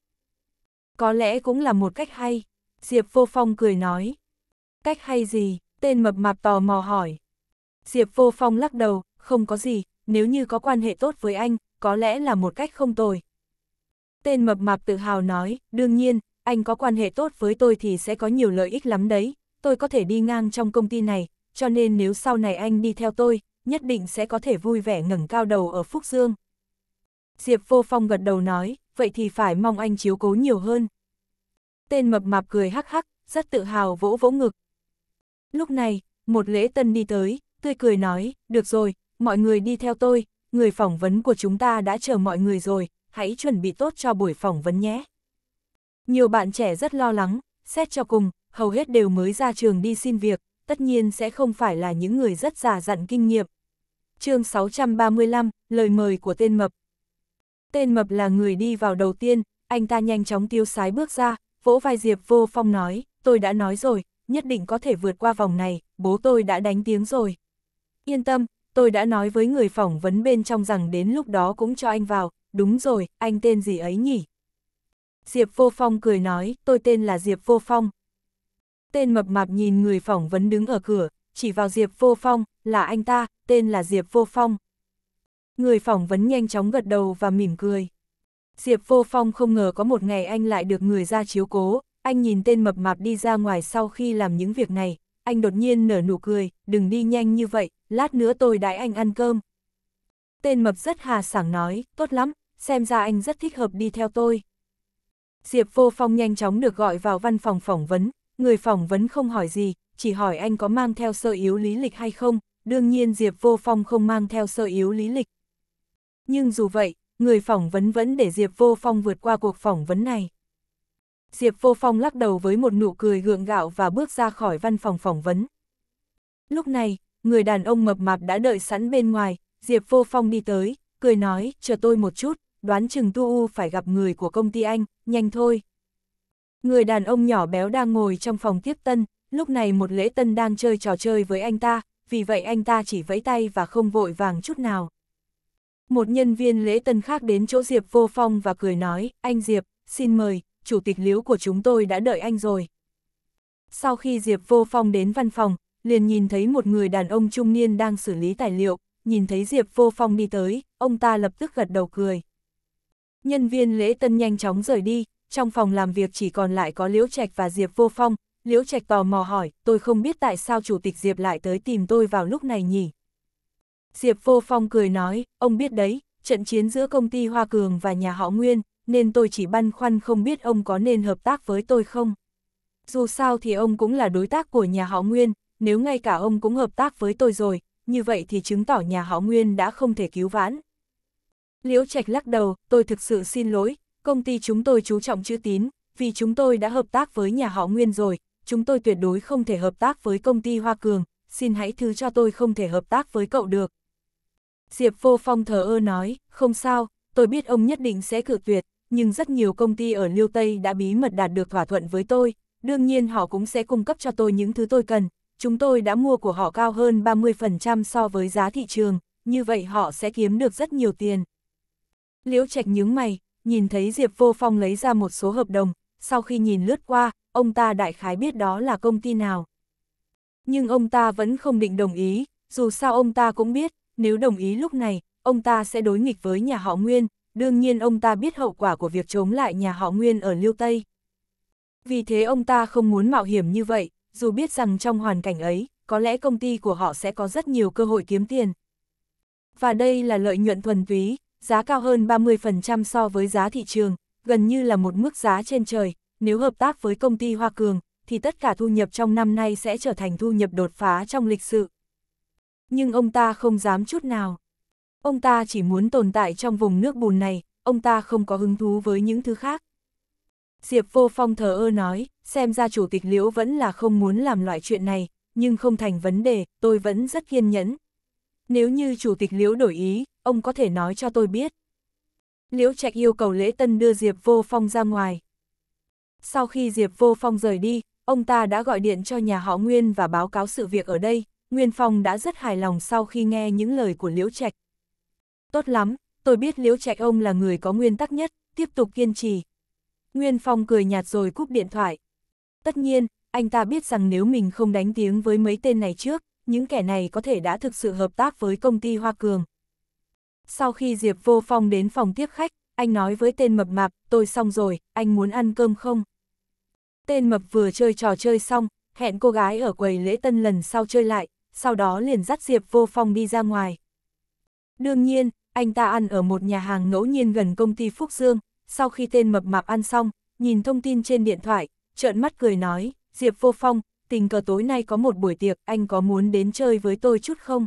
Có lẽ cũng là một cách hay, Diệp Vô Phong cười nói. Cách hay gì? Tên mập mạp tò mò hỏi. Diệp Vô Phong lắc đầu, không có gì, nếu như có quan hệ tốt với anh, có lẽ là một cách không tồi, Tên mập mạp tự hào nói, đương nhiên, anh có quan hệ tốt với tôi thì sẽ có nhiều lợi ích lắm đấy, tôi có thể đi ngang trong công ty này, cho nên nếu sau này anh đi theo tôi, nhất định sẽ có thể vui vẻ ngẩng cao đầu ở Phúc Dương. Diệp Vô Phong gật đầu nói, vậy thì phải mong anh chiếu cố nhiều hơn. Tên mập mạp cười hắc hắc, rất tự hào vỗ vỗ ngực. Lúc này, một lễ tân đi tới, tươi cười nói, được rồi, mọi người đi theo tôi, người phỏng vấn của chúng ta đã chờ mọi người rồi, hãy chuẩn bị tốt cho buổi phỏng vấn nhé. Nhiều bạn trẻ rất lo lắng, xét cho cùng, hầu hết đều mới ra trường đi xin việc, tất nhiên sẽ không phải là những người rất già dặn kinh nghiệm. chương 635, lời mời của tên Mập Tên Mập là người đi vào đầu tiên, anh ta nhanh chóng tiêu sái bước ra, vỗ vai Diệp Vô Phong nói, tôi đã nói rồi, nhất định có thể vượt qua vòng này, bố tôi đã đánh tiếng rồi. Yên tâm, tôi đã nói với người phỏng vấn bên trong rằng đến lúc đó cũng cho anh vào, đúng rồi, anh tên gì ấy nhỉ? Diệp Vô Phong cười nói, tôi tên là Diệp Vô Phong. Tên mập mạp nhìn người phỏng vấn đứng ở cửa, chỉ vào Diệp Vô Phong, là anh ta, tên là Diệp Vô Phong. Người phỏng vấn nhanh chóng gật đầu và mỉm cười. Diệp Vô Phong không ngờ có một ngày anh lại được người ra chiếu cố, anh nhìn tên mập mạp đi ra ngoài sau khi làm những việc này, anh đột nhiên nở nụ cười, đừng đi nhanh như vậy, lát nữa tôi đãi anh ăn cơm. Tên mập rất hà sảng nói, tốt lắm, xem ra anh rất thích hợp đi theo tôi. Diệp Vô Phong nhanh chóng được gọi vào văn phòng phỏng vấn, người phỏng vấn không hỏi gì, chỉ hỏi anh có mang theo sơ yếu lý lịch hay không, đương nhiên Diệp Vô Phong không mang theo sơ yếu lý lịch. Nhưng dù vậy, người phỏng vấn vẫn để Diệp Vô Phong vượt qua cuộc phỏng vấn này. Diệp Vô Phong lắc đầu với một nụ cười gượng gạo và bước ra khỏi văn phòng phỏng vấn. Lúc này, người đàn ông mập mạp đã đợi sẵn bên ngoài, Diệp Vô Phong đi tới, cười nói, chờ tôi một chút, đoán chừng Tu U phải gặp người của công ty anh, nhanh thôi. Người đàn ông nhỏ béo đang ngồi trong phòng tiếp tân, lúc này một lễ tân đang chơi trò chơi với anh ta, vì vậy anh ta chỉ vẫy tay và không vội vàng chút nào. Một nhân viên lễ tân khác đến chỗ Diệp Vô Phong và cười nói, anh Diệp, xin mời, chủ tịch liếu của chúng tôi đã đợi anh rồi. Sau khi Diệp Vô Phong đến văn phòng, liền nhìn thấy một người đàn ông trung niên đang xử lý tài liệu, nhìn thấy Diệp Vô Phong đi tới, ông ta lập tức gật đầu cười. Nhân viên lễ tân nhanh chóng rời đi, trong phòng làm việc chỉ còn lại có Liễu Trạch và Diệp Vô Phong, Liễu Trạch tò mò hỏi, tôi không biết tại sao Chủ tịch Diệp lại tới tìm tôi vào lúc này nhỉ. Diệp Vô Phong cười nói, ông biết đấy, trận chiến giữa công ty Hoa Cường và nhà họ Nguyên, nên tôi chỉ băn khoăn không biết ông có nên hợp tác với tôi không. Dù sao thì ông cũng là đối tác của nhà họ Nguyên, nếu ngay cả ông cũng hợp tác với tôi rồi, như vậy thì chứng tỏ nhà họ Nguyên đã không thể cứu vãn. Liễu Trạch lắc đầu, tôi thực sự xin lỗi, công ty chúng tôi chú trọng chữ tín, vì chúng tôi đã hợp tác với nhà họ Nguyên rồi, chúng tôi tuyệt đối không thể hợp tác với công ty Hoa Cường, xin hãy thứ cho tôi không thể hợp tác với cậu được. Diệp Vô Phong thờ ơ nói, không sao, tôi biết ông nhất định sẽ cự tuyệt, nhưng rất nhiều công ty ở Liêu Tây đã bí mật đạt được thỏa thuận với tôi, đương nhiên họ cũng sẽ cung cấp cho tôi những thứ tôi cần, chúng tôi đã mua của họ cao hơn 30% so với giá thị trường, như vậy họ sẽ kiếm được rất nhiều tiền. Liễu Trạch nhướng mày, nhìn thấy Diệp Vô Phong lấy ra một số hợp đồng, sau khi nhìn lướt qua, ông ta đại khái biết đó là công ty nào. Nhưng ông ta vẫn không định đồng ý, dù sao ông ta cũng biết, nếu đồng ý lúc này, ông ta sẽ đối nghịch với nhà họ Nguyên, đương nhiên ông ta biết hậu quả của việc chống lại nhà họ Nguyên ở Liêu Tây. Vì thế ông ta không muốn mạo hiểm như vậy, dù biết rằng trong hoàn cảnh ấy, có lẽ công ty của họ sẽ có rất nhiều cơ hội kiếm tiền. Và đây là lợi nhuận thuần túy, giá cao hơn 30% so với giá thị trường, gần như là một mức giá trên trời, nếu hợp tác với công ty Hoa Cường, thì tất cả thu nhập trong năm nay sẽ trở thành thu nhập đột phá trong lịch sử. Nhưng ông ta không dám chút nào. Ông ta chỉ muốn tồn tại trong vùng nước bùn này, ông ta không có hứng thú với những thứ khác. Diệp Vô Phong thờ ơ nói, xem ra chủ tịch Liễu vẫn là không muốn làm loại chuyện này, nhưng không thành vấn đề, tôi vẫn rất kiên nhẫn. Nếu như chủ tịch Liễu đổi ý, ông có thể nói cho tôi biết. Liễu Trạch yêu cầu Lễ Tân đưa Diệp Vô Phong ra ngoài. Sau khi Diệp Vô Phong rời đi, ông ta đã gọi điện cho nhà họ Nguyên và báo cáo sự việc ở đây, Nguyên Phong đã rất hài lòng sau khi nghe những lời của Liễu Trạch. Tốt lắm, tôi biết Liễu Trạch ông là người có nguyên tắc nhất, tiếp tục kiên trì, Nguyên Phong cười nhạt rồi cúp điện thoại. Tất nhiên, anh ta biết rằng nếu mình không đánh tiếng với mấy tên này trước, những kẻ này có thể đã thực sự hợp tác với công ty Hoa Cường. Sau khi Diệp Vô Phong đến phòng tiếp khách, anh nói với tên mập mạp, tôi xong rồi, anh muốn ăn cơm không? Tên mập vừa chơi trò chơi xong, hẹn cô gái ở quầy lễ tân lần sau chơi lại, sau đó liền dắt Diệp Vô Phong đi ra ngoài. Đương nhiên, anh ta ăn ở một nhà hàng ngẫu nhiên gần công ty Phúc Dương, sau khi tên mập mạp ăn xong, nhìn thông tin trên điện thoại, trợn mắt cười nói, Diệp Vô Phong, tình cờ tối nay có một buổi tiệc, anh có muốn đến chơi với tôi chút không?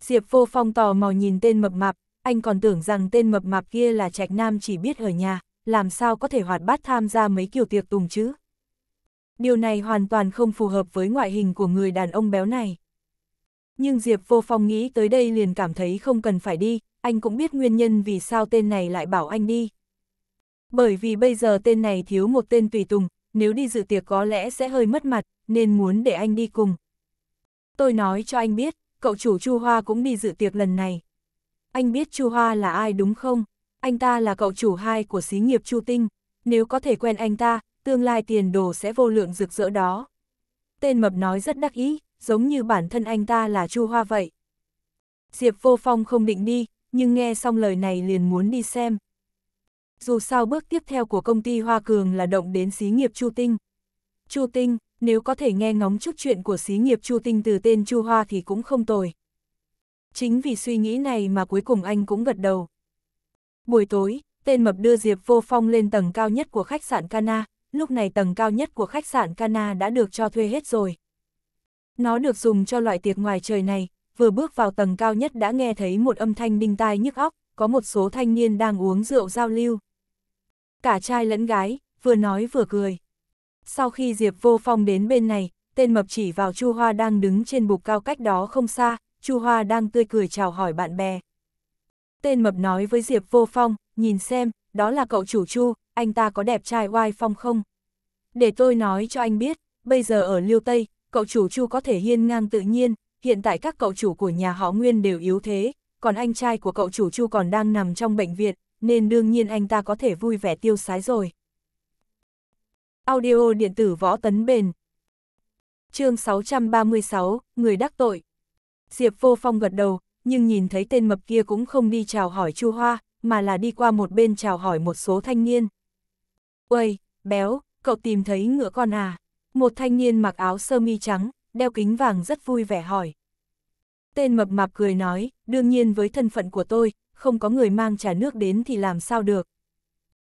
Diệp Vô Phong tò mò nhìn tên mập mạp, anh còn tưởng rằng tên mập mạp kia là trạch nam chỉ biết ở nhà, làm sao có thể hoạt bát tham gia mấy kiểu tiệc tùng chứ? Điều này hoàn toàn không phù hợp với ngoại hình của người đàn ông béo này. Nhưng Diệp Vô Phong nghĩ tới đây liền cảm thấy không cần phải đi, anh cũng biết nguyên nhân vì sao tên này lại bảo anh đi. Bởi vì bây giờ tên này thiếu một tên tùy tùng, nếu đi dự tiệc có lẽ sẽ hơi mất mặt, nên muốn để anh đi cùng. Tôi nói cho anh biết, cậu chủ Chu Hoa cũng đi dự tiệc lần này. Anh biết Chu Hoa là ai đúng không? Anh ta là cậu chủ hai của xí nghiệp Chu Tinh. Nếu có thể quen anh ta, tương lai tiền đồ sẽ vô lượng rực rỡ đó. Tên mập nói rất đắc ý, giống như bản thân anh ta là Chu Hoa vậy. Diệp Vô Phong không định đi, nhưng nghe xong lời này liền muốn đi xem dù sao bước tiếp theo của công ty Hoa Cường là động đến xí nghiệp Chu Tinh. Chu Tinh, nếu có thể nghe ngóng chút chuyện của xí nghiệp Chu Tinh từ tên Chu Hoa thì cũng không tồi. Chính vì suy nghĩ này mà cuối cùng anh cũng gật đầu. Buổi tối, tên mập đưa Diệp Vô Phong lên tầng cao nhất của khách sạn Cana, lúc này tầng cao nhất của khách sạn Cana đã được cho thuê hết rồi. Nó được dùng cho loại tiệc ngoài trời này, vừa bước vào tầng cao nhất đã nghe thấy một âm thanh đinh tai nhức óc, có một số thanh niên đang uống rượu giao lưu cả trai lẫn gái, vừa nói vừa cười. Sau khi Diệp Vô Phong đến bên này, tên mập chỉ vào Chu Hoa đang đứng trên bục cao cách đó không xa, Chu Hoa đang tươi cười chào hỏi bạn bè. Tên mập nói với Diệp Vô Phong, nhìn xem, đó là cậu chủ Chu, anh ta có đẹp trai oai phong không? Để tôi nói cho anh biết, bây giờ ở Liêu Tây, cậu chủ Chu có thể hiên ngang tự nhiên, hiện tại các cậu chủ của nhà họ Nguyên đều yếu thế, còn anh trai của cậu chủ Chu còn đang nằm trong bệnh viện, nên đương nhiên anh ta có thể vui vẻ tiêu sái rồi. Audio điện tử võ tấn bền Chương 636, Người đắc tội Diệp vô phong gật đầu, nhưng nhìn thấy tên mập kia cũng không đi chào hỏi chu hoa, mà là đi qua một bên chào hỏi một số thanh niên. Uầy, béo, cậu tìm thấy ngựa con à? Một thanh niên mặc áo sơ mi trắng, đeo kính vàng rất vui vẻ hỏi. Tên mập mạp cười nói, đương nhiên với thân phận của tôi, không có người mang trà nước đến thì làm sao được.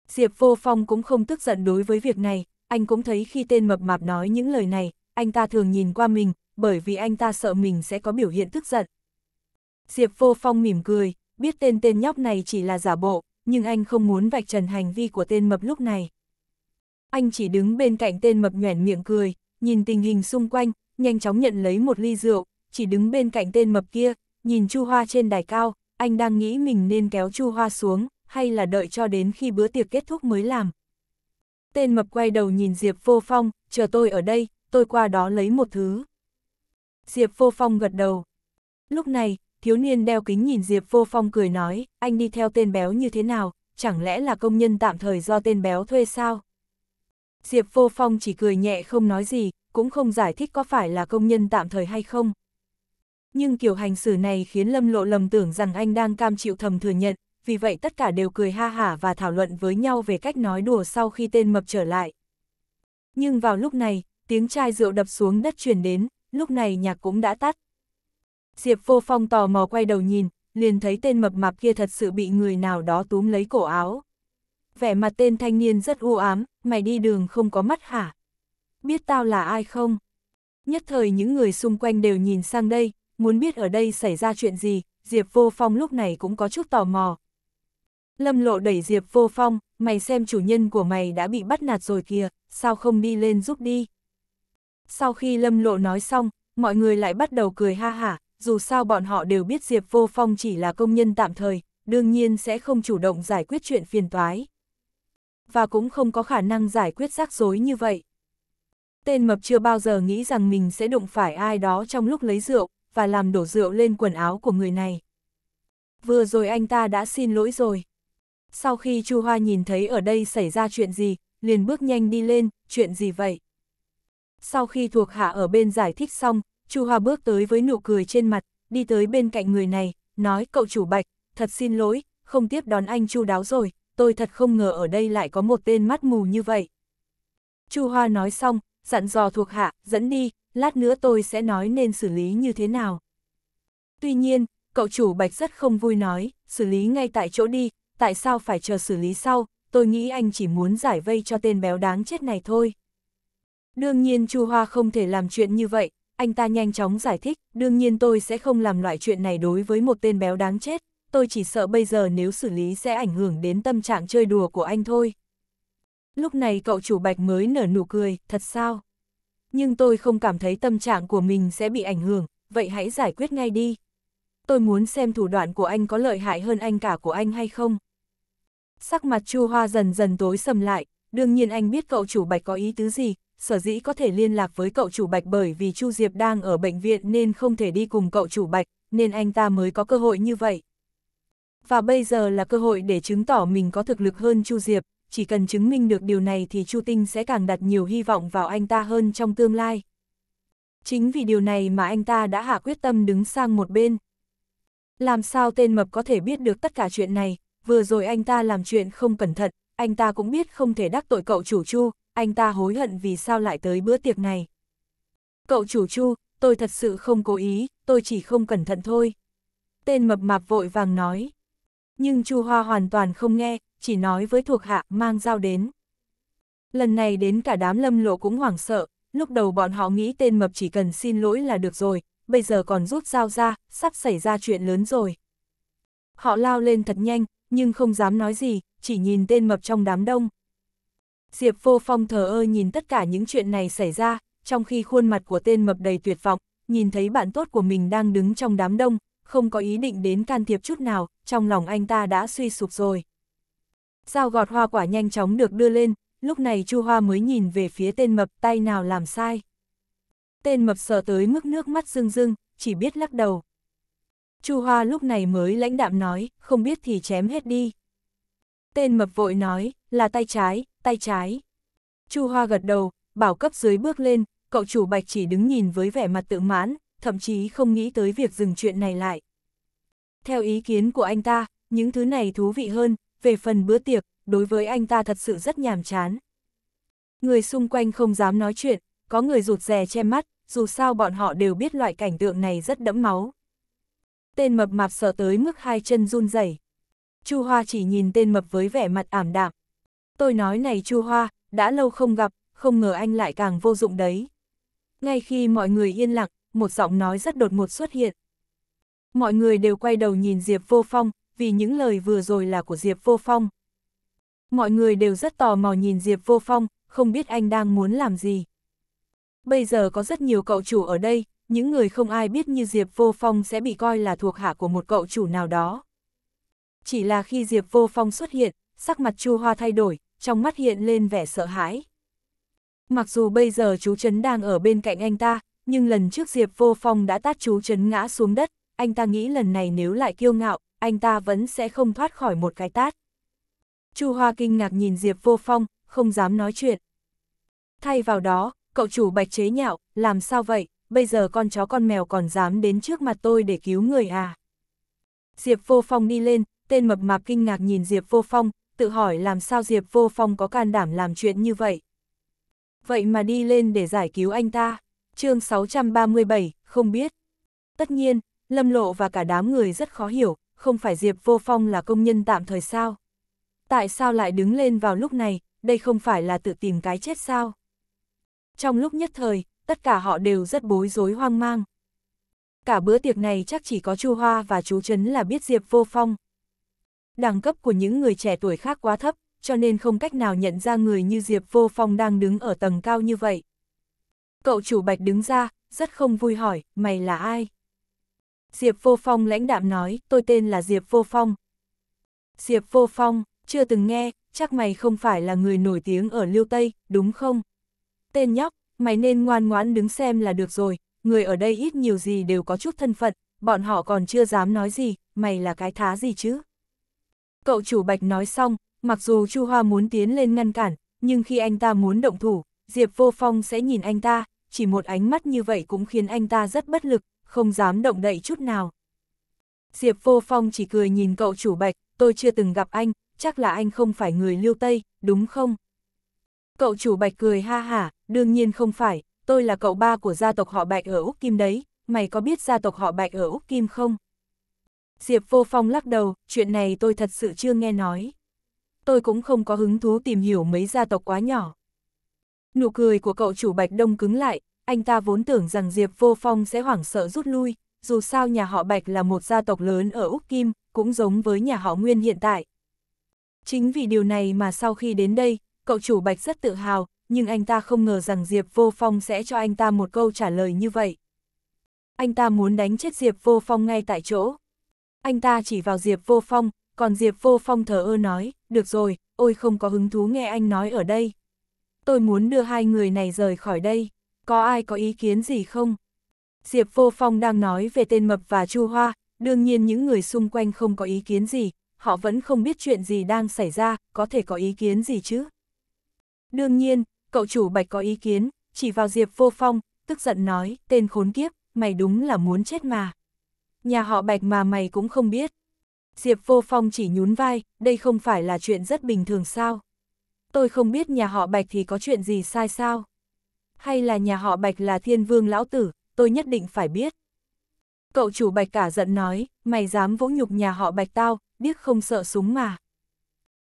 Diệp Vô Phong cũng không tức giận đối với việc này, anh cũng thấy khi tên mập mạp nói những lời này, anh ta thường nhìn qua mình, bởi vì anh ta sợ mình sẽ có biểu hiện tức giận. Diệp Vô Phong mỉm cười, biết tên tên nhóc này chỉ là giả bộ, nhưng anh không muốn vạch trần hành vi của tên mập lúc này. Anh chỉ đứng bên cạnh tên mập nhoẻn miệng cười, nhìn tình hình xung quanh, nhanh chóng nhận lấy một ly rượu, chỉ đứng bên cạnh tên mập kia, nhìn Chu Hoa trên đài cao, anh đang nghĩ mình nên kéo Chu Hoa xuống, hay là đợi cho đến khi bữa tiệc kết thúc mới làm. Tên mập quay đầu nhìn Diệp Vô Phong, chờ tôi ở đây, tôi qua đó lấy một thứ. Diệp Vô Phong gật đầu. Lúc này, thiếu niên đeo kính nhìn Diệp Vô Phong cười nói, anh đi theo tên béo như thế nào, chẳng lẽ là công nhân tạm thời do tên béo thuê sao? Diệp Vô Phong chỉ cười nhẹ không nói gì, cũng không giải thích có phải là công nhân tạm thời hay không. Nhưng kiểu hành xử này khiến Lâm Lộ lầm tưởng rằng anh đang cam chịu thầm thừa nhận, vì vậy tất cả đều cười ha hả và thảo luận với nhau về cách nói đùa sau khi tên mập trở lại. Nhưng vào lúc này, tiếng chai rượu đập xuống đất truyền đến, lúc này nhạc cũng đã tắt. Diệp Vô Phong tò mò quay đầu nhìn, liền thấy tên mập mạp kia thật sự bị người nào đó túm lấy cổ áo. Vẻ mặt tên thanh niên rất u ám, mày đi đường không có mắt hả? Biết tao là ai không? Nhất thời những người xung quanh đều nhìn sang đây, muốn biết ở đây xảy ra chuyện gì, Diệp Vô Phong lúc này cũng có chút tò mò. Lâm lộ đẩy Diệp Vô Phong, mày xem chủ nhân của mày đã bị bắt nạt rồi kìa, sao không đi lên giúp đi. Sau khi Lâm lộ nói xong, mọi người lại bắt đầu cười ha hả, dù sao bọn họ đều biết Diệp Vô Phong chỉ là công nhân tạm thời, đương nhiên sẽ không chủ động giải quyết chuyện phiền toái. Và cũng không có khả năng giải quyết rắc rối như vậy. Tên mập chưa bao giờ nghĩ rằng mình sẽ đụng phải ai đó trong lúc lấy rượu, và làm đổ rượu lên quần áo của người này. Vừa rồi anh ta đã xin lỗi rồi. Sau khi Chu Hoa nhìn thấy ở đây xảy ra chuyện gì, liền bước nhanh đi lên, chuyện gì vậy? Sau khi thuộc hạ ở bên giải thích xong, Chu Hoa bước tới với nụ cười trên mặt, đi tới bên cạnh người này, nói cậu chủ bạch, thật xin lỗi, không tiếp đón anh chu đáo rồi, tôi thật không ngờ ở đây lại có một tên mắt mù như vậy. Chu Hoa nói xong, dặn dò thuộc hạ, dẫn đi, lát nữa tôi sẽ nói nên xử lý như thế nào. Tuy nhiên, cậu chủ Bạch rất không vui nói, xử lý ngay tại chỗ đi, tại sao phải chờ xử lý sau, tôi nghĩ anh chỉ muốn giải vây cho tên béo đáng chết này thôi. Đương nhiên Chu Hoa không thể làm chuyện như vậy, anh ta nhanh chóng giải thích, đương nhiên tôi sẽ không làm loại chuyện này đối với một tên béo đáng chết, tôi chỉ sợ bây giờ nếu xử lý sẽ ảnh hưởng đến tâm trạng chơi đùa của anh thôi. Lúc này cậu chủ Bạch mới nở nụ cười, thật sao? nhưng tôi không cảm thấy tâm trạng của mình sẽ bị ảnh hưởng, vậy hãy giải quyết ngay đi. Tôi muốn xem thủ đoạn của anh có lợi hại hơn anh cả của anh hay không. Sắc mặt Chu Hoa dần dần tối sầm lại, đương nhiên anh biết cậu chủ Bạch có ý tứ gì, sở dĩ có thể liên lạc với cậu chủ Bạch bởi vì Chu Diệp đang ở bệnh viện nên không thể đi cùng cậu chủ Bạch, nên anh ta mới có cơ hội như vậy. Và bây giờ là cơ hội để chứng tỏ mình có thực lực hơn Chu Diệp, chỉ cần chứng minh được điều này thì Chu Tinh sẽ càng đặt nhiều hy vọng vào anh ta hơn trong tương lai. Chính vì điều này mà anh ta đã hạ quyết tâm đứng sang một bên. Làm sao tên mập có thể biết được tất cả chuyện này, vừa rồi anh ta làm chuyện không cẩn thận, anh ta cũng biết không thể đắc tội cậu chủ Chu, anh ta hối hận vì sao lại tới bữa tiệc này. Cậu chủ Chu, tôi thật sự không cố ý, tôi chỉ không cẩn thận thôi. Tên mập mạp vội vàng nói. Nhưng Chu Hoa hoàn toàn không nghe, chỉ nói với thuộc hạ mang dao đến. Lần này đến cả đám lâm lộ cũng hoảng sợ, lúc đầu bọn họ nghĩ tên mập chỉ cần xin lỗi là được rồi, bây giờ còn rút dao ra, sắp xảy ra chuyện lớn rồi. Họ lao lên thật nhanh, nhưng không dám nói gì, chỉ nhìn tên mập trong đám đông. Diệp vô phong thờ ơ nhìn tất cả những chuyện này xảy ra, trong khi khuôn mặt của tên mập đầy tuyệt vọng, nhìn thấy bạn tốt của mình đang đứng trong đám đông, không có ý định đến can thiệp chút nào, trong lòng anh ta đã suy sụp rồi dao gọt hoa quả nhanh chóng được đưa lên, lúc này Chu Hoa mới nhìn về phía tên mập tay nào làm sai. Tên mập sợ tới mức nước mắt rưng rưng, chỉ biết lắc đầu. Chu Hoa lúc này mới lãnh đạm nói, không biết thì chém hết đi. Tên mập vội nói, là tay trái, tay trái. Chu Hoa gật đầu, bảo cấp dưới bước lên, cậu chủ bạch chỉ đứng nhìn với vẻ mặt tự mãn, thậm chí không nghĩ tới việc dừng chuyện này lại. Theo ý kiến của anh ta, những thứ này thú vị hơn, về phần bữa tiệc, đối với anh ta thật sự rất nhàm chán. Người xung quanh không dám nói chuyện, có người rụt rè che mắt, dù sao bọn họ đều biết loại cảnh tượng này rất đẫm máu. Tên mập mạp sợ tới mức hai chân run rẩy. Chu Hoa chỉ nhìn tên mập với vẻ mặt ảm đạm. Tôi nói này Chu Hoa, đã lâu không gặp, không ngờ anh lại càng vô dụng đấy. Ngay khi mọi người yên lặng, một giọng nói rất đột ngột xuất hiện. Mọi người đều quay đầu nhìn Diệp Vô Phong, vì những lời vừa rồi là của Diệp Vô Phong. Mọi người đều rất tò mò nhìn Diệp Vô Phong, không biết anh đang muốn làm gì. Bây giờ có rất nhiều cậu chủ ở đây, những người không ai biết như Diệp Vô Phong sẽ bị coi là thuộc hạ của một cậu chủ nào đó. Chỉ là khi Diệp Vô Phong xuất hiện, sắc mặt Chu Hoa thay đổi, trong mắt hiện lên vẻ sợ hãi. Mặc dù bây giờ chú Trấn đang ở bên cạnh anh ta, nhưng lần trước Diệp Vô Phong đã tát chú Trấn ngã xuống đất, anh ta nghĩ lần này nếu lại kiêu ngạo, anh ta vẫn sẽ không thoát khỏi một cái tát. Chu Hoa kinh ngạc nhìn Diệp Vô Phong, không dám nói chuyện. Thay vào đó, cậu chủ bạch chế nhạo, làm sao vậy, bây giờ con chó con mèo còn dám đến trước mặt tôi để cứu người à. Diệp Vô Phong đi lên, tên mập mạp kinh ngạc nhìn Diệp Vô Phong, tự hỏi làm sao Diệp Vô Phong có can đảm làm chuyện như vậy. Vậy mà đi lên để giải cứu anh ta. Chương 637, không biết. Tất nhiên, Lâm Lộ và cả đám người rất khó hiểu, không phải Diệp Vô Phong là công nhân tạm thời sao? Tại sao lại đứng lên vào lúc này, đây không phải là tự tìm cái chết sao? Trong lúc nhất thời, tất cả họ đều rất bối rối hoang mang. Cả bữa tiệc này chắc chỉ có Chu Hoa và chú Trấn là biết Diệp Vô Phong. Đẳng cấp của những người trẻ tuổi khác quá thấp, cho nên không cách nào nhận ra người như Diệp Vô Phong đang đứng ở tầng cao như vậy. Cậu chủ Bạch đứng ra, rất không vui hỏi, mày là ai? Diệp Vô Phong lãnh đạm nói, tôi tên là Diệp Vô Phong. Diệp Vô Phong, chưa từng nghe, chắc mày không phải là người nổi tiếng ở Liêu Tây, đúng không? Tên nhóc, mày nên ngoan ngoãn đứng xem là được rồi, người ở đây ít nhiều gì đều có chút thân phận, bọn họ còn chưa dám nói gì, mày là cái thá gì chứ? Cậu chủ Bạch nói xong, mặc dù Chu Hoa muốn tiến lên ngăn cản, nhưng khi anh ta muốn động thủ, Diệp Vô Phong sẽ nhìn anh ta, chỉ một ánh mắt như vậy cũng khiến anh ta rất bất lực, không dám động đậy chút nào. Diệp Vô Phong chỉ cười nhìn cậu chủ bạch, tôi chưa từng gặp anh, chắc là anh không phải người lưu Tây, đúng không? Cậu chủ bạch cười ha hả, đương nhiên không phải, tôi là cậu ba của gia tộc họ bạch ở Úc Kim đấy, mày có biết gia tộc họ bạch ở Úc Kim không? Diệp Vô Phong lắc đầu, chuyện này tôi thật sự chưa nghe nói. Tôi cũng không có hứng thú tìm hiểu mấy gia tộc quá nhỏ. Nụ cười của cậu chủ bạch đông cứng lại, anh ta vốn tưởng rằng Diệp Vô Phong sẽ hoảng sợ rút lui, dù sao nhà họ Bạch là một gia tộc lớn ở Úc Kim, cũng giống với nhà họ Nguyên hiện tại. Chính vì điều này mà sau khi đến đây, cậu chủ Bạch rất tự hào, nhưng anh ta không ngờ rằng Diệp Vô Phong sẽ cho anh ta một câu trả lời như vậy. Anh ta muốn đánh chết Diệp Vô Phong ngay tại chỗ. Anh ta chỉ vào Diệp Vô Phong, còn Diệp Vô Phong thờ ơ nói, được rồi, ôi không có hứng thú nghe anh nói ở đây. Tôi muốn đưa hai người này rời khỏi đây có ai có ý kiến gì không? Diệp Vô Phong đang nói về tên Mập và Chu Hoa, đương nhiên những người xung quanh không có ý kiến gì, họ vẫn không biết chuyện gì đang xảy ra, có thể có ý kiến gì chứ? Đương nhiên, cậu chủ Bạch có ý kiến, chỉ vào Diệp Vô Phong, tức giận nói, tên khốn kiếp, mày đúng là muốn chết mà. Nhà họ Bạch mà mày cũng không biết. Diệp Vô Phong chỉ nhún vai, đây không phải là chuyện rất bình thường sao? Tôi không biết nhà họ Bạch thì có chuyện gì sai sao? hay là nhà họ Bạch là thiên vương lão tử, tôi nhất định phải biết. Cậu chủ Bạch cả giận nói, mày dám vỗ nhục nhà họ Bạch tao, biết không sợ súng mà.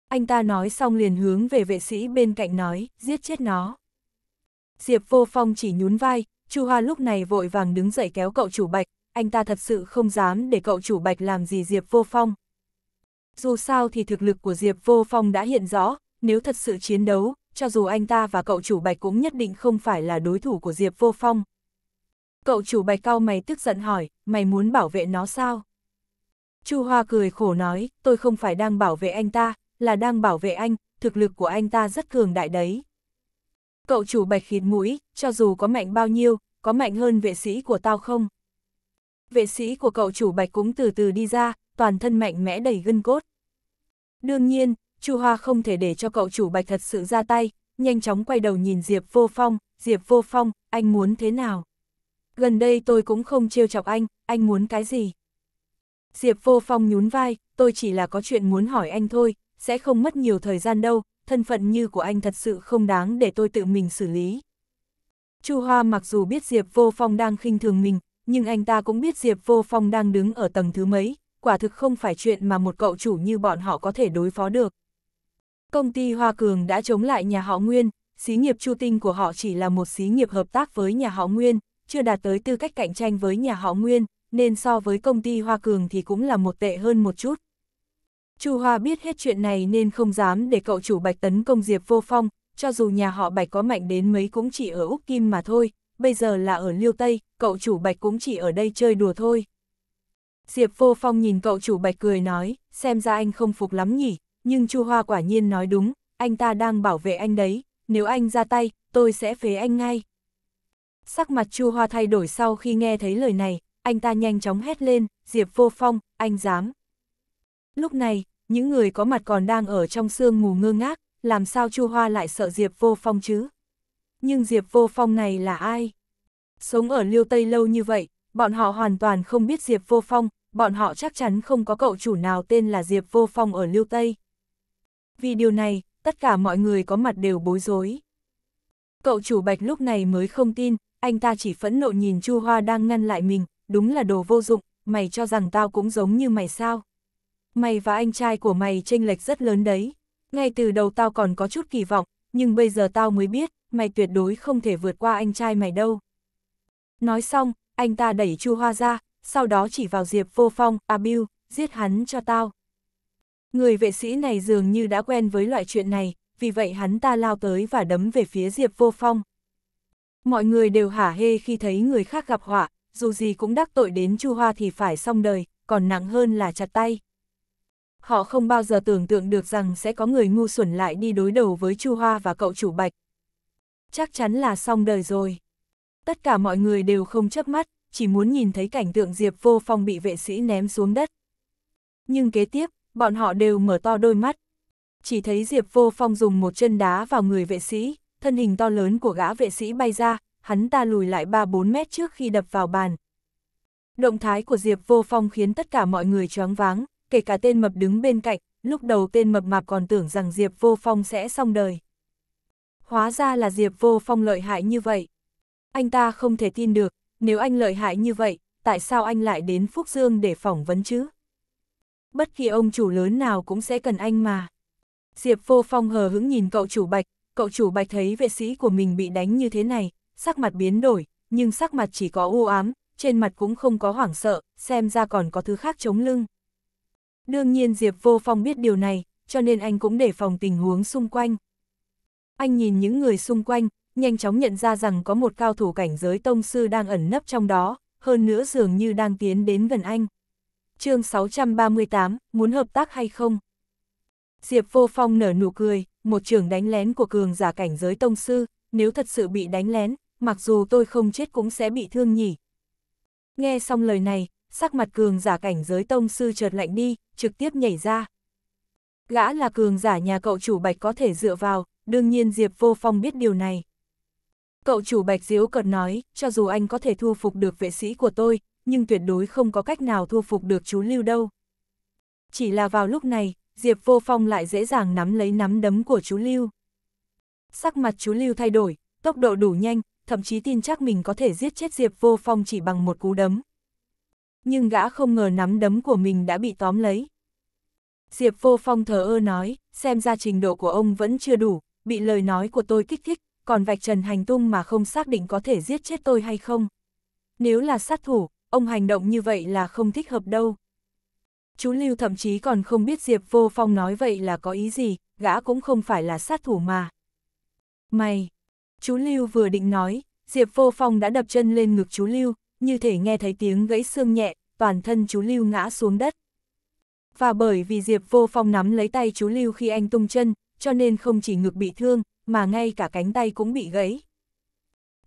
Anh ta nói xong liền hướng về vệ sĩ bên cạnh nói, giết chết nó. Diệp vô phong chỉ nhún vai, Chu Hoa lúc này vội vàng đứng dậy kéo cậu chủ Bạch, anh ta thật sự không dám để cậu chủ Bạch làm gì Diệp vô phong. Dù sao thì thực lực của Diệp vô phong đã hiện rõ, nếu thật sự chiến đấu, cho dù anh ta và cậu chủ Bạch cũng nhất định không phải là đối thủ của Diệp Vô Phong. Cậu chủ Bạch cao mày tức giận hỏi, mày muốn bảo vệ nó sao? Chu Hoa cười khổ nói, tôi không phải đang bảo vệ anh ta, là đang bảo vệ anh, thực lực của anh ta rất cường đại đấy. Cậu chủ Bạch khịt mũi, cho dù có mạnh bao nhiêu, có mạnh hơn vệ sĩ của tao không? Vệ sĩ của cậu chủ Bạch cũng từ từ đi ra, toàn thân mạnh mẽ đầy gân cốt. Đương nhiên, Chu Hoa không thể để cho cậu chủ bạch thật sự ra tay, nhanh chóng quay đầu nhìn Diệp Vô Phong, Diệp Vô Phong, anh muốn thế nào? Gần đây tôi cũng không trêu chọc anh, anh muốn cái gì? Diệp Vô Phong nhún vai, tôi chỉ là có chuyện muốn hỏi anh thôi, sẽ không mất nhiều thời gian đâu, thân phận như của anh thật sự không đáng để tôi tự mình xử lý. Chu Hoa mặc dù biết Diệp Vô Phong đang khinh thường mình, nhưng anh ta cũng biết Diệp Vô Phong đang đứng ở tầng thứ mấy, quả thực không phải chuyện mà một cậu chủ như bọn họ có thể đối phó được. Công ty Hoa Cường đã chống lại nhà họ Nguyên, xí nghiệp Chu Tinh của họ chỉ là một xí nghiệp hợp tác với nhà họ Nguyên, chưa đạt tới tư cách cạnh tranh với nhà họ Nguyên, nên so với công ty Hoa Cường thì cũng là một tệ hơn một chút. Chu Hoa biết hết chuyện này nên không dám để cậu chủ Bạch tấn công Diệp Vô Phong, cho dù nhà họ Bạch có mạnh đến mấy cũng chỉ ở Úc Kim mà thôi, bây giờ là ở Liêu Tây, cậu chủ Bạch cũng chỉ ở đây chơi đùa thôi. Diệp Vô Phong nhìn cậu chủ Bạch cười nói, xem ra anh không phục lắm nhỉ, nhưng Chu Hoa quả nhiên nói đúng, anh ta đang bảo vệ anh đấy, nếu anh ra tay, tôi sẽ phế anh ngay. Sắc mặt Chu Hoa thay đổi sau khi nghe thấy lời này, anh ta nhanh chóng hét lên, Diệp Vô Phong, anh dám. Lúc này, những người có mặt còn đang ở trong sương mù ngơ ngác, làm sao Chu Hoa lại sợ Diệp Vô Phong chứ? Nhưng Diệp Vô Phong này là ai? Sống ở Liêu Tây lâu như vậy, bọn họ hoàn toàn không biết Diệp Vô Phong, bọn họ chắc chắn không có cậu chủ nào tên là Diệp Vô Phong ở Liêu Tây. Vì điều này, tất cả mọi người có mặt đều bối rối. Cậu chủ Bạch lúc này mới không tin, anh ta chỉ phẫn nộ nhìn Chu Hoa đang ngăn lại mình, đúng là đồ vô dụng, mày cho rằng tao cũng giống như mày sao. Mày và anh trai của mày tranh lệch rất lớn đấy. Ngay từ đầu tao còn có chút kỳ vọng, nhưng bây giờ tao mới biết, mày tuyệt đối không thể vượt qua anh trai mày đâu. Nói xong, anh ta đẩy Chu Hoa ra, sau đó chỉ vào Diệp Vô Phong, A giết hắn cho tao. Người vệ sĩ này dường như đã quen với loại chuyện này, vì vậy hắn ta lao tới và đấm về phía Diệp Vô Phong. Mọi người đều hả hê khi thấy người khác gặp họa, dù gì cũng đắc tội đến Chu Hoa thì phải xong đời, còn nặng hơn là chặt tay. Họ không bao giờ tưởng tượng được rằng sẽ có người ngu xuẩn lại đi đối đầu với Chu Hoa và cậu chủ Bạch. Chắc chắn là xong đời rồi. Tất cả mọi người đều không chớp mắt, chỉ muốn nhìn thấy cảnh tượng Diệp Vô Phong bị vệ sĩ ném xuống đất. Nhưng kế tiếp, bọn họ đều mở to đôi mắt. Chỉ thấy Diệp Vô Phong dùng một chân đá vào người vệ sĩ, thân hình to lớn của gã vệ sĩ bay ra, hắn ta lùi lại 3-4 mét trước khi đập vào bàn. Động thái của Diệp Vô Phong khiến tất cả mọi người choáng váng, kể cả tên mập đứng bên cạnh, lúc đầu tên mập mạp còn tưởng rằng Diệp Vô Phong sẽ xong đời. Hóa ra là Diệp Vô Phong lợi hại như vậy. Anh ta không thể tin được, nếu anh lợi hại như vậy, tại sao anh lại đến Phúc Dương để phỏng vấn chứ? bất kỳ ông chủ lớn nào cũng sẽ cần anh mà. Diệp vô phong hờ hững nhìn cậu chủ bạch, cậu chủ bạch thấy vệ sĩ của mình bị đánh như thế này, sắc mặt biến đổi, nhưng sắc mặt chỉ có u ám, trên mặt cũng không có hoảng sợ, xem ra còn có thứ khác chống lưng. Đương nhiên Diệp vô phong biết điều này, cho nên anh cũng để phòng tình huống xung quanh. Anh nhìn những người xung quanh, nhanh chóng nhận ra rằng có một cao thủ cảnh giới tông sư đang ẩn nấp trong đó, hơn nữa dường như đang tiến đến gần anh chương 638, muốn hợp tác hay không? Diệp Vô Phong nở nụ cười, một trường đánh lén của cường giả cảnh giới tông sư, nếu thật sự bị đánh lén, mặc dù tôi không chết cũng sẽ bị thương nhỉ. Nghe xong lời này, sắc mặt cường giả cảnh giới tông sư chợt lạnh đi, trực tiếp nhảy ra. Gã là cường giả nhà cậu chủ bạch có thể dựa vào, đương nhiên Diệp Vô Phong biết điều này. Cậu chủ bạch diếu cợt nói, cho dù anh có thể thu phục được vệ sĩ của tôi, nhưng tuyệt đối không có cách nào thu phục được chú Lưu đâu. Chỉ là vào lúc này, Diệp Vô Phong lại dễ dàng nắm lấy nắm đấm của chú Lưu. Sắc mặt chú Lưu thay đổi, tốc độ đủ nhanh, thậm chí tin chắc mình có thể giết chết Diệp Vô Phong chỉ bằng một cú đấm. Nhưng gã không ngờ nắm đấm của mình đã bị tóm lấy. Diệp Vô Phong thờ ơ nói, xem ra trình độ của ông vẫn chưa đủ, bị lời nói của tôi kích thích, còn vạch trần hành tung mà không xác định có thể giết chết tôi hay không. Nếu là sát thủ, ông hành động như vậy là không thích hợp đâu. Chú Lưu thậm chí còn không biết Diệp Vô Phong nói vậy là có ý gì, gã cũng không phải là sát thủ mà. Mày! Chú Lưu vừa định nói, Diệp Vô Phong đã đập chân lên ngực chú Lưu, như thể nghe thấy tiếng gãy xương nhẹ, toàn thân chú Lưu ngã xuống đất. Và bởi vì Diệp Vô Phong nắm lấy tay chú Lưu khi anh tung chân, cho nên không chỉ ngực bị thương, mà ngay cả cánh tay cũng bị gãy.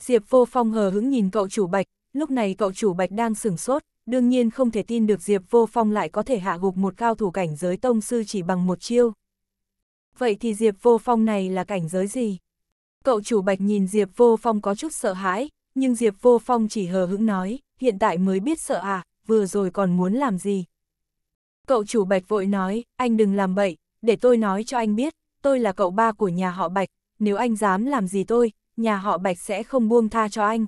Diệp Vô Phong hờ hững nhìn cậu chủ Bạch, Lúc này cậu chủ Bạch đang sửng sốt, đương nhiên không thể tin được Diệp Vô Phong lại có thể hạ gục một cao thủ cảnh giới tông sư chỉ bằng một chiêu. Vậy thì Diệp Vô Phong này là cảnh giới gì? Cậu chủ Bạch nhìn Diệp Vô Phong có chút sợ hãi, nhưng Diệp Vô Phong chỉ hờ hững nói, hiện tại mới biết sợ à, vừa rồi còn muốn làm gì? Cậu chủ Bạch vội nói, anh đừng làm bậy, để tôi nói cho anh biết, tôi là cậu ba của nhà họ Bạch, nếu anh dám làm gì tôi, nhà họ Bạch sẽ không buông tha cho anh.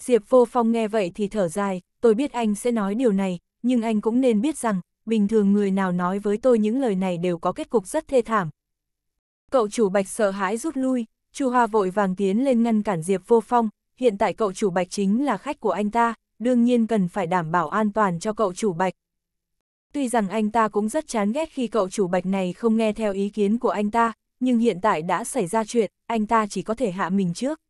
Diệp Vô Phong nghe vậy thì thở dài, tôi biết anh sẽ nói điều này, nhưng anh cũng nên biết rằng, bình thường người nào nói với tôi những lời này đều có kết cục rất thê thảm. Cậu chủ Bạch sợ hãi rút lui, Chu Hoa vội vàng tiến lên ngăn cản Diệp Vô Phong, hiện tại cậu chủ Bạch chính là khách của anh ta, đương nhiên cần phải đảm bảo an toàn cho cậu chủ Bạch. Tuy rằng anh ta cũng rất chán ghét khi cậu chủ Bạch này không nghe theo ý kiến của anh ta, nhưng hiện tại đã xảy ra chuyện, anh ta chỉ có thể hạ mình trước.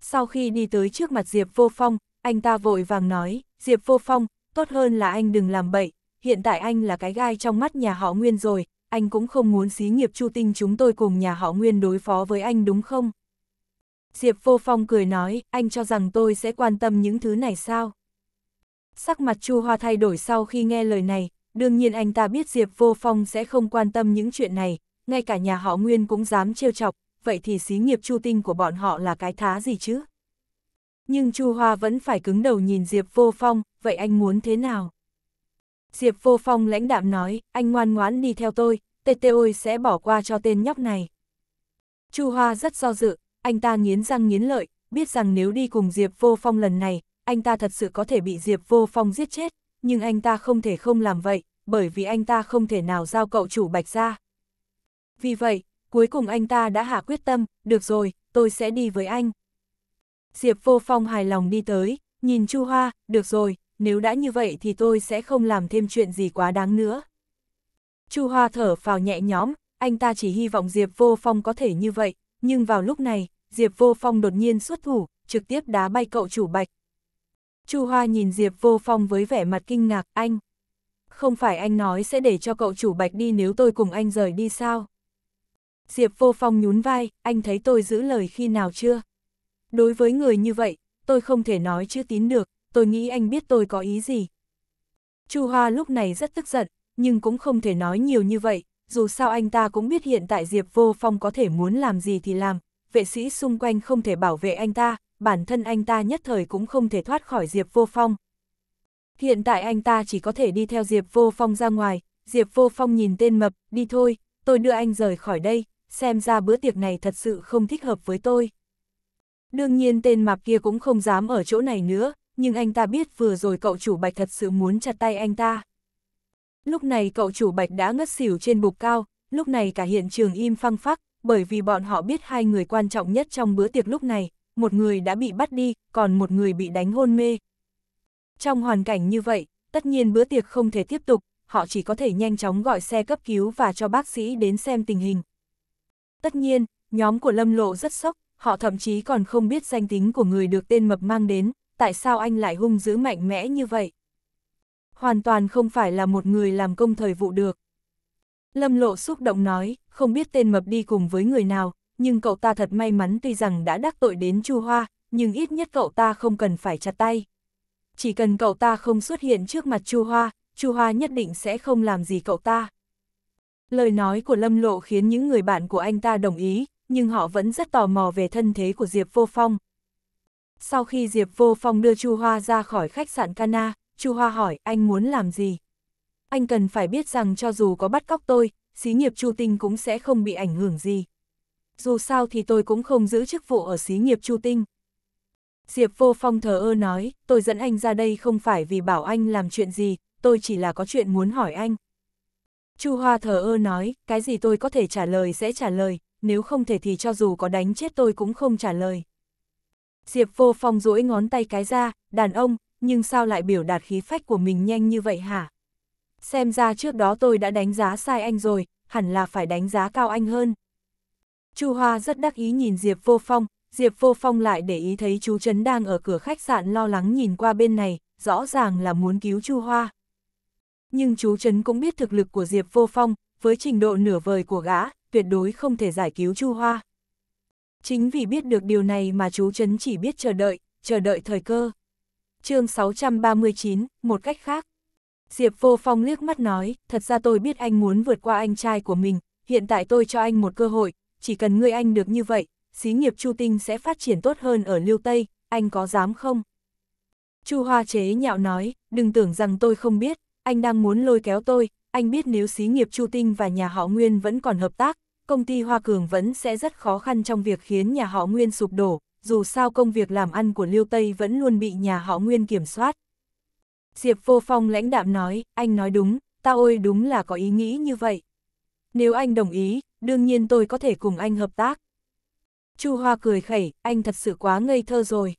Sau khi đi tới trước mặt Diệp Vô Phong, anh ta vội vàng nói, Diệp Vô Phong, tốt hơn là anh đừng làm bậy, hiện tại anh là cái gai trong mắt nhà họ Nguyên rồi, anh cũng không muốn xí nghiệp Chu Tinh chúng tôi cùng nhà họ Nguyên đối phó với anh đúng không? Diệp Vô Phong cười nói, anh cho rằng tôi sẽ quan tâm những thứ này sao? Sắc mặt Chu Hoa thay đổi sau khi nghe lời này, đương nhiên anh ta biết Diệp Vô Phong sẽ không quan tâm những chuyện này, ngay cả nhà họ Nguyên cũng dám trêu chọc, vậy thì xí nghiệp Chu Tinh của bọn họ là cái thá gì chứ? Nhưng Chu Hoa vẫn phải cứng đầu nhìn Diệp Vô Phong, vậy anh muốn thế nào? Diệp Vô Phong lãnh đạm nói, anh ngoan ngoãn đi theo tôi, tê tê ôi sẽ bỏ qua cho tên nhóc này. Chu Hoa rất do dự, anh ta nghiến răng nghiến lợi, biết rằng nếu đi cùng Diệp Vô Phong lần này, anh ta thật sự có thể bị Diệp Vô Phong giết chết, nhưng anh ta không thể không làm vậy, bởi vì anh ta không thể nào giao cậu chủ Bạch ra. Vì vậy, cuối cùng anh ta đã hạ quyết tâm, được rồi, tôi sẽ đi với anh. Diệp Vô Phong hài lòng đi tới, nhìn Chu Hoa, được rồi, nếu đã như vậy thì tôi sẽ không làm thêm chuyện gì quá đáng nữa. Chu Hoa thở phào nhẹ nhõm, anh ta chỉ hy vọng Diệp Vô Phong có thể như vậy, nhưng vào lúc này, Diệp Vô Phong đột nhiên xuất thủ, trực tiếp đá bay cậu chủ Bạch. Chu Hoa nhìn Diệp Vô Phong với vẻ mặt kinh ngạc, anh. Không phải anh nói sẽ để cho cậu chủ Bạch đi nếu tôi cùng anh rời đi sao? Diệp Vô Phong nhún vai, anh thấy tôi giữ lời khi nào chưa? Đối với người như vậy, tôi không thể nói chưa tín được, tôi nghĩ anh biết tôi có ý gì. Chu Hoa lúc này rất tức giận, nhưng cũng không thể nói nhiều như vậy, dù sao anh ta cũng biết hiện tại Diệp Vô Phong có thể muốn làm gì thì làm, vệ sĩ xung quanh không thể bảo vệ anh ta, bản thân anh ta nhất thời cũng không thể thoát khỏi Diệp Vô Phong. Hiện tại anh ta chỉ có thể đi theo Diệp Vô Phong ra ngoài, Diệp Vô Phong nhìn tên mập, đi thôi, tôi đưa anh rời khỏi đây, xem ra bữa tiệc này thật sự không thích hợp với tôi. Đương nhiên tên mạp kia cũng không dám ở chỗ này nữa, nhưng anh ta biết vừa rồi cậu chủ bạch thật sự muốn chặt tay anh ta. Lúc này cậu chủ bạch đã ngất xỉu trên bục cao, lúc này cả hiện trường im phăng phắc, bởi vì bọn họ biết hai người quan trọng nhất trong bữa tiệc lúc này, một người đã bị bắt đi, còn một người bị đánh hôn mê. Trong hoàn cảnh như vậy, tất nhiên bữa tiệc không thể tiếp tục, họ chỉ có thể nhanh chóng gọi xe cấp cứu và cho bác sĩ đến xem tình hình. Tất nhiên, nhóm của Lâm Lộ rất sốc, họ thậm chí còn không biết danh tính của người được tên mập mang đến, tại sao anh lại hung dữ mạnh mẽ như vậy. Hoàn toàn không phải là một người làm công thời vụ được. Lâm Lộ xúc động nói, không biết tên mập đi cùng với người nào, nhưng cậu ta thật may mắn tuy rằng đã đắc tội đến Chu Hoa, nhưng ít nhất cậu ta không cần phải chặt tay. Chỉ cần cậu ta không xuất hiện trước mặt Chu Hoa, Chu Hoa nhất định sẽ không làm gì cậu ta. Lời nói của Lâm Lộ khiến những người bạn của anh ta đồng ý, nhưng họ vẫn rất tò mò về thân thế của Diệp Vô Phong. Sau khi Diệp Vô Phong đưa Chu Hoa ra khỏi khách sạn Cana, Chu Hoa hỏi anh muốn làm gì? Anh cần phải biết rằng cho dù có bắt cóc tôi, xí nghiệp Chu Tinh cũng sẽ không bị ảnh hưởng gì. Dù sao thì tôi cũng không giữ chức vụ ở xí nghiệp Chu Tinh. Diệp Vô Phong thờ ơ nói, tôi dẫn anh ra đây không phải vì bảo anh làm chuyện gì, tôi chỉ là có chuyện muốn hỏi anh. Chu Hoa thờ ơ nói, cái gì tôi có thể trả lời sẽ trả lời, nếu không thể thì cho dù có đánh chết tôi cũng không trả lời. Diệp vô phong duỗi ngón tay cái ra, đàn ông, nhưng sao lại biểu đạt khí phách của mình nhanh như vậy hả? Xem ra trước đó tôi đã đánh giá sai anh rồi, hẳn là phải đánh giá cao anh hơn. Chu Hoa rất đắc ý nhìn Diệp vô phong, Diệp vô phong lại để ý thấy chú Trấn đang ở cửa khách sạn lo lắng nhìn qua bên này, rõ ràng là muốn cứu Chu Hoa. Nhưng chú Trấn cũng biết thực lực của Diệp Vô Phong, với trình độ nửa vời của gã, tuyệt đối không thể giải cứu Chu Hoa. Chính vì biết được điều này mà chú Trấn chỉ biết chờ đợi, chờ đợi thời cơ. chương 639, một cách khác. Diệp Vô Phong liếc mắt nói, thật ra tôi biết anh muốn vượt qua anh trai của mình, hiện tại tôi cho anh một cơ hội, chỉ cần ngươi anh được như vậy, xí nghiệp Chu Tinh sẽ phát triển tốt hơn ở Liêu Tây, anh có dám không? Chu Hoa chế nhạo nói, đừng tưởng rằng tôi không biết, anh đang muốn lôi kéo tôi, anh biết nếu xí nghiệp Chu Tinh và nhà họ Nguyên vẫn còn hợp tác, công ty Hoa Cường vẫn sẽ rất khó khăn trong việc khiến nhà họ Nguyên sụp đổ, dù sao công việc làm ăn của Liêu Tây vẫn luôn bị nhà họ Nguyên kiểm soát. Diệp Vô Phong lãnh đạm nói, anh nói đúng, ta ôi đúng là có ý nghĩ như vậy. Nếu anh đồng ý, đương nhiên tôi có thể cùng anh hợp tác. Chu Hoa cười khẩy, anh thật sự quá ngây thơ rồi.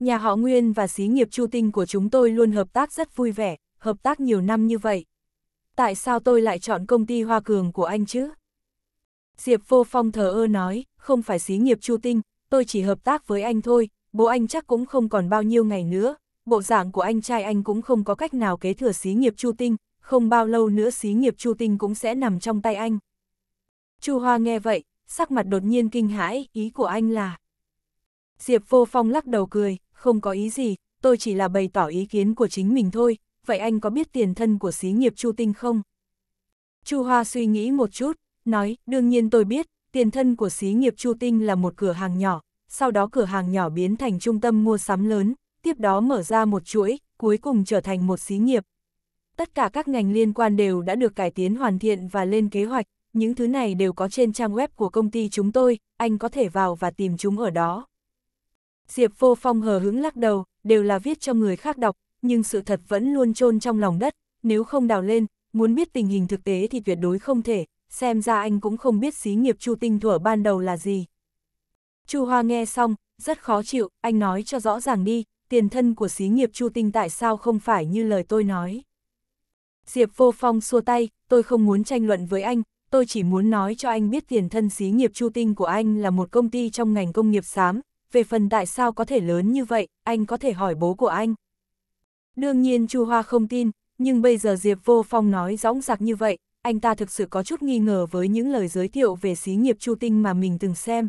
Nhà họ Nguyên và xí nghiệp Chu Tinh của chúng tôi luôn hợp tác rất vui vẻ, hợp tác nhiều năm như vậy. Tại sao tôi lại chọn công ty Hoa Cường của anh chứ? Diệp Vô Phong thờ ơ nói, không phải xí nghiệp Chu Tinh, tôi chỉ hợp tác với anh thôi, bố anh chắc cũng không còn bao nhiêu ngày nữa, bộ dạng của anh trai anh cũng không có cách nào kế thừa xí nghiệp Chu Tinh, không bao lâu nữa xí nghiệp Chu Tinh cũng sẽ nằm trong tay anh. Chu Hoa nghe vậy, sắc mặt đột nhiên kinh hãi, ý của anh là... Diệp Vô Phong lắc đầu cười, không có ý gì, tôi chỉ là bày tỏ ý kiến của chính mình thôi, vậy anh có biết tiền thân của xí nghiệp Chu Tinh không? Chu Hoa suy nghĩ một chút, nói, đương nhiên tôi biết, tiền thân của xí nghiệp Chu Tinh là một cửa hàng nhỏ, sau đó cửa hàng nhỏ biến thành trung tâm mua sắm lớn, tiếp đó mở ra một chuỗi, cuối cùng trở thành một xí nghiệp. Tất cả các ngành liên quan đều đã được cải tiến hoàn thiện và lên kế hoạch, những thứ này đều có trên trang web của công ty chúng tôi, anh có thể vào và tìm chúng ở đó. Diệp Vô Phong hờ hững lắc đầu, đều là viết cho người khác đọc, nhưng sự thật vẫn luôn chôn trong lòng đất, nếu không đào lên, muốn biết tình hình thực tế thì tuyệt đối không thể, xem ra anh cũng không biết xí nghiệp Chu Tinh Thuở ban đầu là gì. Chu Hoa nghe xong, rất khó chịu, anh nói cho rõ ràng đi, tiền thân của xí nghiệp Chu Tinh tại sao không phải như lời tôi nói. Diệp Vô Phong xua tay, tôi không muốn tranh luận với anh, tôi chỉ muốn nói cho anh biết tiền thân xí nghiệp Chu Tinh của anh là một công ty trong ngành công nghiệp xám, về phần tại sao có thể lớn như vậy, anh có thể hỏi bố của anh, Đương nhiên Chu Hoa không tin, nhưng bây giờ Diệp Vô Phong nói rõng rạc như vậy, anh ta thực sự có chút nghi ngờ với những lời giới thiệu về xí nghiệp Chu Tinh mà mình từng xem.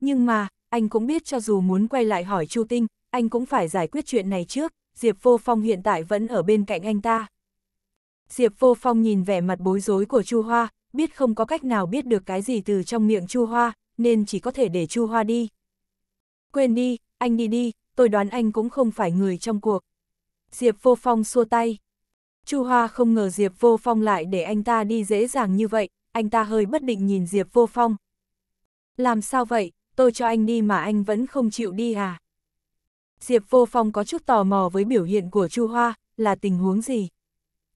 Nhưng mà, anh cũng biết cho dù muốn quay lại hỏi Chu Tinh, anh cũng phải giải quyết chuyện này trước, Diệp Vô Phong hiện tại vẫn ở bên cạnh anh ta. Diệp Vô Phong nhìn vẻ mặt bối rối của Chu Hoa, biết không có cách nào biết được cái gì từ trong miệng Chu Hoa, nên chỉ có thể để Chu Hoa đi. Quên đi, anh đi đi, tôi đoán anh cũng không phải người trong cuộc. Diệp Vô Phong xua tay. Chu Hoa không ngờ Diệp Vô Phong lại để anh ta đi dễ dàng như vậy, anh ta hơi bất định nhìn Diệp Vô Phong. Làm sao vậy, tôi cho anh đi mà anh vẫn không chịu đi à? Diệp Vô Phong có chút tò mò với biểu hiện của Chu Hoa, là tình huống gì?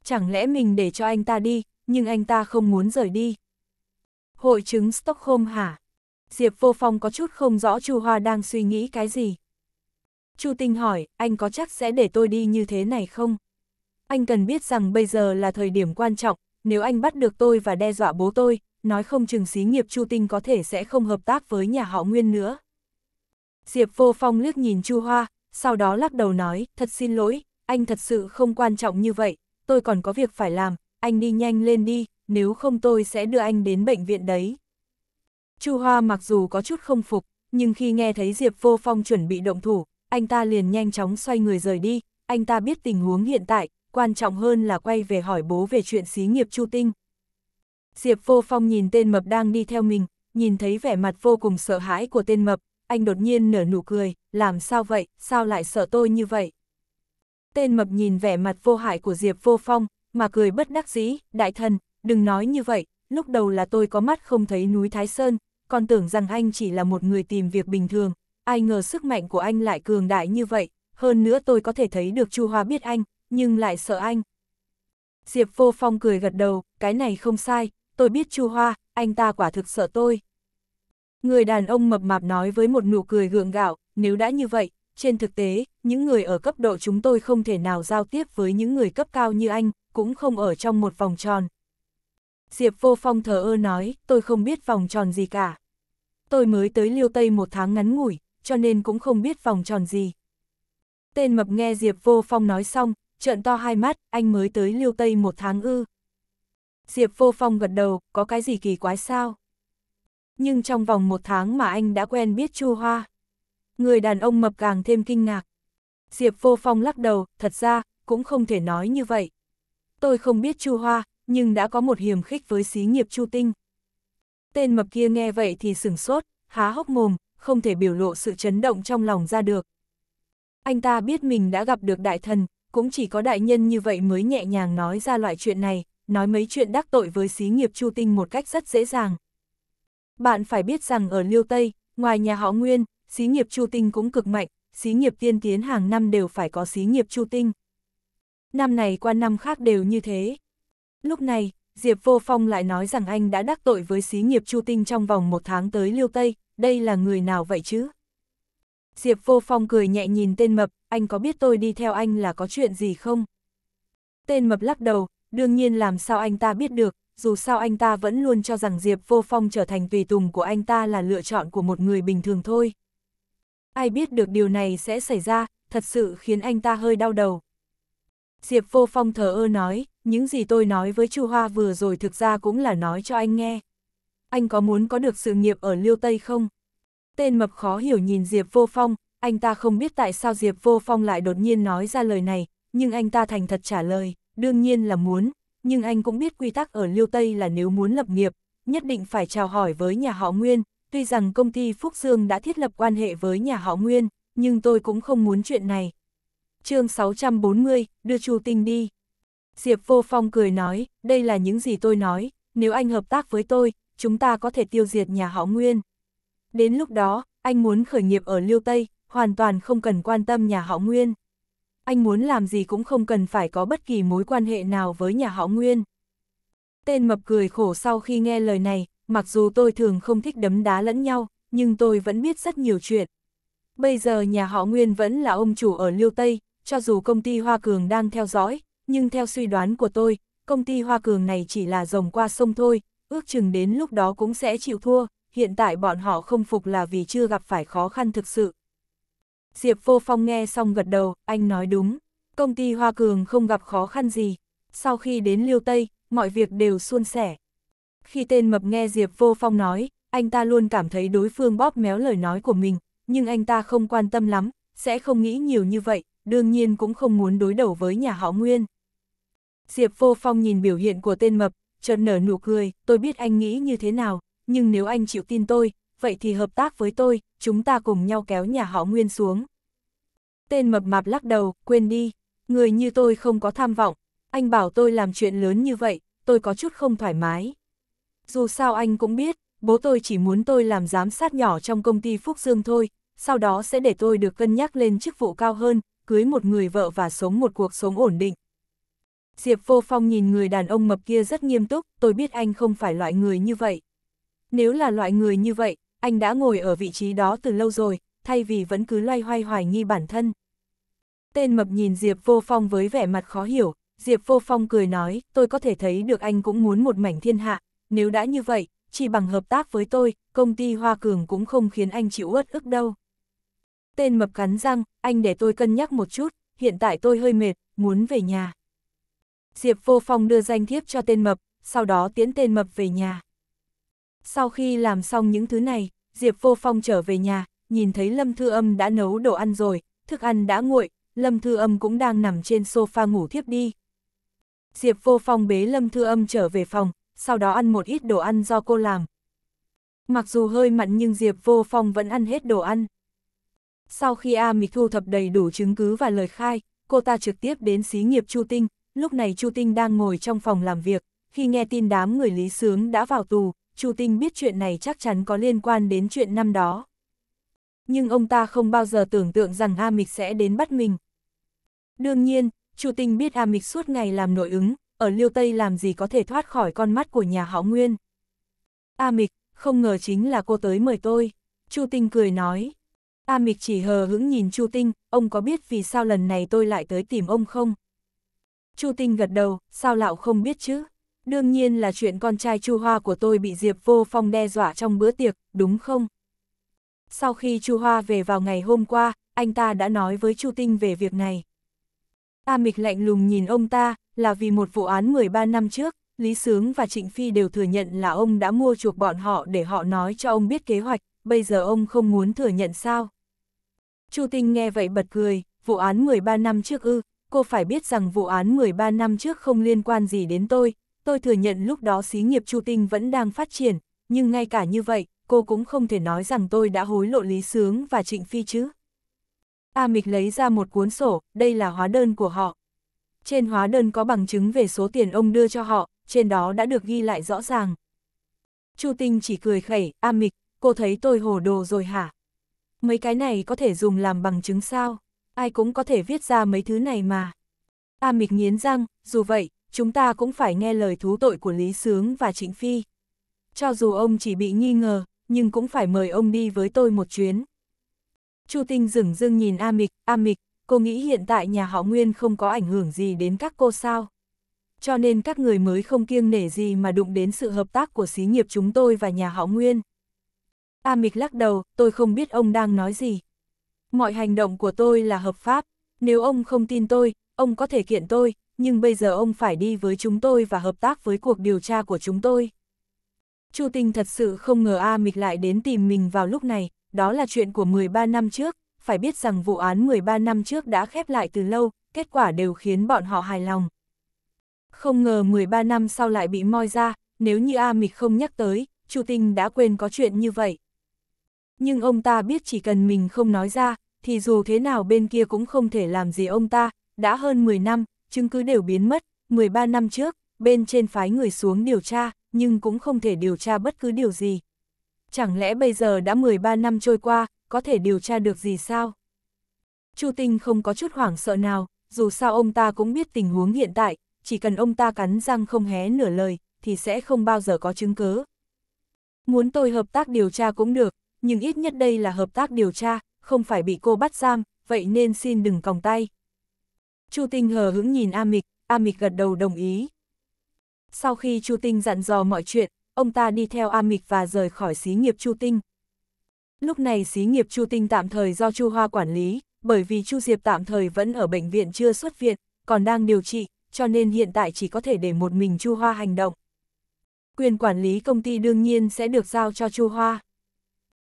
Chẳng lẽ mình để cho anh ta đi, nhưng anh ta không muốn rời đi? Hội chứng Stockholm hả? Diệp Vô Phong có chút không rõ Chu Hoa đang suy nghĩ cái gì. Chu Tinh hỏi, anh có chắc sẽ để tôi đi như thế này không? Anh cần biết rằng bây giờ là thời điểm quan trọng, nếu anh bắt được tôi và đe dọa bố tôi, nói không chừng xí nghiệp Chu Tinh có thể sẽ không hợp tác với nhà họ Nguyên nữa. Diệp Vô Phong liếc nhìn Chu Hoa, sau đó lắc đầu nói, thật xin lỗi, anh thật sự không quan trọng như vậy, tôi còn có việc phải làm, anh đi nhanh lên đi, nếu không tôi sẽ đưa anh đến bệnh viện đấy. Chu Hoa mặc dù có chút không phục, nhưng khi nghe thấy Diệp Vô Phong chuẩn bị động thủ, anh ta liền nhanh chóng xoay người rời đi, anh ta biết tình huống hiện tại, quan trọng hơn là quay về hỏi bố về chuyện xí nghiệp Chu Tinh. Diệp Vô Phong nhìn tên mập đang đi theo mình, nhìn thấy vẻ mặt vô cùng sợ hãi của tên mập, anh đột nhiên nở nụ cười, làm sao vậy, sao lại sợ tôi như vậy? Tên mập nhìn vẻ mặt vô hại của Diệp Vô Phong, mà cười bất đắc dĩ, đại thần, đừng nói như vậy, lúc đầu là tôi có mắt không thấy núi Thái Sơn, còn tưởng rằng anh chỉ là một người tìm việc bình thường, ai ngờ sức mạnh của anh lại cường đại như vậy, hơn nữa tôi có thể thấy được Chu Hoa biết anh, nhưng lại sợ anh. Diệp Vô Phong cười gật đầu, cái này không sai, tôi biết Chu Hoa, anh ta quả thực sợ tôi. Người đàn ông mập mạp nói với một nụ cười gượng gạo, nếu đã như vậy, trên thực tế, những người ở cấp độ chúng tôi không thể nào giao tiếp với những người cấp cao như anh, cũng không ở trong một vòng tròn. Diệp Vô Phong thờ ơ nói, tôi không biết vòng tròn gì cả. Tôi mới tới Liêu Tây một tháng ngắn ngủi, cho nên cũng không biết vòng tròn gì. Tên mập nghe Diệp Vô Phong nói xong, trợn to hai mắt, anh mới tới Liêu Tây một tháng ư. Diệp Vô Phong gật đầu, có cái gì kỳ quái sao? Nhưng trong vòng một tháng mà anh đã quen biết Chu Hoa. Người đàn ông mập càng thêm kinh ngạc. Diệp Vô Phong lắc đầu, thật ra, cũng không thể nói như vậy. Tôi không biết Chu Hoa, nhưng đã có một hiểm khích với xí nghiệp Chu Tinh. Tên mập kia nghe vậy thì sửng sốt, há hốc mồm, không thể biểu lộ sự chấn động trong lòng ra được. Anh ta biết mình đã gặp được đại thần, cũng chỉ có đại nhân như vậy mới nhẹ nhàng nói ra loại chuyện này, nói mấy chuyện đắc tội với xí nghiệp Chu Tinh một cách rất dễ dàng. Bạn phải biết rằng ở Liêu Tây, ngoài nhà họ Nguyên, xí nghiệp Chu Tinh cũng cực mạnh, xí nghiệp tiên tiến hàng năm đều phải có xí nghiệp Chu Tinh. Năm này qua năm khác đều như thế. Lúc này, Diệp Vô Phong lại nói rằng anh đã đắc tội với xí nghiệp Chu Tinh trong vòng một tháng tới Liêu Tây, đây là người nào vậy chứ? Diệp Vô Phong cười nhẹ nhìn tên mập, anh có biết tôi đi theo anh là có chuyện gì không? Tên mập lắc đầu, đương nhiên làm sao anh ta biết được, dù sao anh ta vẫn luôn cho rằng Diệp Vô Phong trở thành tùy tùng của anh ta là lựa chọn của một người bình thường thôi. Ai biết được điều này sẽ xảy ra, thật sự khiến anh ta hơi đau đầu. Diệp Vô Phong thờ ơ nói, những gì tôi nói với Chu Hoa vừa rồi thực ra cũng là nói cho anh nghe anh có muốn có được sự nghiệp ở Liêu Tây không? Tên mập khó hiểu nhìn Diệp Vô Phong, anh ta không biết tại sao Diệp Vô Phong lại đột nhiên nói ra lời này, nhưng anh ta thành thật trả lời, đương nhiên là muốn, nhưng anh cũng biết quy tắc ở Liêu Tây là nếu muốn lập nghiệp, nhất định phải chào hỏi với nhà họ Nguyên, tuy rằng công ty Phúc Dương đã thiết lập quan hệ với nhà họ Nguyên, nhưng tôi cũng không muốn chuyện này. chương 640, đưa Chu Tinh đi. Diệp Vô Phong cười nói, đây là những gì tôi nói, nếu anh hợp tác với tôi, chúng ta có thể tiêu diệt nhà họ Nguyên. Đến lúc đó, anh muốn khởi nghiệp ở Liêu Tây, hoàn toàn không cần quan tâm nhà họ Nguyên. Anh muốn làm gì cũng không cần phải có bất kỳ mối quan hệ nào với nhà họ Nguyên. Tên mập cười khổ sau khi nghe lời này, mặc dù tôi thường không thích đấm đá lẫn nhau, nhưng tôi vẫn biết rất nhiều chuyện. Bây giờ nhà họ Nguyên vẫn là ông chủ ở Liêu Tây, cho dù công ty Hoa Cường đang theo dõi, nhưng theo suy đoán của tôi, công ty Hoa Cường này chỉ là rồng qua sông thôi, ước chừng đến lúc đó cũng sẽ chịu thua, hiện tại bọn họ không phục là vì chưa gặp phải khó khăn thực sự. Diệp Vô Phong nghe xong gật đầu, anh nói đúng, công ty Hoa Cường không gặp khó khăn gì, sau khi đến Liêu Tây, mọi việc đều suôn sẻ. Khi tên mập nghe Diệp Vô Phong nói, anh ta luôn cảm thấy đối phương bóp méo lời nói của mình, nhưng anh ta không quan tâm lắm, sẽ không nghĩ nhiều như vậy, đương nhiên cũng không muốn đối đầu với nhà họ Nguyên. Diệp Vô Phong nhìn biểu hiện của tên mập, chợt nở nụ cười, tôi biết anh nghĩ như thế nào, nhưng nếu anh chịu tin tôi, vậy thì hợp tác với tôi, chúng ta cùng nhau kéo nhà họ Nguyên xuống. Tên mập mạp lắc đầu, quên đi, người như tôi không có tham vọng, anh bảo tôi làm chuyện lớn như vậy, tôi có chút không thoải mái. Dù sao anh cũng biết, bố tôi chỉ muốn tôi làm giám sát nhỏ trong công ty Phúc Dương thôi, sau đó sẽ để tôi được cân nhắc lên chức vụ cao hơn, cưới một người vợ và sống một cuộc sống ổn định. Diệp Vô Phong nhìn người đàn ông mập kia rất nghiêm túc, tôi biết anh không phải loại người như vậy. Nếu là loại người như vậy, anh đã ngồi ở vị trí đó từ lâu rồi, thay vì vẫn cứ loay hoay hoài nghi bản thân. Tên mập nhìn Diệp Vô Phong với vẻ mặt khó hiểu, Diệp Vô Phong cười nói, tôi có thể thấy được anh cũng muốn một mảnh thiên hạ, nếu đã như vậy, chỉ bằng hợp tác với tôi, công ty Hoa Cường cũng không khiến anh chịu uất ức đâu. Tên mập cắn răng, anh để tôi cân nhắc một chút, hiện tại tôi hơi mệt, muốn về nhà. Diệp Vô Phong đưa danh thiếp cho tên mập, sau đó tiến tên mập về nhà. Sau khi làm xong những thứ này, Diệp Vô Phong trở về nhà, nhìn thấy Lâm Thư Âm đã nấu đồ ăn rồi, thức ăn đã nguội, Lâm Thư Âm cũng đang nằm trên sofa ngủ thiếp đi. Diệp Vô Phong bế Lâm Thư Âm trở về phòng, sau đó ăn một ít đồ ăn do cô làm. Mặc dù hơi mặn nhưng Diệp Vô Phong vẫn ăn hết đồ ăn. Sau khi A Mịch thu thập đầy đủ chứng cứ và lời khai, cô ta trực tiếp đến xí nghiệp Chu Tinh, Lúc này Chu Tinh đang ngồi trong phòng làm việc, khi nghe tin đám người Lý Sướng đã vào tù, Chu Tinh biết chuyện này chắc chắn có liên quan đến chuyện năm đó. Nhưng ông ta không bao giờ tưởng tượng rằng A Mịch sẽ đến bắt mình. Đương nhiên, Chu Tinh biết A Mịch suốt ngày làm nội ứng, ở Liêu Tây làm gì có thể thoát khỏi con mắt của nhà họ Nguyên. A Mịch, không ngờ chính là cô tới mời tôi. Chu Tinh cười nói. A Mịch chỉ hờ hững nhìn Chu Tinh, ông có biết vì sao lần này tôi lại tới tìm ông không? Chu Tinh gật đầu, sao lão không biết chứ? Đương nhiên là chuyện con trai Chu Hoa của tôi bị Diệp Vô Phong đe dọa trong bữa tiệc, đúng không? Sau khi Chu Hoa về vào ngày hôm qua, anh ta đã nói với Chu Tinh về việc này. A Mịch lạnh lùng nhìn ông ta, là vì một vụ án 13 năm trước, Lý Sướng và Trịnh Phi đều thừa nhận là ông đã mua chuộc bọn họ để họ nói cho ông biết kế hoạch, bây giờ ông không muốn thừa nhận sao? Chu Tinh nghe vậy bật cười, vụ án 13 năm trước ư, cô phải biết rằng vụ án 13 năm trước không liên quan gì đến tôi, tôi thừa nhận lúc đó xí nghiệp Chu Tinh vẫn đang phát triển, nhưng ngay cả như vậy, cô cũng không thể nói rằng tôi đã hối lộ Lý Sướng và Trịnh Phi chứ. A Mịch lấy ra một cuốn sổ, đây là hóa đơn của họ. Trên hóa đơn có bằng chứng về số tiền ông đưa cho họ, trên đó đã được ghi lại rõ ràng. Chu Tinh chỉ cười khẩy, A Mịch, cô thấy tôi hồ đồ rồi hả? Mấy cái này có thể dùng làm bằng chứng sao? ai cũng có thể viết ra mấy thứ này mà. A mịch nghiến răng, dù vậy, chúng ta cũng phải nghe lời thú tội của Lý Sướng và Trịnh Phi. Cho dù ông chỉ bị nghi ngờ, nhưng cũng phải mời ông đi với tôi một chuyến. Chu Tinh dừng dưng nhìn A Mịch, A Mịch, cô nghĩ hiện tại nhà họ Nguyên không có ảnh hưởng gì đến các cô sao. Cho nên các người mới không kiêng nể gì mà đụng đến sự hợp tác của xí nghiệp chúng tôi và nhà họ Nguyên. A Mịch lắc đầu, tôi không biết ông đang nói gì, Mọi hành động của tôi là hợp pháp. Nếu ông không tin tôi, ông có thể kiện tôi, nhưng bây giờ ông phải đi với chúng tôi và hợp tác với cuộc điều tra của chúng tôi. Chu Tinh thật sự không ngờ A Mịch lại đến tìm mình vào lúc này, đó là chuyện của 13 năm trước, phải biết rằng vụ án 13 năm trước đã khép lại từ lâu, kết quả đều khiến bọn họ hài lòng. Không ngờ 13 năm sau lại bị moi ra, nếu như A Mịch không nhắc tới, Chu Tinh đã quên có chuyện như vậy. Nhưng ông ta biết chỉ cần mình không nói ra, thì dù thế nào bên kia cũng không thể làm gì ông ta, đã hơn 10 năm, chứng cứ đều biến mất, 13 năm trước, bên trên phái người xuống điều tra, nhưng cũng không thể điều tra bất cứ điều gì. Chẳng lẽ bây giờ đã 13 năm trôi qua, có thể điều tra được gì sao? Chu Tinh không có chút hoảng sợ nào, dù sao ông ta cũng biết tình huống hiện tại, chỉ cần ông ta cắn răng không hé nửa lời, thì sẽ không bao giờ có chứng cứ. Muốn tôi hợp tác điều tra cũng được, nhưng ít nhất đây là hợp tác điều tra, không phải bị cô bắt giam, vậy nên xin đừng còng tay. Chu Tinh hờ hững nhìn A Mịch, A Mịch gật đầu đồng ý. Sau khi Chu Tinh dặn dò mọi chuyện, ông ta đi theo A Mịch và rời khỏi xí nghiệp Chu Tinh. Lúc này xí nghiệp Chu Tinh tạm thời do Chu Hoa quản lý, bởi vì Chu Diệp tạm thời vẫn ở bệnh viện chưa xuất viện, còn đang điều trị, cho nên hiện tại chỉ có thể để một mình Chu Hoa hành động. Quyền quản lý công ty đương nhiên sẽ được giao cho Chu Hoa.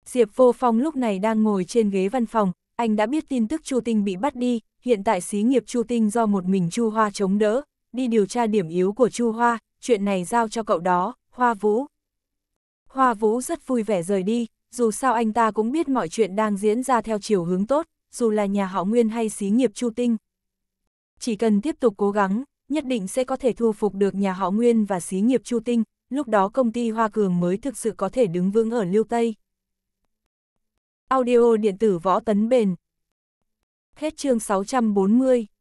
Diệp Vô Phong lúc này đang ngồi trên ghế văn phòng, anh đã biết tin tức Chu Tinh bị bắt đi, hiện tại xí nghiệp Chu Tinh do một mình Chu Hoa chống đỡ, đi điều tra điểm yếu của Chu Hoa, chuyện này giao cho cậu đó, Hoa Vũ. Hoa Vũ rất vui vẻ rời đi, dù sao anh ta cũng biết mọi chuyện đang diễn ra theo chiều hướng tốt, dù là nhà họ Nguyên hay xí nghiệp Chu Tinh. Chỉ cần tiếp tục cố gắng, nhất định sẽ có thể thu phục được nhà họ Nguyên và xí nghiệp Chu Tinh, lúc đó công ty Hoa Cường mới thực sự có thể đứng vững ở Liêu Tây. Audio điện tử võ tấn bền. Hết chương 640.